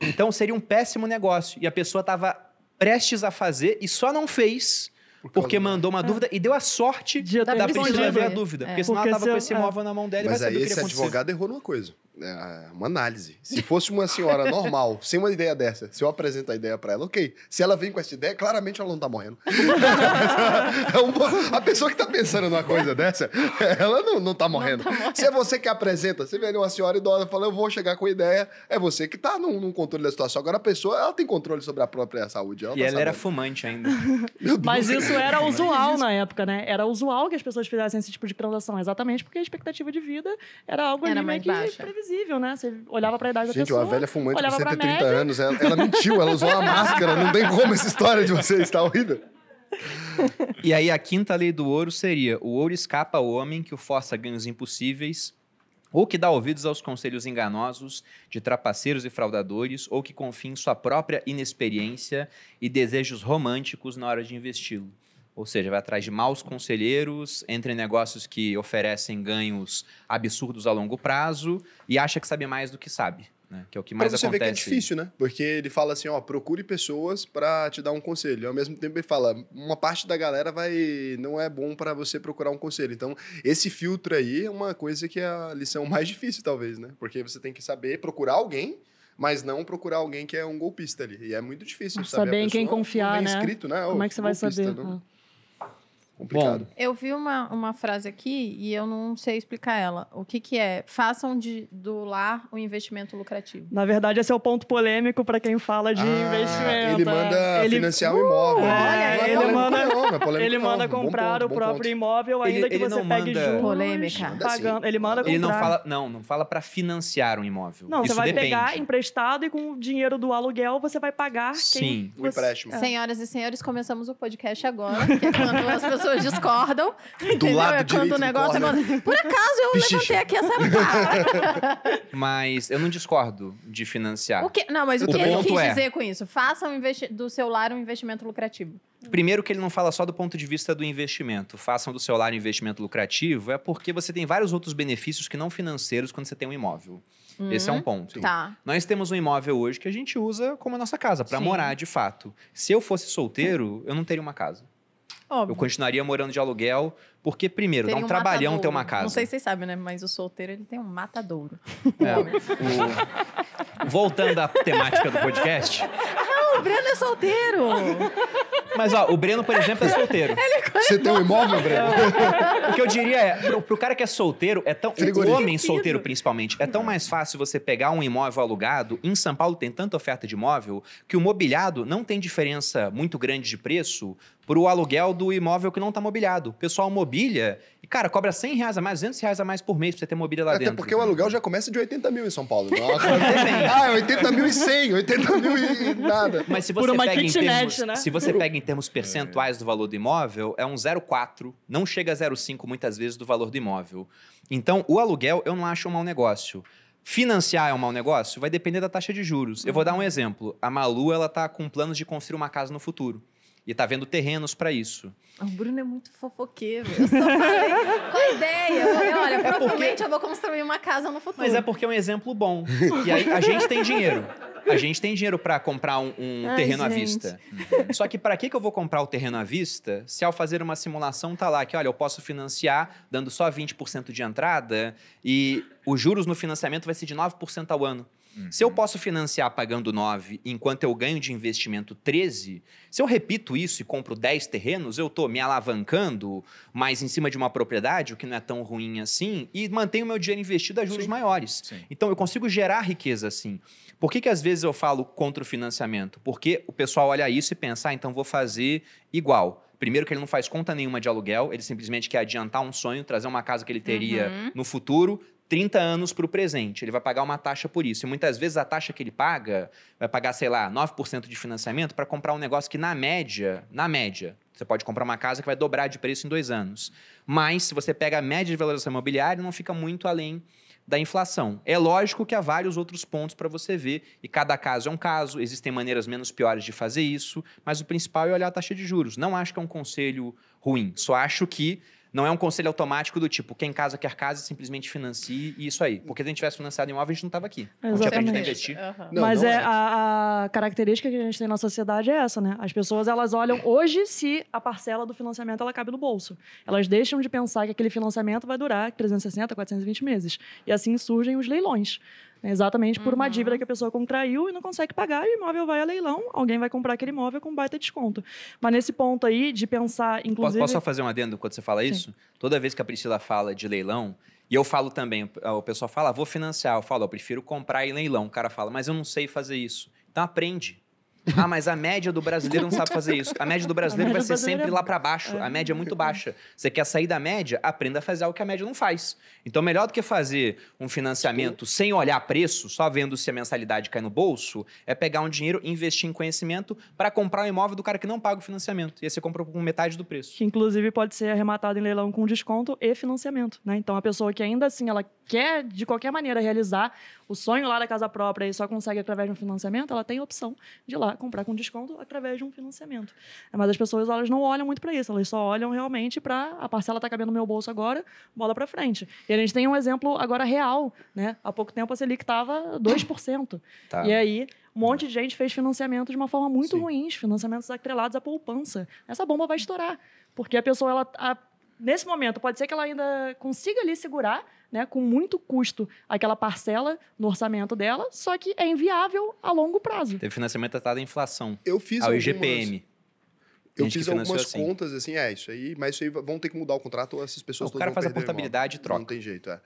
Então seria um péssimo negócio. E a pessoa estava prestes a fazer e só não fez Por porque mandou uma é. dúvida e deu a sorte de da pessoa ver a dúvida. É. Porque senão porque ela estava se com esse imóvel é. na mão dela Mas e vai saber aí o que esse advogado errou numa coisa. É uma análise. Se fosse uma senhora normal, sem uma ideia dessa, se eu apresento a ideia para ela, ok. Se ela vem com essa ideia, claramente ela não tá morrendo. é uma, a pessoa que tá pensando numa coisa dessa, ela não, não tá morrendo. Não tá morrendo. Se é você que apresenta, você vê ali uma senhora idosa e fala, eu vou chegar com a ideia, é você que tá num, num, controle da situação. Agora a pessoa, ela tem controle sobre a própria saúde. Ela e tá ela sabendo. era fumante ainda. Mas isso era usual na época, né? Era usual que as pessoas fizessem esse tipo de transação, exatamente porque a expectativa de vida era algo era mais que baixa. previsível invisível, né? Você olhava pra idade Gente, da pessoa. Gente, uma velha fumante com 130 anos, ela, ela mentiu, ela usou a máscara, não tem como essa história de você estar tá horrível. e aí a quinta lei do ouro seria: o ouro escapa ao homem que o força ganhos impossíveis, ou que dá ouvidos aos conselhos enganosos de trapaceiros e fraudadores, ou que confia em sua própria inexperiência e desejos românticos na hora de investi-lo ou seja, vai atrás de maus conselheiros, entra em negócios que oferecem ganhos absurdos a longo prazo e acha que sabe mais do que sabe. Né? Que é o que mais você acontece. Você vê que é difícil, né? Porque ele fala assim, ó, procure pessoas para te dar um conselho. E ao mesmo tempo ele fala, uma parte da galera vai não é bom para você procurar um conselho. Então, esse filtro aí é uma coisa que é a lição mais difícil talvez, né? Porque você tem que saber procurar alguém mas não procurar alguém que é um golpista ali. E é muito difícil saber, saber em quem confiar, né? né? Como é que você vai saber? Não. Ah. Né? complicado. Bom, eu vi uma, uma frase aqui e eu não sei explicar ela. O que, que é? Façam de, do lar um investimento lucrativo. Na verdade, esse é o ponto polêmico para quem fala de ah, investimento. Ele é. manda ele... financiar o imóvel. Olha, é, né? ele, manda, não, é ele manda é comprar ponto, o próprio ponto. imóvel ainda ele, que ele você pegue manda... juros. Polêmica. Manda assim, ele manda comprar. Ele não fala, não, não fala para financiar um imóvel. Não, Isso você vai depende. pegar emprestado e com o dinheiro do aluguel você vai pagar Sim. Quem... o empréstimo. É. Senhoras e senhores, começamos o podcast agora, que é quando as pessoas pessoas discordam. Do entendeu? lado é quando o negócio é... Por acaso eu Pichiche. levantei aqui essa barra. mas eu não discordo de financiar. O que... Não, mas o, o que ele quis é... dizer com isso? Faça um do seu lar um investimento lucrativo. Primeiro que ele não fala só do ponto de vista do investimento. Façam do seu lar um investimento lucrativo é porque você tem vários outros benefícios que não financeiros quando você tem um imóvel. Hum, Esse é um ponto. Tá. Nós temos um imóvel hoje que a gente usa como a nossa casa, para morar de fato. Se eu fosse solteiro, eu não teria uma casa. Óbvio. Eu continuaria morando de aluguel, porque, primeiro, Teria dá um, um trabalhão matadouro. ter uma casa. Não sei se vocês sabem, né? Mas o solteiro, ele tem um matadouro. É, o... Voltando à temática do podcast. Ah, o Breno é solteiro! Mas, ó, o Breno, por exemplo, é solteiro. É Você tem um imóvel, Breno? o que eu diria é, pro, pro cara que é solteiro, é tão... O homem solteiro, principalmente, é tão mais fácil você pegar um imóvel alugado. Em São Paulo tem tanta oferta de imóvel que o mobiliado não tem diferença muito grande de preço pro aluguel do imóvel que não tá mobiliado. O pessoal mobília mobília e, cara, cobra 100 reais a mais, 200 reais a mais por mês pra você ter mobília lá Até dentro. Até porque o aluguel já começa de 80 mil em São Paulo. Então, ah, 80 é mil e 100, 80 mil e nada. Mas se você, pega em, termos, né? se você pega em termos percentuais do valor do imóvel, é um 0,4, não chega a 0,5 muitas vezes do valor do imóvel. Então, o aluguel eu não acho um mau negócio. Financiar é um mau negócio? Vai depender da taxa de juros. Eu vou dar um exemplo. A Malu, ela tá com planos de construir uma casa no futuro e está vendo terrenos para isso. Ah, o Bruno é muito fofoqueiro. Eu só falei com a ideia. Eu falei, olha, é provavelmente porque... eu vou construir uma casa no futuro. Mas é porque é um exemplo bom. E aí a gente tem dinheiro. A gente tem dinheiro para comprar um, um Ai, terreno gente. à vista. Uhum. Só que para que, que eu vou comprar o terreno à vista se ao fazer uma simulação tá lá que, olha, eu posso financiar dando só 20% de entrada e os juros no financiamento vai ser de 9% ao ano. Uhum. Se eu posso financiar pagando 9, enquanto eu ganho de investimento 13, se eu repito isso e compro 10 terrenos, eu estou me alavancando, mais em cima de uma propriedade, o que não é tão ruim assim, e mantenho meu dinheiro investido a juros Sim. maiores. Sim. Então, eu consigo gerar riqueza assim. Por que, que às vezes eu falo contra o financiamento? Porque o pessoal olha isso e pensa, ah, então vou fazer igual. Primeiro que ele não faz conta nenhuma de aluguel, ele simplesmente quer adiantar um sonho, trazer uma casa que ele teria uhum. no futuro, 30 anos para o presente. Ele vai pagar uma taxa por isso. E muitas vezes a taxa que ele paga vai pagar, sei lá, 9% de financiamento para comprar um negócio que, na média, na média, você pode comprar uma casa que vai dobrar de preço em dois anos. Mas, se você pega a média de valorização imobiliária, não fica muito além da inflação. É lógico que há vários outros pontos para você ver, e cada caso é um caso, existem maneiras menos piores de fazer isso, mas o principal é olhar a taxa de juros. Não acho que é um conselho ruim, só acho que não é um conselho automático do tipo, quem casa quer casa, simplesmente financie e isso aí. Porque se a gente tivesse financiado imóvel, a gente não estava aqui. Exatamente. A gente aprende a investir. Uhum. Não, Mas não é, é. A, a, característica que a gente tem na sociedade é essa, né? As pessoas, elas olham hoje se a parcela do financiamento, ela cabe no bolso. Elas deixam de pensar que aquele financiamento vai durar 360, 420 meses. E assim surgem os leilões. É exatamente por uhum. uma dívida uhum. que a pessoa contraiu e não consegue pagar, e o imóvel vai a leilão, alguém vai comprar aquele imóvel com baita desconto. Mas nesse ponto aí de pensar, inclusive. Posso só fazer um adendo quando você fala Sim. isso? Toda vez que a Priscila fala de leilão, e eu falo também, o pessoal fala, ah, vou financiar, eu falo, eu prefiro comprar em leilão. O cara fala, mas eu não sei fazer isso. Então aprende. Ah, mas a média do brasileiro não sabe fazer isso. A média do brasileiro média vai ser é sempre é... lá para baixo. A média é muito é. baixa. Você quer sair da média? Aprenda a fazer algo que a média não faz. Então, melhor do que fazer um financiamento Sim. sem olhar preço, só vendo se a mensalidade cai no bolso, é pegar um dinheiro e investir em conhecimento para comprar um imóvel do cara que não paga o financiamento. E aí você compra com metade do preço. Que, inclusive, pode ser arrematado em leilão com desconto e financiamento. Né? Então, a pessoa que ainda assim ela quer, de qualquer maneira, realizar o sonho lá da casa própria e só consegue através de um financiamento, ela tem a opção de ir lá comprar, com desconto através de um financiamento. Mas as pessoas elas não olham muito para isso, elas só olham realmente para a parcela está cabendo no meu bolso agora, bola para frente. E a gente tem um exemplo agora real, né? Há pouco tempo a Selic estava 2%. Tá. E aí um monte de gente fez financiamento de uma forma muito Sim. ruim, financiamentos atrelados à poupança. Essa bomba vai estourar, porque a pessoa, ela, a, nesse momento, pode ser que ela ainda consiga ali segurar, né, com muito custo aquela parcela no orçamento dela, só que é inviável a longo prazo. Teve financiamento atado à inflação. Eu fiz ao algumas... IGPM eu fiz algumas assim. contas, assim, é, isso aí, mas isso aí vão ter que mudar o contrato, essas pessoas estão O cara faz a portabilidade e troca. Não tem jeito, é.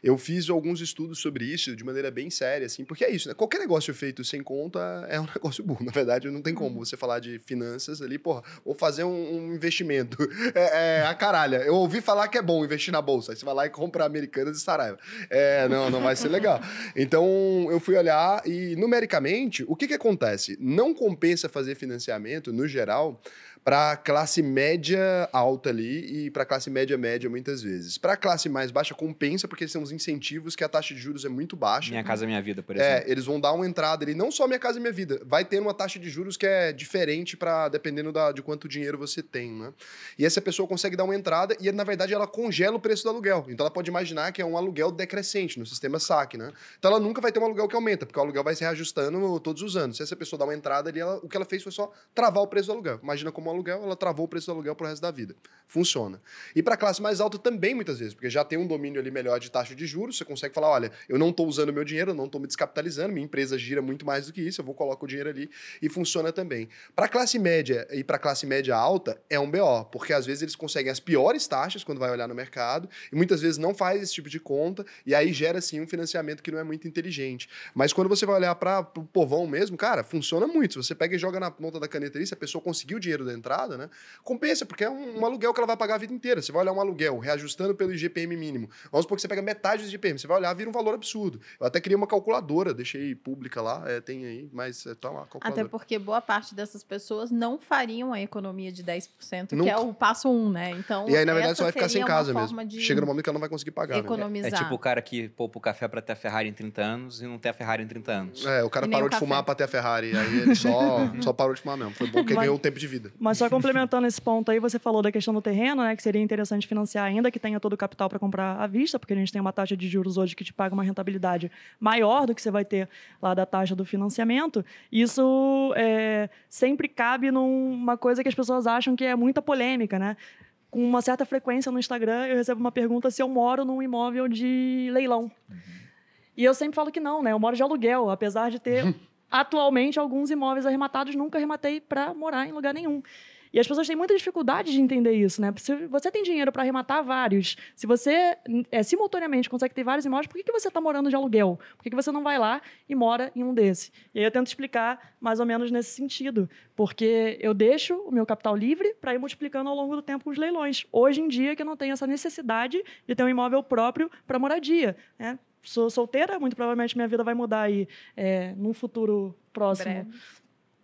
Eu fiz alguns estudos sobre isso de maneira bem séria, assim, porque é isso, né? Qualquer negócio feito sem conta é um negócio burro. Na verdade, não tem como uhum. você falar de finanças ali, porra, vou fazer um, um investimento. É, é, a caralha. Eu ouvi falar que é bom investir na bolsa. Aí você vai lá e compra Americanas e Saraiva. É, não, não vai ser legal. Então, eu fui olhar e, numericamente, o que que acontece? Não compensa fazer financiamento, no geral, para classe média alta ali e para classe média média muitas vezes. Para classe mais baixa compensa porque são os uns incentivos que a taxa de juros é muito baixa. Minha casa minha vida, por é, exemplo. É, eles vão dar uma entrada ali, não só minha casa minha vida, vai ter uma taxa de juros que é diferente para dependendo da, de quanto dinheiro você tem, né? E essa pessoa consegue dar uma entrada e na verdade ela congela o preço do aluguel. Então ela pode imaginar que é um aluguel decrescente no sistema saque, né? Então ela nunca vai ter um aluguel que aumenta, porque o aluguel vai se reajustando todos os anos. Se essa pessoa dá uma entrada ali, ela, o que ela fez foi só travar o preço do aluguel. Imagina como um aluguel, ela travou o preço do aluguel para o resto da vida. Funciona. E para a classe mais alta também, muitas vezes, porque já tem um domínio ali melhor de taxa de juros, você consegue falar: olha, eu não estou usando meu dinheiro, eu não estou me descapitalizando, minha empresa gira muito mais do que isso, eu vou colocar o dinheiro ali e funciona também. Para a classe média e para a classe média alta, é um BO, porque às vezes eles conseguem as piores taxas quando vai olhar no mercado, e muitas vezes não faz esse tipo de conta, e aí gera sim um financiamento que não é muito inteligente. Mas quando você vai olhar para o povão mesmo, cara, funciona muito. Se você pega e joga na ponta da caneta ali, se a pessoa conseguiu o dinheiro entrada, né? Compensa, porque é um, um, aluguel que ela vai pagar a vida inteira. Você vai olhar um aluguel reajustando pelo IGPM mínimo. Vamos supor que você pega metade do IGPM, você vai olhar, vira um valor absurdo. Eu até criei uma calculadora, deixei pública lá, é, tem aí, mas é, tá lá, calculadora. Até porque boa parte dessas pessoas não fariam a economia de 10%, Nunca. que é o passo 1, um, né? Então, e aí, na verdade, você vai ficar sem casa mesmo. Chega no momento que ela não vai conseguir pagar. Né? Economizar. Né? É, é, tipo o cara que poupa o café para ter a Ferrari em 30 anos e não ter a Ferrari em 30 anos. É, o cara parou de café. fumar para ter a Ferrari, aí ele só, só parou de fumar mesmo. Foi bom, porque ganhou ganhou tempo de vida. Mas só complementando esse ponto aí, você falou da questão do terreno, né? Que seria interessante financiar ainda que tenha todo o capital para comprar à vista, porque a gente tem uma taxa de juros hoje que te paga uma rentabilidade maior do que você vai ter lá da taxa do financiamento. Isso é, sempre cabe numa coisa que as pessoas acham que é muita polêmica, né? Com uma certa frequência no Instagram, eu recebo uma pergunta se eu moro num imóvel de leilão. Uhum. E eu sempre falo que não, né? Eu moro de aluguel, apesar de ter atualmente, alguns imóveis arrematados nunca arrematei para morar em lugar nenhum. E as pessoas têm muita dificuldade de entender isso, né? Se você tem dinheiro para arrematar vários, se você é, simultaneamente consegue ter vários imóveis, por que, que você está morando de aluguel? Por que, que você não vai lá e mora em um desse? E aí eu tento explicar mais ou menos nesse sentido, porque eu deixo o meu capital livre para ir multiplicando ao longo do tempo os leilões. Hoje em dia que eu não tenho essa necessidade de ter um imóvel próprio para moradia, né? sou solteira, muito provavelmente minha vida vai mudar aí é, num futuro próximo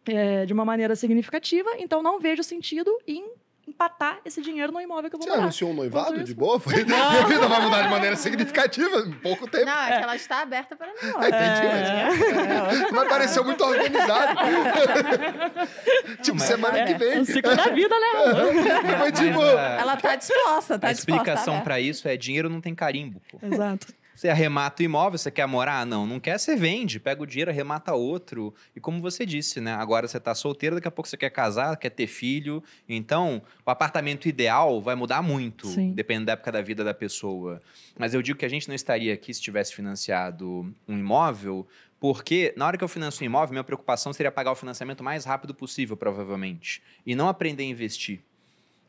é, de uma maneira significativa, então não vejo sentido em empatar esse dinheiro no imóvel que eu vou Você morar. Você anunciou um noivado de boa? Foi? Minha vida vai mudar de maneira significativa em pouco tempo. Não, é que ela está aberta para mim. Ah, é, entendi, mas... É. mas pareceu muito organizado. Tipo, não, tipo, semana é. que vem. É o ciclo da vida, né? mas, tipo... É, ela tá disposta, tá disposta. A explicação né? para isso é dinheiro não tem carimbo. Pô. Exato. Você arremata o imóvel, você quer morar? Ah, não, não quer, você vende, pega o dinheiro, arremata outro. E como você disse, né? Agora você está solteiro, daqui a pouco você quer casar, quer ter filho. Então, o apartamento ideal vai mudar muito, Sim. dependendo da época da vida da pessoa. Mas eu digo que a gente não estaria aqui se tivesse financiado um imóvel, porque na hora que eu financio um imóvel, minha preocupação seria pagar o financiamento o mais rápido possível, provavelmente, e não aprender a investir.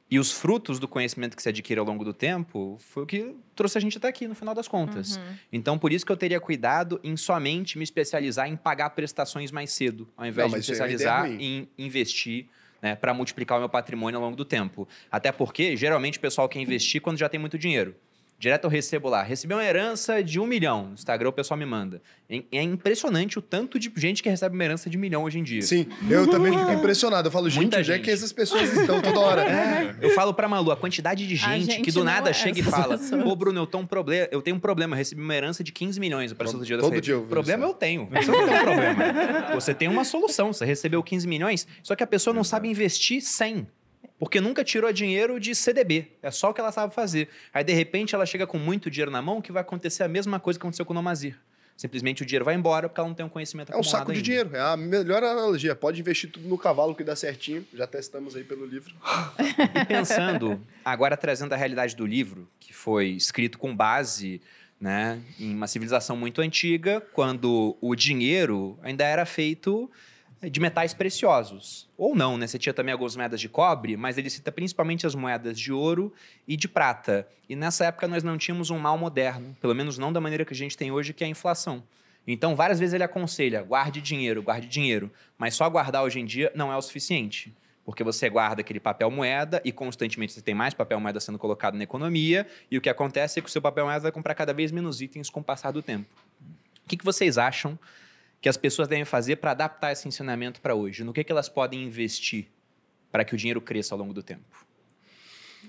E os frutos do conhecimento que se adquire ao longo do tempo foi o que trouxe a gente até aqui, no final das contas. Uhum. Então, por isso que eu teria cuidado em somente me especializar em pagar prestações mais cedo, ao invés Não, de me é especializar em investir né, para multiplicar o meu patrimônio ao longo do tempo. Até porque, geralmente, o pessoal quer investir quando já tem muito dinheiro. Direto eu recebo lá, recebi uma herança de um milhão. No Instagram o pessoal me manda. É, é impressionante o tanto de gente que recebe uma herança de um milhão hoje em dia. Sim, eu também fico impressionado. Eu falo, gente, Muita onde gente. é que essas pessoas estão toda hora? É. Eu falo pra Malu, a quantidade de gente, gente que do nada é chega e fala: Ô, Bruno, eu, tô um problema, eu tenho um problema, eu recebi uma herança de 15 milhões para todo dia da Todo dia eu Problema isso. eu tenho. Você não tem um problema. Você tem uma solução. Você recebeu 15 milhões, só que a pessoa não sabe investir 100 porque nunca tirou dinheiro de CDB. É só o que ela sabe fazer. Aí, de repente, ela chega com muito dinheiro na mão, que vai acontecer a mesma coisa que aconteceu com o Nomazir. Simplesmente o dinheiro vai embora porque ela não tem um conhecimento É um saco de dinheiro, é a melhor analogia. Pode investir tudo no cavalo que dá certinho. Já testamos aí pelo livro. e pensando, agora trazendo a realidade do livro, que foi escrito com base né, em uma civilização muito antiga, quando o dinheiro ainda era feito de metais preciosos. Ou não, né? Você tinha também algumas moedas de cobre, mas ele cita principalmente as moedas de ouro e de prata. E nessa época nós não tínhamos um mal moderno, pelo menos não da maneira que a gente tem hoje, que é a inflação. Então, várias vezes ele aconselha: guarde dinheiro, guarde dinheiro. Mas só guardar hoje em dia não é o suficiente. Porque você guarda aquele papel moeda e constantemente você tem mais papel moeda sendo colocado na economia, e o que acontece é que o seu papel moeda vai comprar cada vez menos itens com o passar do tempo. O que, que vocês acham que as pessoas devem fazer para adaptar esse ensinamento para hoje? No que, que elas podem investir para que o dinheiro cresça ao longo do tempo?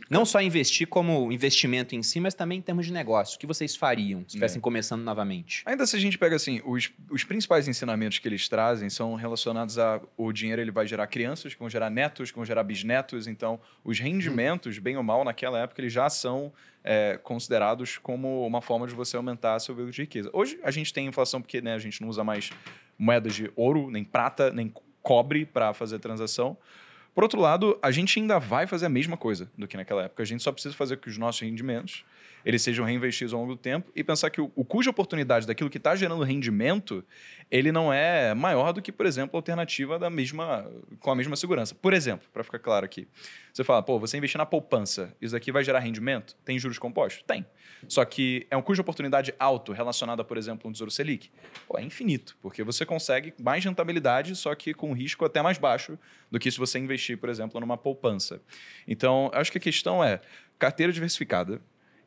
Não tá. só investir como investimento em si, mas também em termos de negócio. O que vocês fariam se estivessem é. começando novamente? Ainda se a gente pega assim, os, os principais ensinamentos que eles trazem são relacionados a o dinheiro ele vai gerar crianças, que vão gerar netos, que vão gerar bisnetos. Então, os rendimentos, hum. bem ou mal, naquela época, eles já são é, considerados como uma forma de você aumentar seu valor de riqueza. Hoje a gente tem inflação porque né, a gente não usa mais moedas de ouro, nem prata, nem cobre para fazer transação. Por outro lado, a gente ainda vai fazer a mesma coisa do que naquela época. A gente só precisa fazer com que os nossos rendimentos eles sejam reinvestidos ao longo do tempo e pensar que o, o custo de oportunidade daquilo que está gerando rendimento, ele não é maior do que, por exemplo, a alternativa da mesma, com a mesma segurança. Por exemplo, para ficar claro aqui, você fala, pô, você investir na poupança, isso daqui vai gerar rendimento? Tem juros compostos? Tem. Só que é um custo de oportunidade alto relacionado a, por exemplo, um Tesouro Selic. Pô, é infinito, porque você consegue mais rentabilidade, só que com um risco até mais baixo do que se você investir, por exemplo, numa poupança. Então, acho que a questão é carteira diversificada,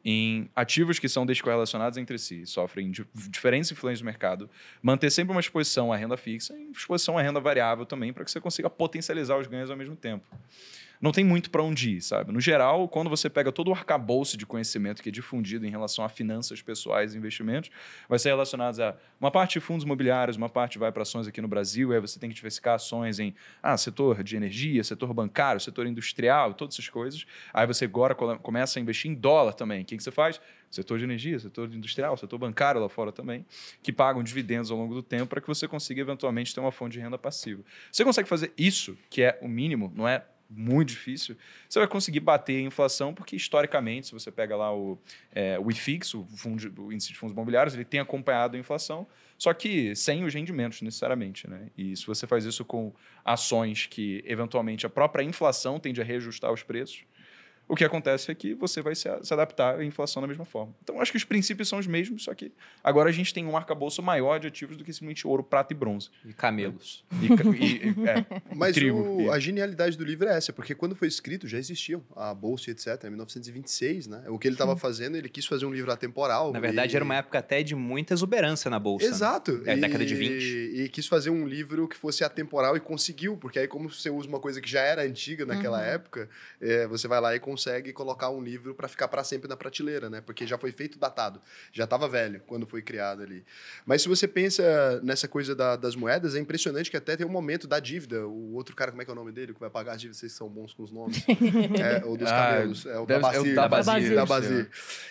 em ativos que são descorrelacionados entre si, sofrem diferentes influências do mercado, manter sempre uma exposição à renda fixa e exposição à renda variável também, para que você consiga potencializar os ganhos ao mesmo tempo não tem muito para onde ir, sabe? No geral, quando você pega todo o arcabouço de conhecimento que é difundido em relação a finanças pessoais e investimentos, vai ser relacionado a uma parte de fundos imobiliários, uma parte vai para ações aqui no Brasil, aí você tem que diversificar ações em ah, setor de energia, setor bancário, setor industrial, todas essas coisas. Aí você agora começa a investir em dólar também. O que, que você faz? setor de energia, setor industrial, setor bancário lá fora também, que pagam dividendos ao longo do tempo para que você consiga eventualmente ter uma fonte de renda passiva. Você consegue fazer isso, que é o mínimo, não é muito difícil, você vai conseguir bater a inflação, porque historicamente, se você pega lá o, é, o IFIX, o, fundo, o índice de fundos imobiliários, ele tem acompanhado a inflação, só que sem os rendimentos necessariamente. Né? E se você faz isso com ações que, eventualmente, a própria inflação tende a reajustar os preços, o que acontece é que você vai se, adaptar à inflação da mesma forma. Então, acho que os princípios são os mesmos, só que agora a gente tem um arcabouço maior de ativos do que simplesmente ouro, prata e bronze. E camelos. E, e, e, é, Mas trigo, o, a genialidade do livro é essa, porque quando foi escrito já existiam a bolsa, etc., em 1926, né? O que ele estava fazendo, ele quis fazer um livro atemporal. Na verdade, era uma época até de muita exuberância na bolsa. Né? Exato. Né? É, década de 20. E quis fazer um livro que fosse atemporal e conseguiu, porque aí, como você usa uma coisa que já era antiga naquela uhum. época, é, você vai lá e consegue consegue colocar um livro para ficar para sempre na prateleira, né? Porque já foi feito datado, já estava velho quando foi criado ali. Mas se você pensa nessa coisa da, das moedas, é impressionante que até tem um momento da dívida. O outro cara, como é que é o nome dele, que vai pagar as dívidas, vocês são bons com os nomes. é, ou dos ah, cabelos. É o da base, É o da base. Né? Né?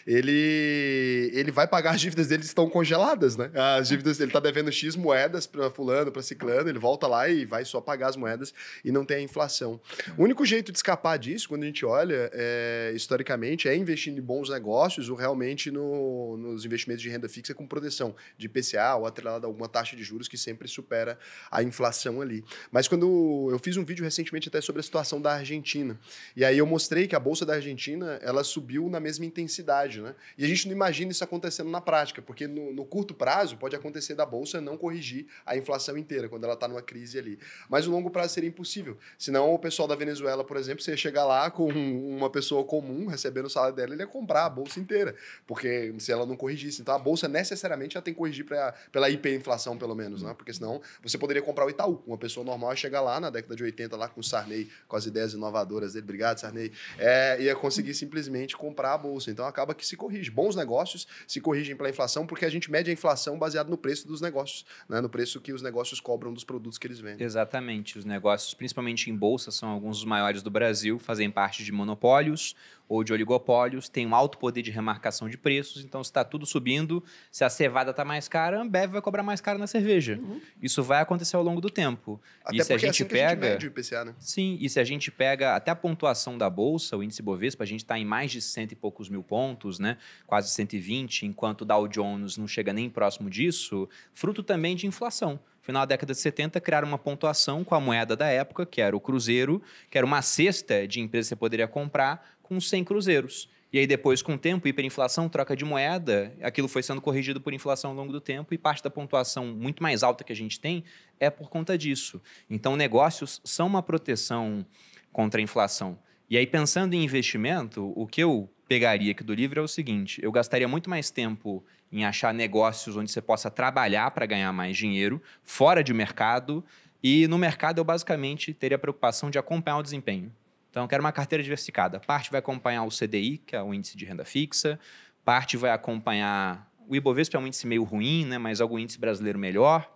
Ele, ele vai pagar as dívidas dele estão congeladas, né? As dívidas, ele está devendo X moedas para fulano, para ciclano, ele volta lá e vai só pagar as moedas e não tem a inflação. O único jeito de escapar disso, quando a gente olha, é, historicamente é investindo em bons negócios ou realmente no, nos investimentos de renda fixa com proteção de PCA ou atrelada a alguma taxa de juros que sempre supera a inflação ali. Mas quando eu fiz um vídeo recentemente até sobre a situação da Argentina, e aí eu mostrei que a bolsa da Argentina ela subiu na mesma intensidade, né? E a gente não imagina isso acontecendo na prática, porque no, no curto prazo pode acontecer da bolsa não corrigir a inflação inteira quando ela está numa crise ali, mas no longo prazo seria impossível. Senão o pessoal da Venezuela, por exemplo, você ia chegar lá com uma uma pessoa comum recebendo o salário dela, ele ia comprar a bolsa inteira, porque se ela não corrigisse. Então a bolsa necessariamente já tem que corrigir pra, pela hiperinflação, pelo menos, né? Porque senão você poderia comprar o Itaú. Uma pessoa normal ia chegar lá na década de 80, lá com o Sarney, com as ideias inovadoras dele, obrigado, Sarney, é, ia conseguir simplesmente comprar a bolsa. Então acaba que se corrige. Bons negócios se corrigem pela inflação, porque a gente mede a inflação baseado no preço dos negócios, né? no preço que os negócios cobram dos produtos que eles vendem. Exatamente. Os negócios, principalmente em bolsa, são alguns dos maiores do Brasil, fazem parte de monopólio olhos ou de oligopólios, tem um alto poder de remarcação de preços, então se está tudo subindo, se a cevada está mais cara, a Ambev vai cobrar mais caro na cerveja. Uhum. Isso vai acontecer ao longo do tempo. Até e se a é gente é assim pega. A gente IPCA, né? Sim, e se a gente pega até a pontuação da Bolsa, o índice Bovespa, a gente está em mais de cento e poucos mil pontos, né? Quase 120, enquanto o Dow Jones não chega nem próximo disso, fruto também de inflação final da década de 70, criaram uma pontuação com a moeda da época, que era o cruzeiro, que era uma cesta de empresas que você poderia comprar com 100 cruzeiros. E aí depois, com o tempo, hiperinflação, troca de moeda, aquilo foi sendo corrigido por inflação ao longo do tempo e parte da pontuação muito mais alta que a gente tem é por conta disso. Então, negócios são uma proteção contra a inflação. E aí, pensando em investimento, o que eu pegaria aqui do livro é o seguinte: eu gastaria muito mais tempo em achar negócios onde você possa trabalhar para ganhar mais dinheiro, fora de mercado, e no mercado eu basicamente teria a preocupação de acompanhar o desempenho. Então, eu quero uma carteira diversificada. Parte vai acompanhar o CDI, que é o índice de renda fixa, parte vai acompanhar. O Ibovespa é um índice meio ruim, né? mas algum índice brasileiro melhor.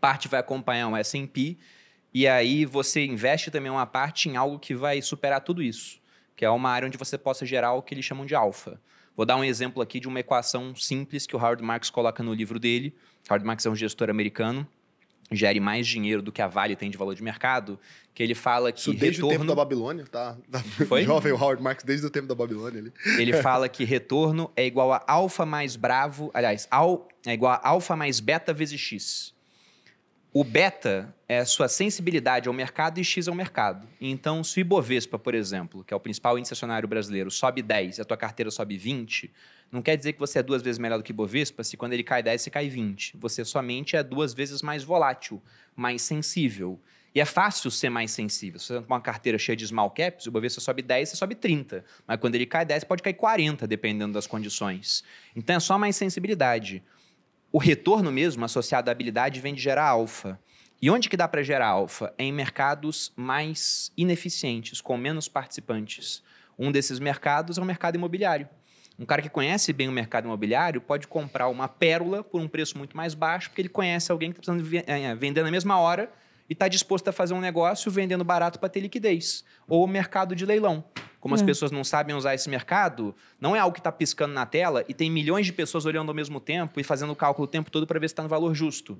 Parte vai acompanhar o SP. E aí você investe também uma parte em algo que vai superar tudo isso, que é uma área onde você possa gerar o que eles chamam de alfa. Vou dar um exemplo aqui de uma equação simples que o Howard Marks coloca no livro dele. Howard Marks é um gestor americano gere mais dinheiro do que a Vale tem de valor de mercado, que ele fala que Isso desde retorno... o tempo da Babilônia, tá? Da... Foi? Jovem Howard Marks desde o tempo da Babilônia ali. Ele fala que retorno é igual a alfa mais bravo, aliás, al... é igual a alfa mais beta vezes x. O beta é a sua sensibilidade ao mercado e x ao mercado. Então, se o Ibovespa, por exemplo, que é o principal índice acionário brasileiro, sobe 10 e a tua carteira sobe 20, não quer dizer que você é duas vezes melhor do que Bovespa se quando ele cai 10, você cai 20. Você somente é duas vezes mais volátil, mais sensível. E é fácil ser mais sensível. Se você tem uma carteira cheia de small caps, o Bovespa sobe 10, você sobe 30. Mas quando ele cai 10, pode cair 40, dependendo das condições. Então é só mais sensibilidade. O retorno mesmo, associado à habilidade, vem de gerar alfa. E onde que dá para gerar alfa? É em mercados mais ineficientes, com menos participantes. Um desses mercados é o mercado imobiliário. Um cara que conhece bem o mercado imobiliário pode comprar uma pérola por um preço muito mais baixo, porque ele conhece alguém que está precisando eh, vender na mesma hora e está disposto a fazer um negócio vendendo barato para ter liquidez. Ou o mercado de leilão. Como é. as pessoas não sabem usar esse mercado, não é algo que está piscando na tela e tem milhões de pessoas olhando ao mesmo tempo e fazendo o cálculo o tempo todo para ver se está no valor justo.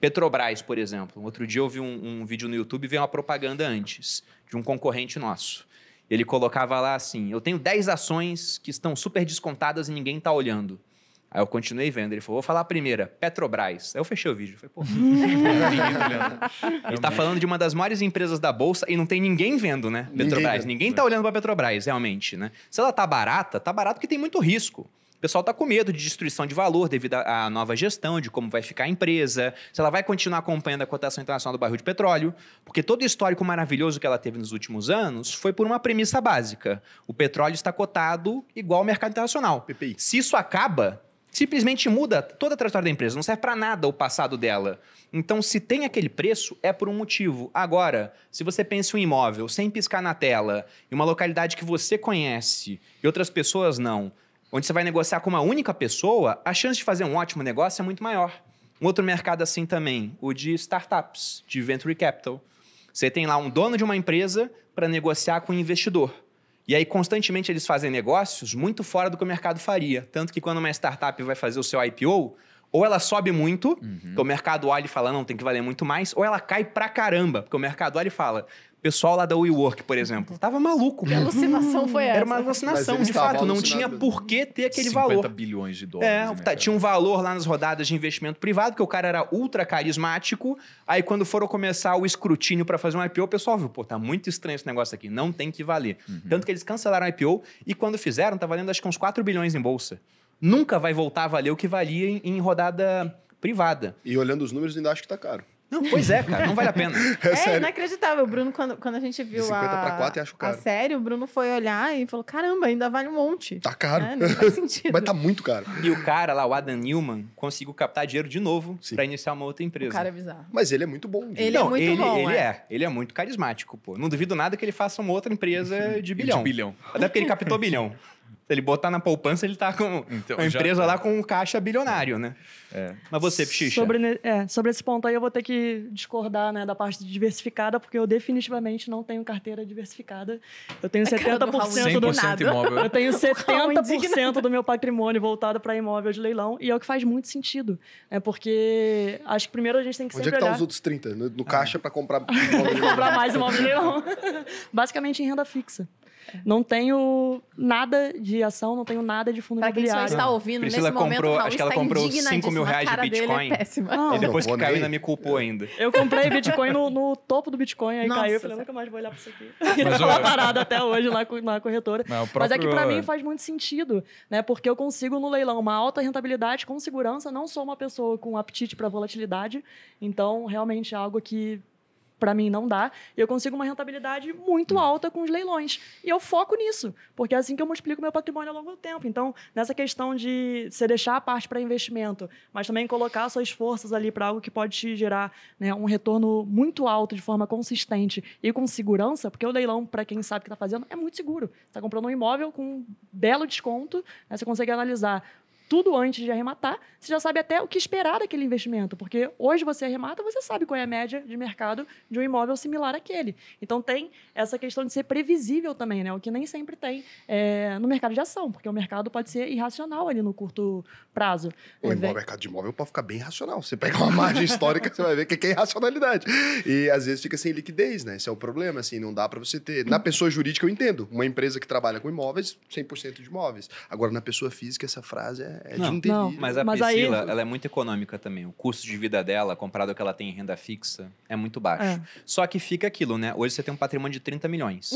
Petrobras, por exemplo. Outro dia eu vi um, um vídeo no YouTube e veio uma propaganda antes de um concorrente nosso ele colocava lá assim: eu tenho 10 ações que estão super descontadas e ninguém está olhando. Aí eu continuei vendo. Ele falou, vou falar a primeira, Petrobras. Aí eu fechei o vídeo. Falei, pô, Ele tá falando de uma das maiores empresas da Bolsa e não tem ninguém vendo, né? Petrobras. Ninguém, ninguém tá olhando pra Petrobras, realmente, né? Se ela tá barata, tá barato porque tem muito risco pessoal está com medo de destruição de valor devido à nova gestão, de como vai ficar a empresa, se ela vai continuar acompanhando a cotação internacional do barril de petróleo, porque todo o histórico maravilhoso que ela teve nos últimos anos foi por uma premissa básica. O petróleo está cotado igual ao mercado internacional. PPI. Se isso acaba, simplesmente muda toda a trajetória da empresa, não serve para nada o passado dela. Então, se tem aquele preço, é por um motivo. Agora, se você pensa em um imóvel sem piscar na tela, em uma localidade que você conhece e outras pessoas não, onde você vai negociar com uma única pessoa, a chance de fazer um ótimo negócio é muito maior. Um outro mercado assim também, o de startups, de venture capital. Você tem lá um dono de uma empresa para negociar com um investidor. E aí, constantemente, eles fazem negócios muito fora do que o mercado faria. Tanto que quando uma startup vai fazer o seu IPO, ou ela sobe muito, uhum. o mercado olha e fala, não, tem que valer muito mais, ou ela cai pra caramba, porque o mercado olha e fala, pessoal lá da WeWork, por exemplo, tava maluco. Que alucinação foi essa? Era uma alucinação, de fato. Não tinha por que ter aquele 50 valor. 50 bilhões de é, dólares. É, tá, tinha um valor lá nas rodadas de investimento privado, que o cara era ultra carismático. Aí, quando foram começar o escrutínio para fazer um IPO, o pessoal viu, pô, tá muito estranho esse negócio aqui. Não tem que valer. Uhum. Tanto que eles cancelaram o IPO e quando fizeram, tá valendo acho que uns 4 bilhões em bolsa. Nunca vai voltar a valer o que valia em, em rodada privada. E olhando os números, ainda acho que tá caro. Pois é, cara, não vale a pena. É, é inacreditável. O Bruno, quando, quando a gente viu 50 a, pra 4, acho caro. a série, o Bruno foi olhar e falou: caramba, ainda vale um monte. Tá caro. É, não faz sentido. Mas tá muito caro. E o cara lá, o Adam Newman, conseguiu captar dinheiro de novo para iniciar uma outra empresa. O cara é bizarro. Mas ele é muito bom. Ele é não, é muito ele, bom. Ele é. é. ele é muito carismático, pô. Não duvido nada que ele faça uma outra empresa de bilhão. De bilhão. Até porque ele captou bilhão ele botar na poupança, ele tá com então, a empresa já... lá tá. com um caixa bilionário, né? É. Mas você, Pichicha? Sobre, é, sobre esse ponto aí, eu vou ter que discordar né, da parte de diversificada, porque eu definitivamente não tenho carteira diversificada. Eu tenho 70% é do, do nada. Imóvel. Eu tenho 70% do meu patrimônio voltado para imóvel de leilão, e é o que faz muito sentido. É porque acho que primeiro a gente tem que Onde é sempre é que tá olhar... os outros 30? No, no ah. caixa ah. para comprar... comprar mais imóvel de leilão. Basicamente em renda fixa. É. Não tenho nada de ação, não tenho nada de fundo pra imobiliário. a quem só está ouvindo Priscila nesse momento, Raul acho que ela comprou 5 mil reais de é Bitcoin. É não, e depois que caiu, ainda me culpou ainda. Eu comprei Bitcoin no, no topo do Bitcoin, aí Nossa, caiu. Eu falei, nunca mais vou olhar para isso aqui. E Mas, ela tá parado até hoje lá na corretora. Não, próprio... Mas é que para mim faz muito sentido, né? Porque eu consigo no leilão uma alta rentabilidade com segurança. Não sou uma pessoa com apetite para volatilidade. Então, realmente é algo que para mim não dá, e eu consigo uma rentabilidade muito alta com os leilões. E eu foco nisso, porque é assim que eu multiplico meu patrimônio ao longo do tempo. Então, nessa questão de você deixar a parte para investimento, mas também colocar suas forças ali para algo que pode te gerar né, um retorno muito alto de forma consistente e com segurança, porque o leilão, para quem sabe o que está fazendo, é muito seguro. Você está comprando um imóvel com um belo desconto, né, você consegue analisar tudo antes de arrematar, você já sabe até o que esperar daquele investimento, porque hoje você arremata, você sabe qual é a média de mercado de um imóvel similar àquele. Então tem essa questão de ser previsível também, né? O que nem sempre tem é, no mercado de ação, porque o mercado pode ser irracional ali no curto prazo. É o mercado de imóvel pode ficar bem irracional. Você pega uma margem histórica, você vai ver que é irracionalidade. E às vezes fica sem liquidez, né? Esse é o problema, assim, não dá para você ter. Na pessoa jurídica eu entendo, uma empresa que trabalha com imóveis, 100% de imóveis. Agora na pessoa física essa frase é é não, de um delírio. Não, mas a mas Priscila, aí... ela é muito econômica também. O custo de vida dela, comparado ao que ela tem em renda fixa, é muito baixo. É. Só que fica aquilo, né? Hoje você tem um patrimônio de 30 milhões.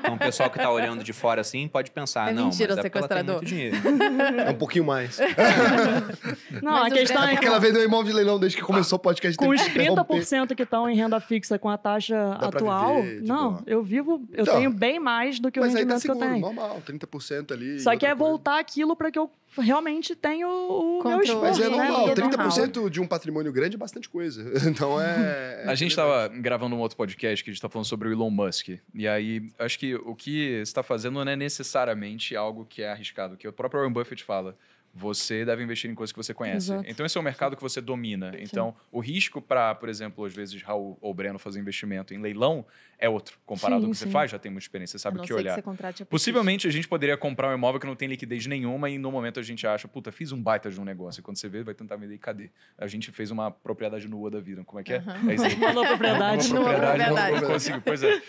então o pessoal que tá olhando de fora assim pode pensar, é não, mentira, mas é sequestrador. ela tem muito dinheiro. é um pouquinho mais. não, mas a questão é... é porque ela vendeu imóvel de leilão desde que começou o podcast. Com os 30% que estão em renda fixa com a taxa Dá atual, viver, não, eu vivo, eu então, tenho bem mais do que o tá rendimento tá seguro, que eu tenho. normal, 30% ali. Só que é coisa. voltar aquilo para que eu realmente realmente tem o, o meu esforço. Mas é né? normal, né? 30% de um patrimônio grande é bastante coisa. Então é, é. a gente estava gravando um outro podcast que a gente está falando sobre o Elon Musk. E aí, acho que o que está fazendo não é necessariamente algo que é arriscado, que o próprio Warren Buffett fala você deve investir em coisas que você conhece. Exato. Então, esse é o mercado que você domina. Então, o risco para, por exemplo, às vezes Raul ou Breno fazer investimento em leilão é outro, comparado sim, ao que sim. você faz, já tem muita experiência, você sabe o que olhar. Que Possivelmente a gente poderia comprar um imóvel que não tem liquidez nenhuma e no momento a gente acha, puta, fiz um baita de um negócio. E quando você vê, vai tentar vender e cadê? A gente fez uma propriedade nua da vida, como é que é? Uhum. É isso aí. Uma propriedade nua. Propriedade, propriedade. Não, não consigo, pois é.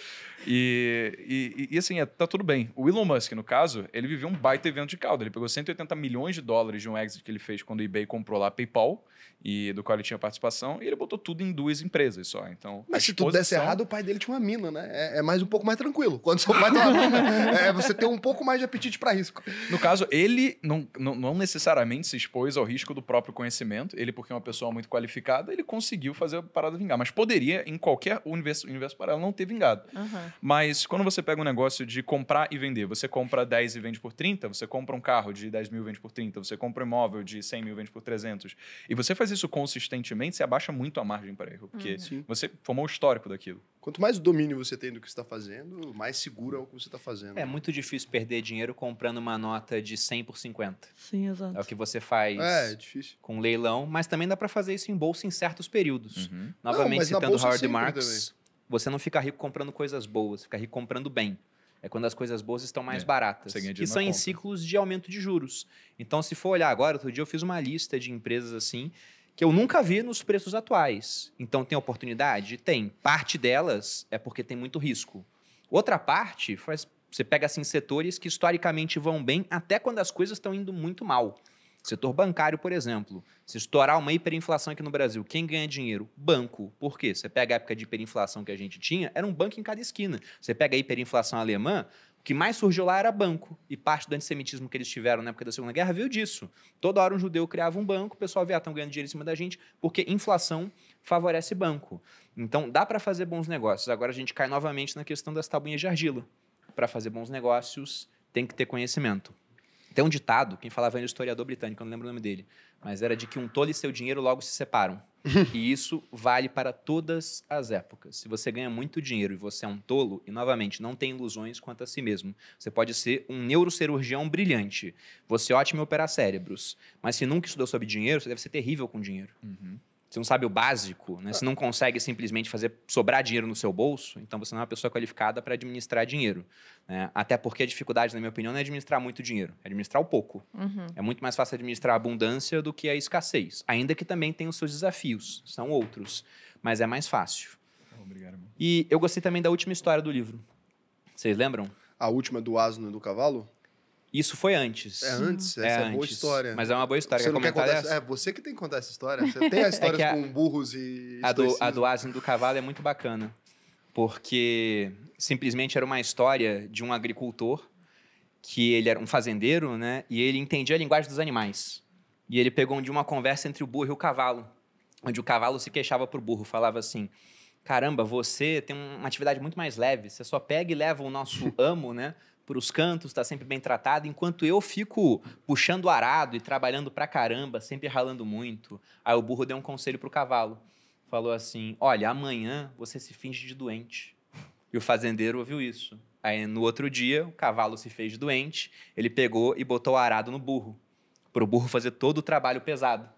E, e, e assim, é, tá tudo bem. O Elon Musk, no caso, ele viveu um baita evento de calda. Ele pegou 180 milhões de dólares de um exit que ele fez quando o eBay comprou lá a PayPal, e, do qual ele tinha participação, e ele botou tudo em duas empresas só. Então, Mas se tudo desse errado, o pai dele tinha uma mina, né? É, é mais um pouco mais tranquilo. Quando seu pai tem uma mina, é, você tem um pouco mais de apetite para risco. No caso, ele não, não, não necessariamente se expôs ao risco do próprio conhecimento. Ele, porque é uma pessoa muito qualificada, ele conseguiu fazer a parada vingar. Mas poderia, em qualquer universo, universo paralelo, não ter vingado. Uhum. Mas quando você pega um negócio de comprar e vender, você compra 10 e vende por 30, você compra um carro de 10 mil e vende por 30, você compra um imóvel de 100 mil e vende por 300, e você faz isso consistentemente, você abaixa muito a margem para erro, porque uhum. você formou o histórico daquilo. Quanto mais domínio você tem do que está fazendo, mais seguro é o que você está fazendo. É muito difícil perder dinheiro comprando uma nota de 100 por 50. Sim, exato. É o que você faz é, é com leilão, mas também dá para fazer isso em bolsa em certos períodos. Uhum. Novamente Não, citando Howard né, Marks. Também. Você não fica rico comprando coisas boas, fica rico comprando bem. É quando as coisas boas estão mais é, baratas. Que são em ciclos de aumento de juros. Então, se for olhar agora, outro dia eu fiz uma lista de empresas assim que eu nunca vi nos preços atuais. Então, tem oportunidade? Tem. Parte delas é porque tem muito risco. Outra parte faz. Você pega assim setores que historicamente vão bem até quando as coisas estão indo muito mal. Setor bancário, por exemplo. Se estourar uma hiperinflação aqui no Brasil, quem ganha dinheiro? Banco. Por quê? Você pega a época de hiperinflação que a gente tinha, era um banco em cada esquina. Você pega a hiperinflação alemã, o que mais surgiu lá era banco. E parte do antissemitismo que eles tiveram na época da Segunda Guerra veio disso. Toda hora um judeu criava um banco, o pessoal via, estão ah, ganhando dinheiro em cima da gente, porque inflação favorece banco. Então, dá para fazer bons negócios. Agora a gente cai novamente na questão das tabuinhas de argila. Para fazer bons negócios, tem que ter conhecimento. Tem um ditado, quem falava era um historiador britânico, eu não lembro o nome dele, mas era de que um tolo e seu dinheiro logo se separam. e isso vale para todas as épocas. Se você ganha muito dinheiro e você é um tolo, e novamente, não tem ilusões quanto a si mesmo. Você pode ser um neurocirurgião brilhante, você é ótimo em operar cérebros, mas se nunca estudou sobre dinheiro, você deve ser terrível com dinheiro. Uhum você não sabe o básico, né? você ah. não consegue simplesmente fazer sobrar dinheiro no seu bolso, então você não é uma pessoa qualificada para administrar dinheiro. Né? Até porque a dificuldade, na minha opinião, não é administrar muito dinheiro, é administrar o pouco. Uhum. É muito mais fácil administrar a abundância do que a escassez, ainda que também tem os seus desafios, são outros, mas é mais fácil. Obrigado. Irmão. E eu gostei também da última história do livro. Vocês lembram? A última do asno e do cavalo? Isso foi antes. É antes? É essa é, antes, boa história. Mas é uma boa história. Você quer não quer contar essa? É, você que tem que contar essa história. Você tem a é história é com burros e. A do, a do asno do cavalo é muito bacana. Porque simplesmente era uma história de um agricultor que ele era um fazendeiro, né? E ele entendia a linguagem dos animais. E ele pegou um de uma conversa entre o burro e o cavalo, onde o cavalo se queixava para o burro, falava assim: "Caramba, você tem uma atividade muito mais leve, você só pega e leva o nosso amo, né, para os cantos, está sempre bem tratado, enquanto eu fico puxando arado e trabalhando pra caramba, sempre ralando muito. Aí o burro deu um conselho pro cavalo. Falou assim: Olha, amanhã você se finge de doente. E o fazendeiro ouviu isso. Aí no outro dia, o cavalo se fez doente, ele pegou e botou o arado no burro, para o burro fazer todo o trabalho pesado.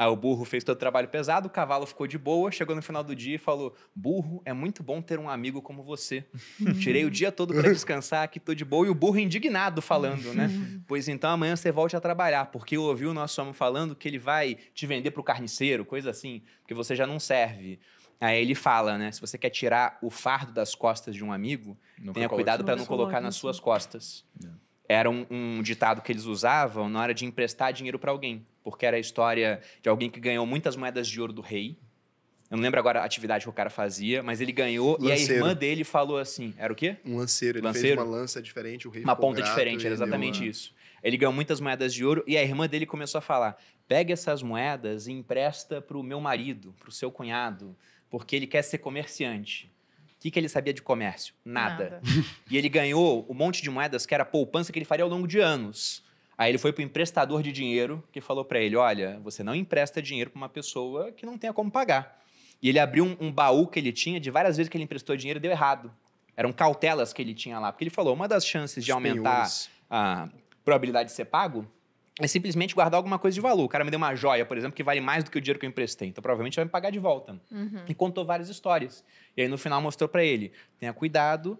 Aí ah, o burro fez todo o trabalho pesado, o cavalo ficou de boa, chegou no final do dia e falou: Burro, é muito bom ter um amigo como você. Tirei o dia todo para descansar, aqui tô de boa, e o burro indignado falando, né? pois então amanhã você volte a trabalhar, porque ouviu o nosso homem falando que ele vai te vender pro carniceiro, coisa assim, porque você já não serve. Aí ele fala, né? Se você quer tirar o fardo das costas de um amigo, Nunca tenha cuidado para não colocar nas suas costas. É. Era um, um ditado que eles usavam na hora de emprestar dinheiro para alguém porque era a história de alguém que ganhou muitas moedas de ouro do rei. Eu não lembro agora a atividade que o cara fazia, mas ele ganhou lanceiro. e a irmã dele falou assim: era o quê? Um lanceiro. Ele lanceiro. fez uma lança diferente, o rei Uma ponta grato, diferente, era exatamente uma... isso. Ele ganhou muitas moedas de ouro e a irmã dele começou a falar: pega essas moedas e empresta para o meu marido, para o seu cunhado, porque ele quer ser comerciante. O que, que ele sabia de comércio? Nada. Nada. e ele ganhou um monte de moedas que era poupança que ele faria ao longo de anos. Aí ele foi para o emprestador de dinheiro que falou para ele: Olha, você não empresta dinheiro para uma pessoa que não tenha como pagar. E ele abriu um, um, baú que ele tinha de várias vezes que ele emprestou dinheiro e deu errado. Eram cautelas que ele tinha lá. Porque ele falou: uma das chances de aumentar a probabilidade de ser pago é simplesmente guardar alguma coisa de valor. O cara me deu uma joia, por exemplo, que vale mais do que o dinheiro que eu emprestei. Então, provavelmente vai me pagar de volta. Uhum. E contou várias histórias. E aí, no final, mostrou para ele: tenha cuidado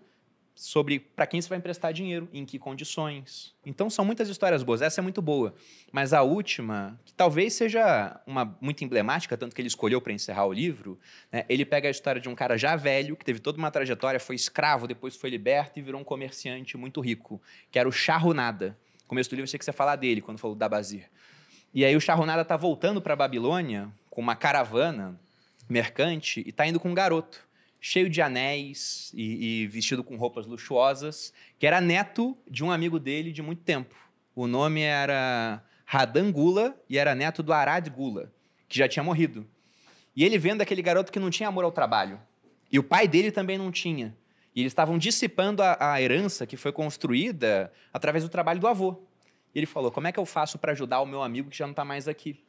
sobre para quem você vai emprestar dinheiro, em que condições. Então são muitas histórias boas. Essa é muito boa, mas a última, que talvez seja uma muito emblemática, tanto que ele escolheu para encerrar o livro, né? ele pega a história de um cara já velho que teve toda uma trajetória, foi escravo, depois foi liberto e virou um comerciante muito rico, que era o Charrunada. No começo do livro eu achei que você ia falar dele quando falou da Bazir. E aí o Charrunada está voltando para Babilônia com uma caravana mercante e está indo com um garoto cheio de anéis e, e, vestido com roupas luxuosas, que era neto de um amigo dele de muito tempo. O nome era Radan Gula e era neto do Arad Gula, que já tinha morrido. E ele vendo aquele garoto que não tinha amor ao trabalho. E o pai dele também não tinha. E eles estavam dissipando a, a herança que foi construída através do trabalho do avô. E ele falou: Como é que eu faço para ajudar o meu amigo que já não está mais aqui?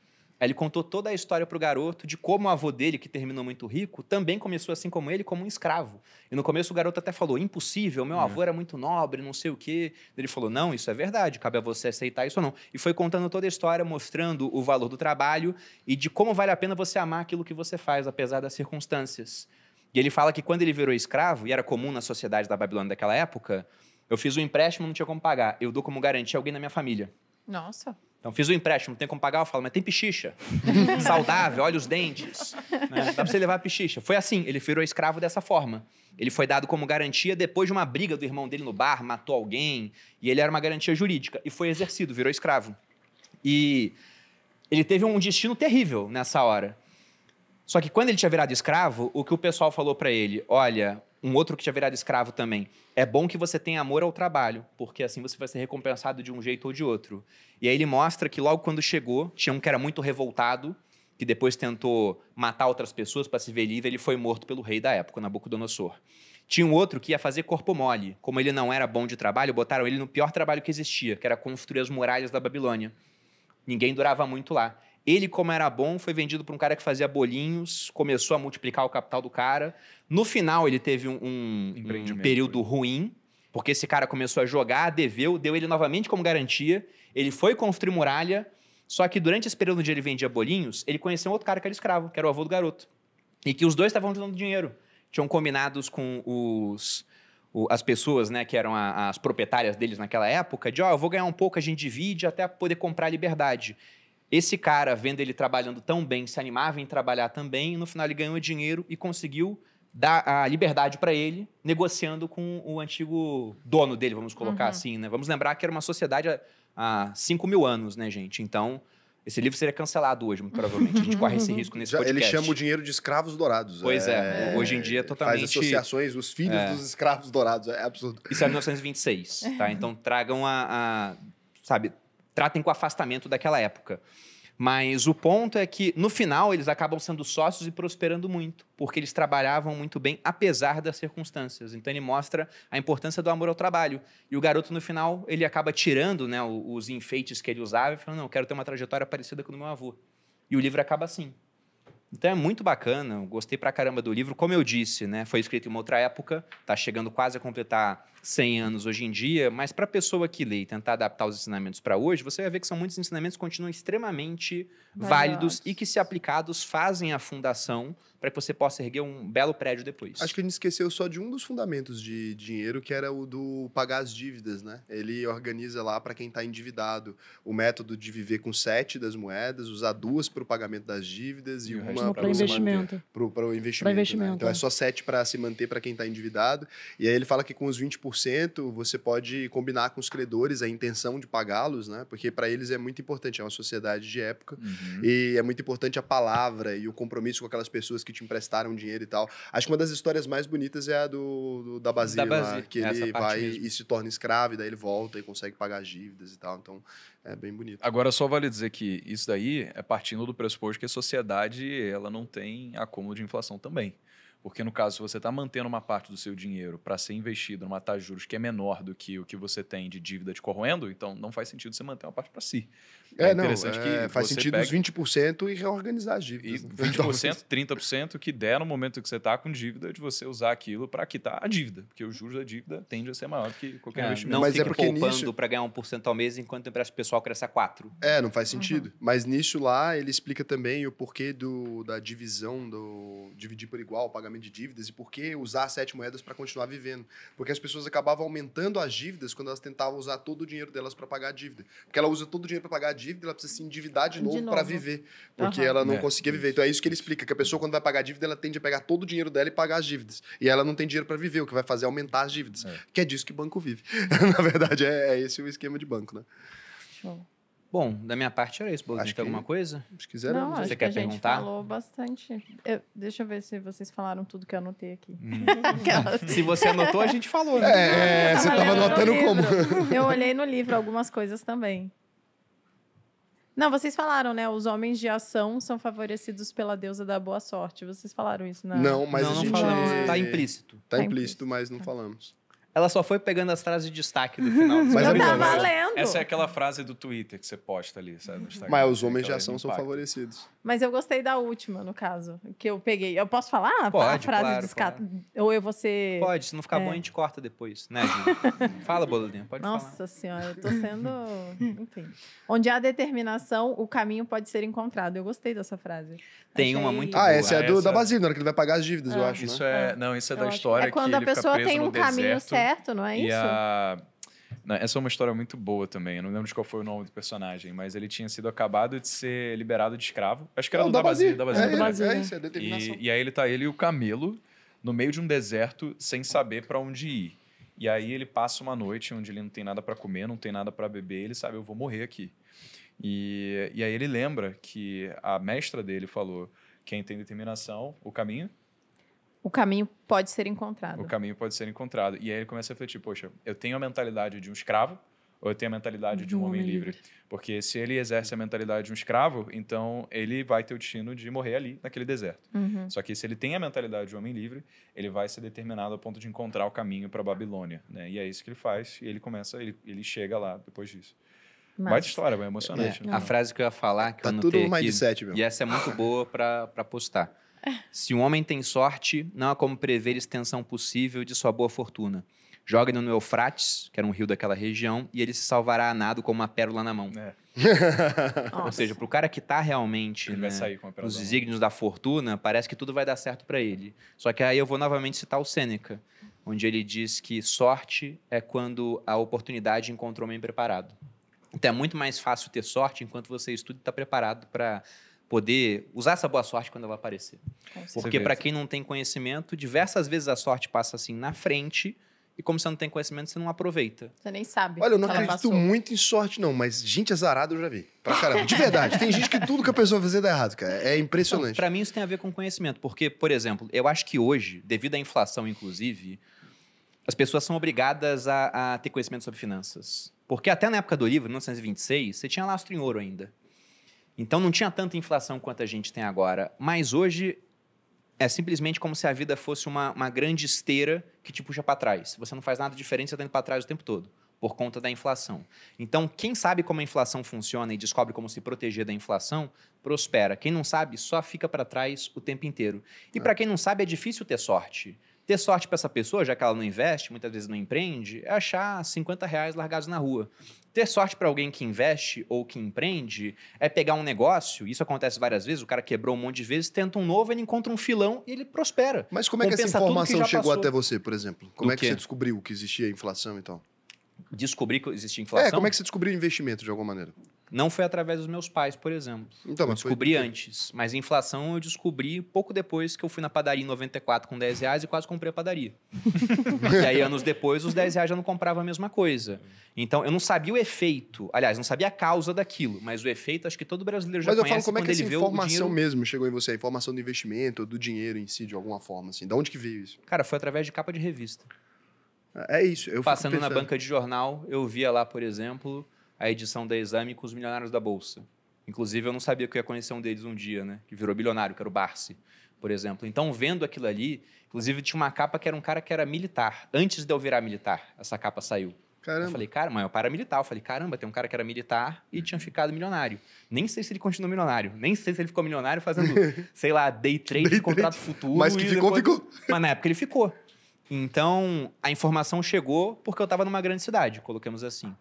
ele contou toda a história para o garoto de como o avô dele, que terminou muito rico, também começou assim como ele, como um escravo. E no começo o garoto até falou: impossível, meu é. avô era muito nobre, não sei o quê. Ele falou: não, isso é verdade, cabe a você aceitar isso ou não. E foi contando toda a história, mostrando o valor do trabalho e de como vale a pena você amar aquilo que você faz, apesar das circunstâncias. E ele fala que quando ele virou escravo, e era comum na sociedade da Babilônia daquela época, eu fiz um empréstimo, não tinha como pagar. Eu dou como garantia alguém na minha família. Nossa. Então, fiz o empréstimo, não tem como pagar? Eu falo, mas tem pichicha. Saudável, olha os dentes. Né? Dá pra você levar a pichicha. Foi assim, ele virou escravo dessa forma. Ele foi dado como garantia depois de uma briga do irmão dele no bar, matou alguém, e ele era uma garantia jurídica. E foi exercido, virou escravo. E ele teve um destino terrível nessa hora. Só que quando ele tinha virado escravo, o que o pessoal falou para ele? Olha, um outro que tinha virado escravo também. É bom que você tenha amor ao trabalho, porque assim você vai ser recompensado de um jeito ou de outro. E aí ele mostra que logo quando chegou, tinha um que era muito revoltado, que depois tentou matar outras pessoas para se ver livre, ele foi morto pelo rei da época, Nabucodonosor. Tinha um outro que ia fazer corpo mole. Como ele não era bom de trabalho, botaram ele no pior trabalho que existia, que era construir as muralhas da Babilônia. Ninguém durava muito lá. Ele, como era bom, foi vendido para um cara que fazia bolinhos, começou a multiplicar o capital do cara. No final, ele teve um, um, um período ruim, porque esse cara começou a jogar, deveu, deu ele novamente como garantia. Ele foi construir muralha, só que durante esse período onde ele vendia bolinhos, ele conheceu um outro cara que era escravo, que era o avô do garoto. E que os dois estavam juntando dinheiro. Tinham combinados com os as pessoas né, que eram a, as proprietárias deles naquela época, de ó, oh, eu vou ganhar um pouco, a gente divide até poder comprar a liberdade. Esse cara, vendo ele trabalhando tão bem, se animava em trabalhar também, e no final ele ganhou dinheiro e conseguiu dar a liberdade para ele, negociando com o antigo dono dele, vamos colocar uhum. assim, né? Vamos lembrar que era uma sociedade há 5 mil anos, né, gente? Então, esse livro seria cancelado hoje, provavelmente. A gente corre esse risco nesse Já, podcast. Ele chama o dinheiro de escravos dourados. Pois é, é hoje em dia é totalmente... Faz associações, os filhos é. dos escravos dourados, é absurdo. Isso é 1926, tá? Então tragam a, a sabe, tratem com o afastamento daquela época. Mas o ponto é que, no final, eles acabam sendo sócios e prosperando muito, porque eles trabalhavam muito bem, apesar das circunstâncias. Então, ele mostra a importância do amor ao trabalho. E o garoto, no final, ele acaba tirando né, os enfeites que ele usava e falando: não, eu quero ter uma trajetória parecida com o do meu avô. E o livro acaba assim. Então é muito bacana, gostei pra caramba do livro. Como eu disse, né, foi escrito em uma outra época, tá chegando quase a completar 100 anos hoje em dia, mas para a pessoa que lê e tentar adaptar os ensinamentos para hoje, você vai ver que são muitos ensinamentos que continuam extremamente válidos e que, se aplicados, fazem a fundação para que você possa erguer um belo prédio depois. Acho que a gente esqueceu só de um dos fundamentos de dinheiro, que era o do pagar as dívidas, né? Ele organiza lá para quem está endividado o método de viver com sete das moedas, usar duas para o pagamento das dívidas e, e uma para o investimento. Para o investimento. Né? Então é, é só sete para se manter para quem está endividado. E aí ele fala que com os 20% 10%, você pode combinar com os credores a intenção de pagá-los, né? Porque para eles é muito importante, é uma sociedade de época uhum. e é muito importante a palavra e o compromisso com aquelas pessoas que te emprestaram dinheiro e tal. Acho que uma das histórias mais bonitas é a do, do da Basílio da né? que é ele vai mesmo. e se torna escravo, e daí ele volta e consegue pagar as dívidas e tal. Então, é bem bonito. Agora, só vale dizer que isso daí é partindo do pressuposto que a sociedade ela não tem acúmulo de inflação também. Porque no caso, se você está mantendo uma parte do seu dinheiro para ser investido numa taxa de juros que é menor do que o que você tem de dívida te corroendo, então não faz sentido você manter uma parte para si. É, é interessante não, é, que faz sentido pega... os 20% e reorganizar as dívidas. E 20%, né? 30% então, assim, que der no momento que você está com dívida, de você usar aquilo para quitar a dívida, porque o juros da dívida tende a ser maior do que qualquer é, investimento. Não Mas é fica é porque poupando para ganhar 1% ao mês enquanto o empréstimo pessoal cresce a 4%. É, não faz sentido. Uhum. Mas nisso lá ele explica também o porquê do, da divisão, do dividir por igual pagar pagamento de dívidas e por que usar sete moedas para continuar vivendo. Porque as pessoas acabavam aumentando as dívidas quando elas tentavam usar todo o dinheiro delas para pagar a dívida. Porque ela usa todo o dinheiro para pagar a dívida, ela precisa se endividar de novo, novo. para viver, porque uhum. ela não é, conseguia viver. Então é isso que ele explica, que a pessoa quando vai pagar a dívida, ela tende a pegar todo o dinheiro dela e pagar as dívidas. E ela não tem dinheiro para viver, o que vai fazer é aumentar as dívidas. É. Que é disso que banco vive. Na verdade, é, é esse o esquema de banco, né? Show. Bom, da minha parte era isso. Bolinho, acho tem que alguma coisa? Se quiser, não, você quer perguntar? A gente falou bastante. Eu, deixa eu ver se vocês falaram tudo que eu anotei aqui. Hum. se você anotou, a gente falou, né? É, é você estava anotando como? eu olhei no livro algumas coisas também. Não, vocês falaram, né? Os homens de ação são favorecidos pela deusa da boa sorte. Vocês falaram isso, né? Não, mas não, a gente... Não falamos, tá é implícito. Tá, tá implícito, implícito, mas não tá. falamos ela só foi pegando as frases de destaque do final. Mas tava tá lendo. Essa é aquela frase do Twitter que você posta ali, sabe? Mas os homens de ação são favorecidos. Mas eu gostei da última, no caso, que eu peguei. Eu posso falar tá? Pode, a frase claro, de Ou eu vou ser... Pode, se não ficar é. bom, a gente corta depois, né, gente? Fala, Boladinha, pode Nossa falar. Nossa Senhora, eu tô sendo... Enfim. Onde há determinação, o caminho pode ser encontrado. Eu gostei dessa frase. Tem Achei... uma muito ah, boa. Ah, essa é do, essa... da Basílio, na hora que ele vai pagar as dívidas, ah, eu é. acho. Né? Isso né? é... Não, isso é eu da história que É quando que a pessoa tem um caminho certo certo, não é e isso? A... Essa é uma história muito boa também. Eu não lembro de qual foi o nome do personagem, mas ele tinha sido acabado de ser liberado de escravo. Acho que era é, do da Dabazir. É, Dabazir. É, é, isso, é determinação. E, e aí ele tá, ele e o camelo, no meio de um deserto, sem saber para onde ir. E aí ele passa uma noite onde ele não tem nada para comer, não tem nada para beber, ele sabe, eu vou morrer aqui. E, e aí ele lembra que a mestra dele falou: quem tem determinação, o caminho, o caminho pode ser encontrado. O caminho pode ser encontrado. E aí ele começa a refletir: poxa, eu tenho a mentalidade de um escravo ou eu tenho a mentalidade de um, um homem, livre. livre? Porque se ele exerce a mentalidade de um escravo, então ele vai ter o destino de morrer ali, naquele deserto. Uhum. Só que se ele tem a mentalidade de um homem livre, ele vai ser determinado ao ponto de encontrar o caminho para a Babilônia. Né? E é isso que ele faz, e ele começa, ele, ele chega lá depois disso. Mas... história, é emocionante. É. Né? A frase que eu ia falar, que tá eu anotei tudo aqui, mindset, meu. e essa é muito boa para postar se um homem tem sorte, não há como prever extensão possível de sua boa fortuna. Joga-no no Eufrates, que era um rio daquela região, e ele se salvará a nado com uma pérola na mão. É. Ou seja, para o cara que está realmente né, nos desígnios da fortuna, parece que tudo vai dar certo para ele. Só que aí eu vou novamente citar o Sêneca, onde ele diz que sorte é quando a oportunidade encontra o homem preparado. Então é muito mais fácil ter sorte enquanto você estuda e está preparado para poder usar essa boa sorte quando ela aparecer. Porque para quem não tem conhecimento, diversas vezes a sorte passa assim na frente e como você não tem conhecimento, você não aproveita. Você nem sabe. Olha, eu não acredito passou. muito em sorte não, mas gente azarada eu já vi. Pra caramba, de verdade. tem gente que tudo que a pessoa fazer dá errado, cara. É impressionante. Então, para mim isso tem a ver com conhecimento, porque por exemplo, eu acho que hoje, devido à inflação inclusive, as pessoas são obrigadas a, a ter conhecimento sobre finanças. Porque até na época do livro, em 1926, você tinha lastro em ouro ainda. Então não tinha tanta inflação quanto a gente tem agora. Mas hoje é simplesmente como se a vida fosse uma, uma grande esteira que te puxa para trás. Você não faz nada diferente, você está indo para trás o tempo todo, por conta da inflação. Então, quem sabe como a inflação funciona e descobre como se proteger da inflação, prospera. Quem não sabe, só fica para trás o tempo inteiro. E para quem não sabe, é difícil ter sorte. Ter sorte para essa pessoa, já que ela não investe, muitas vezes não empreende, é achar 50 reais largados na rua. Ter sorte para alguém que investe ou que empreende é pegar um negócio, isso acontece várias vezes, o cara quebrou um monte de vezes, tenta um novo, ele encontra um filão e ele prospera. Mas como é que essa informação que chegou passou. até você, por exemplo? Como Do é que quê? você descobriu que existia inflação e tal? Descobri que existia é, inflação? É, como é que você descobriu investimento de alguma maneira? Não foi através dos meus pais, por exemplo. Então, eu descobri foi... antes. Mas inflação eu descobri pouco depois que eu fui na padaria em 94 com 10 reais e quase comprei a padaria. e aí, anos depois, os 10 reais já não comprava a mesma coisa. Então, eu não sabia o efeito. Aliás, não sabia a causa daquilo. Mas o efeito, acho que todo brasileiro já conhece. Mas eu falo, como é que essa informação dinheiro... mesmo chegou em você? A informação do investimento, do dinheiro em si, de alguma forma? Assim. De onde que veio isso? Cara, foi através de capa de revista. É, é isso. Eu Passando na banca de jornal, eu via lá, por exemplo a edição da Exame com os milionários da Bolsa. Inclusive, eu não sabia que eu ia conhecer um deles um dia, né? Que virou bilionário, que era o Barsi, por exemplo. Então, vendo aquilo ali, inclusive tinha uma capa que era um cara que era militar. Antes de eu virar militar, essa capa saiu. Caramba. Eu falei, cara, mas eu é paramilitar. Eu falei, caramba, tem um cara que era militar e uhum. tinha ficado milionário. Nem sei se ele continuou milionário. Nem sei se ele ficou milionário fazendo, sei lá, day trade, day contrato trade. futuro. Mas que ficou, depois... ficou. Mas na época ele ficou. Então, a informação chegou porque eu estava numa grande cidade, coloquemos assim.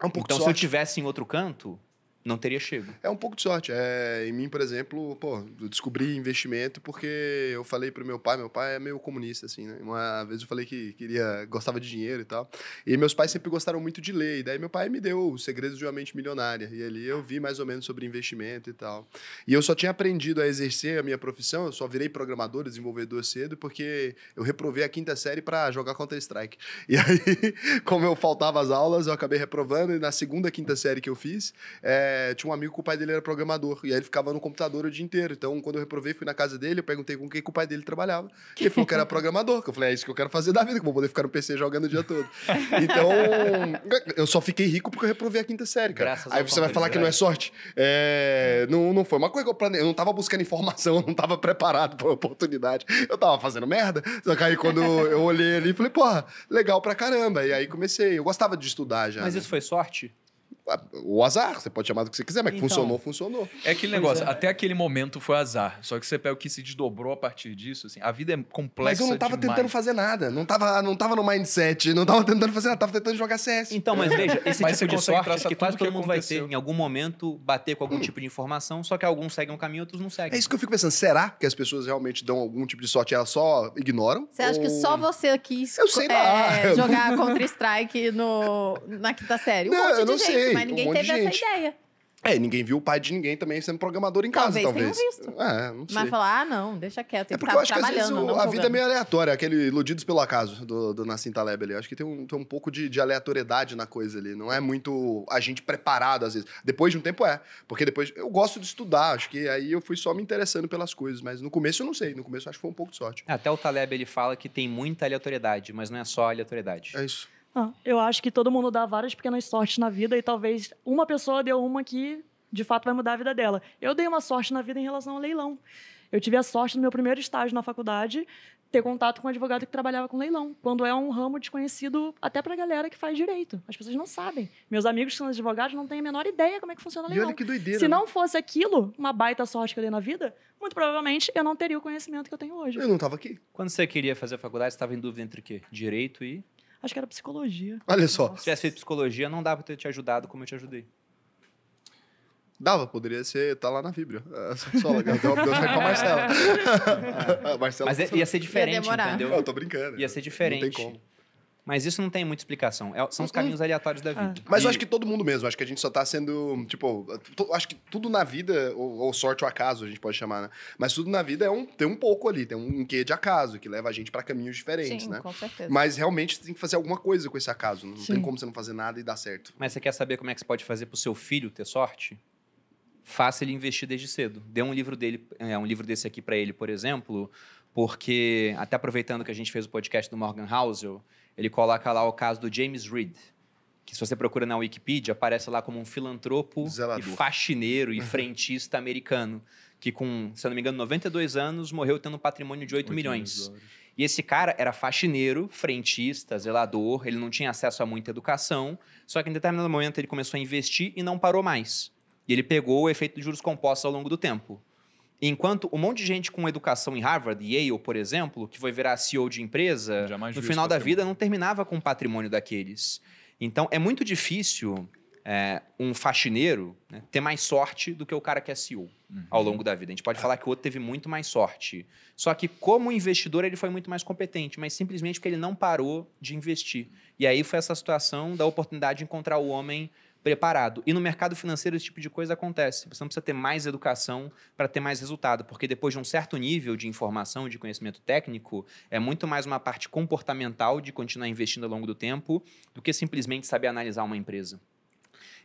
É um pouco então, se eu tipo tivesse em outro canto, não teria chego. É um pouco de sorte. É, em mim, por exemplo, pô, eu descobri investimento porque eu falei pro meu pai, meu pai é meio comunista, assim, né? Uma vez eu falei que queria, gostava de dinheiro e tal. E meus pais sempre gostaram muito de ler. E daí meu pai me deu os segredos de uma mente milionária. E ali eu vi mais ou menos sobre investimento e tal. E eu só tinha aprendido a exercer a minha profissão, eu só virei programador, desenvolvedor cedo, porque eu reprovei a quinta série para jogar Counter-Strike. E aí, como eu faltava as aulas, eu acabei reprovando. E na segunda, quinta série que eu fiz, é, eh, tinha um amigo que o pai dele era programador. E aí ele ficava no computador o dia inteiro. Então, quando eu reprovei, fui na casa dele, eu perguntei com quem que o pai dele trabalhava. E ele falou que era programador. Que eu falei, é isso que eu quero fazer da vida, que eu vou poder ficar no PC jogando o dia todo. Então, eu só fiquei rico porque eu reprovei a quinta série, cara. Graças aí você vai falar que não é sorte. É, não, não foi uma coisa que eu planejei. Eu não tava buscando informação, eu não tava preparado pra oportunidade. Eu tava fazendo merda. Só que aí quando eu olhei ali, falei, porra, legal pra caramba. E aí comecei. Eu gostava de estudar já. Mas né? isso foi sorte? o azar, você pode chamar do que você quiser, mas então, funcionou, funcionou. É aquele negócio, é. até aquele momento foi azar, só que você pega o que se desdobrou a partir disso, assim, a vida é complexa Mas eu não tava demais. tentando fazer nada, não tava, não tava no mindset, não tava tentando fazer nada, tava tentando jogar CS. Então, mas veja, esse mas tipo de sorte que quase todo que mundo vai ter, em algum momento, bater com algum hum. tipo de informação, só que alguns seguem um caminho, outros não seguem. É isso que eu fico pensando, será que as pessoas realmente dão algum tipo de sorte e elas só ignoram? Você ou... acha que só você quis É, jogar Counter-Strike no, na quinta série? Um não, eu não sei mas ninguém um teve essa gente. ideia. É, ninguém viu o pai de ninguém também sendo programador em casa, talvez. talvez. Visto. É, não sei. Mas falar, ah, não, deixa quieto. É porque eu acho que às vezes o, a programa. vida é meio aleatória, aquele iludidos pelo acaso do, do Nassim Taleb ali. Eu acho que tem um, tem um pouco de, de, aleatoriedade na coisa ali. Não é muito a gente preparado, às vezes. Depois de um tempo é. Porque depois eu gosto de estudar, acho que aí eu fui só me interessando pelas coisas. Mas no começo eu não sei. No começo acho que foi um pouco de sorte. Até o Taleb ele fala que tem muita aleatoriedade, mas não é só aleatoriedade. É isso. Ah. eu acho que todo mundo dá várias pequenas sortes na vida e talvez uma pessoa deu uma que de fato vai mudar a vida dela. Eu dei uma sorte na vida em relação ao leilão. Eu tive a sorte no meu primeiro estágio na faculdade ter contato com um advogado que trabalhava com leilão, quando é um ramo desconhecido até para a galera que faz direito. As pessoas não sabem. Meus amigos que são advogados não têm a menor ideia como é que funciona o leilão. E olha que doideira. Se não né? fosse aquilo, uma baita sorte que eu dei na vida, muito provavelmente eu não teria o conhecimento que eu tenho hoje. Eu não estava aqui. Quando você queria fazer a faculdade, você estava em dúvida entre o quê? Direito e Acho que era psicologia. Olha só. Nossa. Se tivesse feito psicologia, não dava pra ter te ajudado como eu te ajudei. Dava, poderia ser, tá lá na Vibra. É, a sexóloga, deu uma com a Marcela. Marcela Mas é, ia ser diferente, ia entendeu? eu tô brincando. Ia ser diferente. Não tem como. Mas isso não tem muita explicação. É, são os uhum. caminhos aleatórios da vida. Mas e... acho que todo mundo mesmo. Acho que a gente só tá sendo, tipo... Acho que tudo na vida, ou, ou, sorte ou acaso, a gente pode chamar, né? Mas tudo na vida é um, tem um pouco ali. Tem um quê de acaso, que leva a gente para caminhos diferentes, Sim, né? com certeza. Mas realmente tem que fazer alguma coisa com esse acaso. Não Sim. tem como você não fazer nada e dar certo. Mas você quer saber como é que você pode fazer pro seu filho ter sorte? Faça ele investir desde cedo. Dê um livro dele, é, um livro desse aqui para ele, por exemplo, porque até aproveitando que a gente fez o podcast do Morgan Housel, ele coloca lá o caso do James Reed, que se você procura na Wikipedia, aparece lá como um filantropo Zelador. e faxineiro e frentista americano, que com, se eu não me engano, 92 anos, morreu tendo um patrimônio de 8, 8 milhões. milhões e esse cara era faxineiro, frentista, zelador, ele não tinha acesso a muita educação, só que em determinado momento ele começou a investir e não parou mais. E ele pegou o efeito de juros compostos ao longo do tempo. Enquanto um monte de gente com educação em Harvard, Yale, por exemplo, que foi virar CEO de empresa, no final da vida não terminava com o patrimônio daqueles. Então, é muito difícil é, um faxineiro né, ter mais sorte do que o cara que é CEO uhum. ao longo da vida. A gente pode falar que o outro teve muito mais sorte. Só que, como investidor, ele foi muito mais competente, mas simplesmente porque ele não parou de investir. E aí foi essa situação da oportunidade de encontrar o homem preparado. E no mercado financeiro esse tipo de coisa acontece. Você não precisa ter mais educação para ter mais resultado, porque depois de um certo nível de informação, de conhecimento técnico, é muito mais uma parte comportamental de continuar investindo ao longo do tempo do que simplesmente saber analisar uma empresa.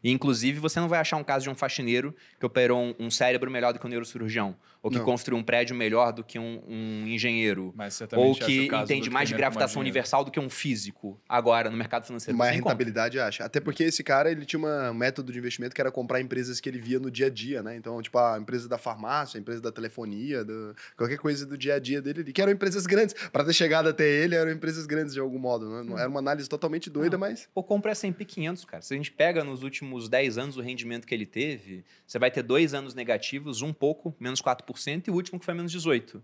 E, inclusive, você não vai achar um caso de um faxineiro que operou um, um cérebro melhor do que um neurocirurgião ou que não. construiu um prédio melhor do que um, um engenheiro, ou que entende mais de gravitação universal do que um físico, agora no mercado financeiro. Mais rentabilidade conta. acha. Até porque esse cara ele tinha um método de investimento que era comprar empresas que ele via no dia a dia, né? Então, tipo, a empresa da farmácia, a empresa da telefonia, do... qualquer coisa do dia a dia dele, que eram empresas grandes. Para ter chegado até ele, eram empresas grandes de algum modo. Né? Era uma análise totalmente doida, não. mas. Pô, compra S&P 500, cara. Se a gente pega nos últimos 10 anos o rendimento que ele teve, você vai ter dois anos negativos, um pouco, menos 4%. 4% e o último que foi menos 18%.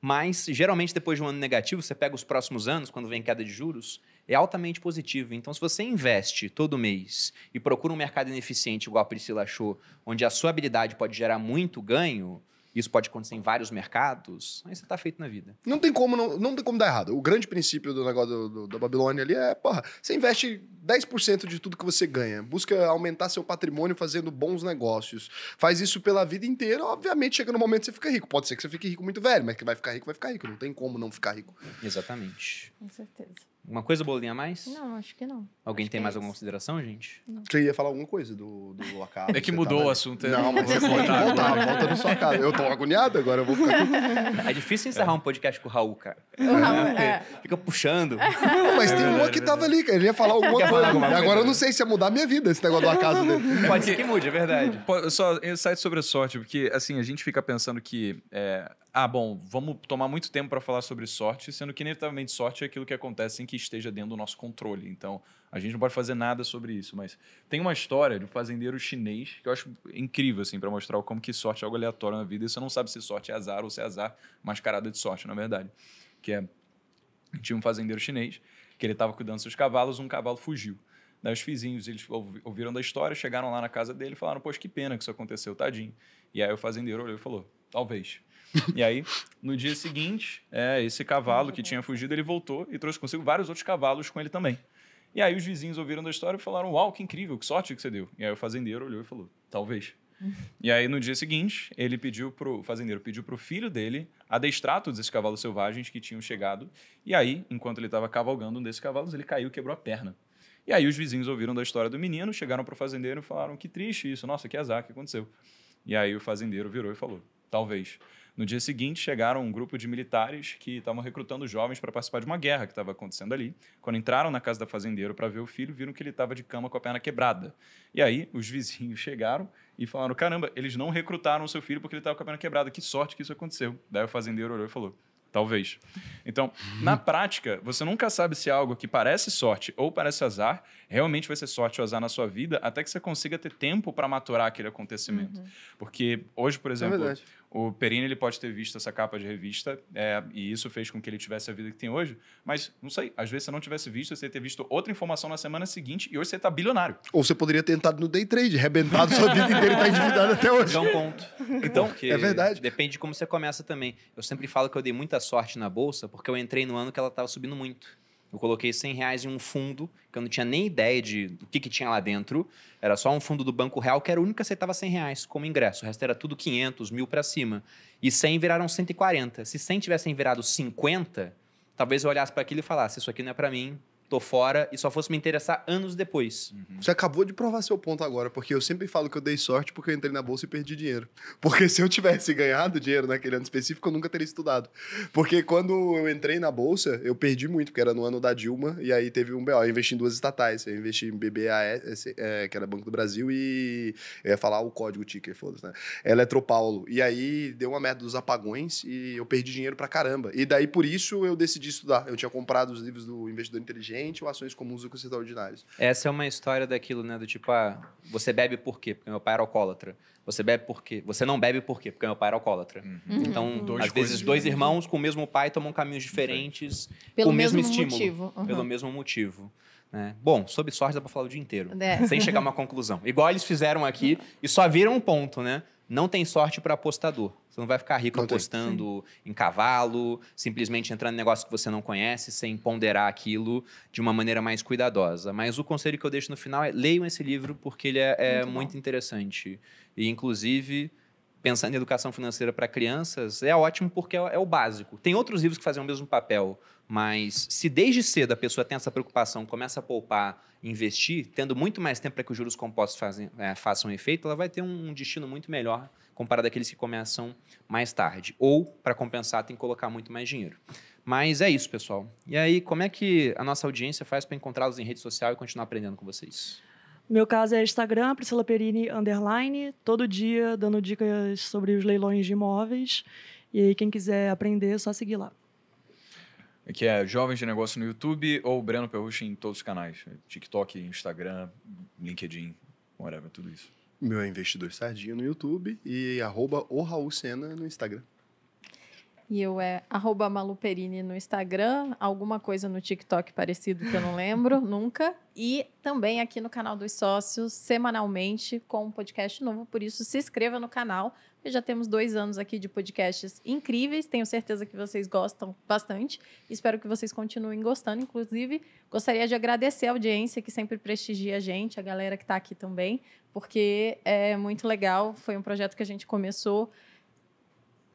Mas, geralmente, depois de um ano negativo, você pega os próximos anos, quando vem queda de juros, é altamente positivo. Então, se você investe todo mês e procura um mercado ineficiente, igual a Priscila achou, onde a sua habilidade pode gerar muito ganho, isso pode acontecer em vários mercados, aí você está feito na vida. Não tem como não, não tem como dar errado. O grande princípio do negócio do, do, da Babilônia ali é, porra, você investe 10% de tudo que você ganha. Busca aumentar seu patrimônio fazendo bons negócios. Faz isso pela vida inteira, obviamente chega no momento que você fica rico. Pode ser que você fique rico muito velho, mas que vai ficar rico, vai ficar rico. Não tem como não ficar rico. Exatamente. Com certeza. Uma coisa, bolinha a mais? Não, acho que não. Alguém acho tem é mais é alguma consideração, gente? Não. Você ia falar alguma coisa do, do acaso. É que tá mudou o assunto. É. Não, mas você pode voltar, volta, na sua casa. Eu tô agoniado agora, eu vou ficar É difícil encerrar é. um podcast com o Raul, cara. O Raul, né? é. Fica puxando. Não, mas tem é uma que tava ali, cara. Ele ia falar alguma coisa. Falar agora eu não sei se ia mudar a minha vida esse negócio do acaso dele. Pode ser que mude, é verdade. Só insight sobre a sorte, porque assim, a gente fica pensando que ah, bom, vamos tomar muito tempo para falar sobre sorte, sendo que inevitavelmente sorte é aquilo que acontece em que que esteja dentro do nosso controle. Então, a gente não pode fazer nada sobre isso, mas tem uma história de um fazendeiro chinês que eu acho incrível, assim, para mostrar como que sorte é algo aleatório na vida e você não sabe se sorte é azar ou se é azar mascarada de sorte, na é verdade. Que é, tinha um fazendeiro chinês que ele estava cuidando dos seus cavalos, um cavalo fugiu. Daí os vizinhos, eles ouviram da história, chegaram lá na casa dele e falaram, poxa, que pena que isso aconteceu, tadinho. E aí o fazendeiro olhou e falou, talvez, e aí, no dia seguinte, é, esse cavalo que tinha fugido, ele voltou e trouxe consigo vários outros cavalos com ele também. E aí os vizinhos ouviram da história e falaram: Uau, que incrível, que sorte que você deu. E aí o fazendeiro olhou e falou: Talvez. e aí no dia seguinte, ele pediu pro o fazendeiro pediu pro filho dele adestrar todos esses cavalos selvagens que tinham chegado. E aí, enquanto ele estava cavalgando um desses cavalos, ele caiu e quebrou a perna. E aí os vizinhos ouviram da história do menino, chegaram pro fazendeiro e falaram: Que triste isso, nossa, que azar que aconteceu. E aí o fazendeiro virou e falou: Talvez. No dia seguinte, chegaram um grupo de militares que estavam recrutando jovens para participar de uma guerra que estava acontecendo ali. Quando entraram na casa da fazendeiro para ver o filho, viram que ele estava de cama com a perna quebrada. E aí, os vizinhos chegaram e falaram: caramba, eles não recrutaram o seu filho porque ele estava com a perna quebrada. Que sorte que isso aconteceu. Daí o fazendeiro olhou e falou: talvez. Então, na prática, você nunca sabe se algo que parece sorte ou parece azar realmente vai ser sorte ou azar na sua vida, até que você consiga ter tempo para maturar aquele acontecimento. Uhum. Porque hoje, por é exemplo, é o Perini ele pode ter visto essa capa de revista é, e isso fez com que ele tivesse a vida que tem hoje, mas não sei, às vezes você não tivesse visto, você ia ter visto outra informação na semana seguinte e hoje você está bilionário. Ou você poderia ter entrado no day trade, arrebentado sua vida inteira e tá endividado até hoje. É um ponto. Então, é Porque é verdade. Depende de como você começa também. Eu sempre falo que eu dei muita sorte na bolsa porque eu entrei no ano que ela estava subindo muito. Eu coloquei 100 reais em um fundo, que eu não tinha nem ideia de o que, que tinha lá dentro. Era só um fundo do Banco Real, que era o único que aceitava 100 reais como ingresso. O resto era tudo 500, mil para cima. E 100 viraram 140. Se 100 tivessem virado 50, talvez eu olhasse para aquilo e falasse, isso aqui não é para mim, tô fora e só fosse me interessar anos depois. Uhum. Você acabou de provar seu ponto agora, porque eu sempre falo que eu dei sorte porque eu entrei na bolsa e perdi dinheiro. Porque se eu tivesse ganhado dinheiro naquele ano específico, eu nunca teria estudado. Porque quando eu entrei na bolsa, eu perdi muito, porque era no ano da Dilma, e aí teve um BO. Eu investi em duas estatais. Eu investi em BBAS, é, que era Banco do Brasil, e eu ia falar o código ticker, foda-se, né? Eletropaulo. E aí deu uma merda dos apagões e eu perdi dinheiro pra caramba. E daí por isso eu decidi estudar. Eu tinha comprado os livros do Investidor Inteligente gente ou ações comuns dos extraordinários. Essa é uma história daquilo, né? Do tipo, ah, você bebe por quê? Porque meu pai era alcoólatra. Você bebe por quê? Você não bebe por quê? Porque meu pai era alcoólatra. Uhum. Então, uhum. às vezes, dois irmãos com o mesmo pai tomam caminhos diferentes, Pelo com o mesmo, mesmo estímulo. Uhum. Pelo mesmo motivo. Né. Bom, sobre sorte dá pra falar o dia inteiro. É. Sem chegar a uma conclusão. Igual eles fizeram aqui e só viram um ponto, né? não tem sorte para apostador. Você não vai ficar rico não apostando tem, em cavalo, simplesmente entrando em negócio que você não conhece, sem ponderar aquilo de uma maneira mais cuidadosa. Mas o conselho que eu deixo no final é leiam esse livro, porque ele é, é muito, muito interessante. E, inclusive, pensando em educação financeira para crianças, é ótimo porque é, é, o básico. Tem outros livros que fazem o mesmo papel, mas se desde cedo a pessoa tem essa preocupação, começa a poupar investir, tendo muito mais tempo para que os juros compostos fazem, é, façam efeito, ela vai ter um, um destino muito melhor comparado àqueles que começam mais tarde. Ou, para compensar, tem que colocar muito mais dinheiro. Mas é isso, pessoal. E aí, como é que a nossa audiência faz para encontrá-los em rede social e continuar aprendendo com vocês? Meu caso é Instagram, Priscila Perini, underline, todo dia dando dicas sobre os leilões de imóveis. E aí, quem quiser aprender, é só seguir lá que é Jovens de Negócio no YouTube ou Breno Perrucci em todos os canais. TikTok, Instagram, LinkedIn, whatever, tudo isso. Meu é Investidor Sardinha no YouTube e arroba o Raul Sena no Instagram. E eu é arroba maluperini no Instagram, alguma coisa no TikTok parecido que eu não lembro, nunca. E também aqui no canal dos sócios, semanalmente, com um podcast novo. Por isso, se inscreva no canal e já temos dois anos aqui de podcasts incríveis. Tenho certeza que vocês gostam bastante. Espero que vocês continuem gostando. Inclusive, gostaria de agradecer a audiência que sempre prestigia a gente, a galera que está aqui também, porque é muito legal. Foi um projeto que a gente começou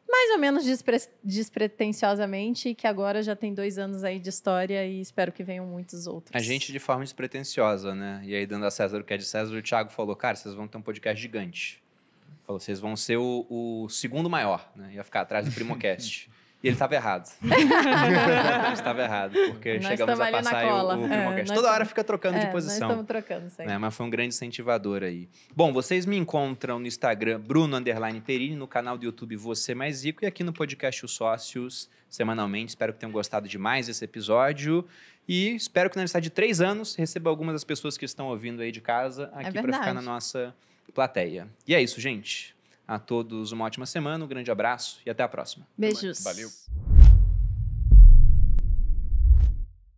mais ou menos despre despretensiosamente, que agora já tem dois anos aí de história e espero que venham muitos outros. A gente de forma despretensiosa, né? E aí, dando a César o que é de César, o Thiago falou, cara, vocês vão ter um podcast gigante falou: vocês vão ser o, o segundo maior, né? Ia ficar atrás do Primocast. E ele estava errado. ele estava errado, porque nós chegamos a passar o, o é, Toda hora fica trocando é, de posição. estamos trocando, Né? Mas foi um grande incentivador aí. Bom, vocês me encontram no Instagram, Bruno Underline Perini, no canal do YouTube Você Mais Rico e aqui no podcast Os Sócios, semanalmente. Espero que tenham gostado demais desse episódio. E espero que na lista de três anos receba algumas das pessoas que estão ouvindo aí de casa aqui é para ficar na nossa plateia. E é isso, gente. A todos uma ótima semana, um grande abraço e até a próxima. Beijos. Valeu.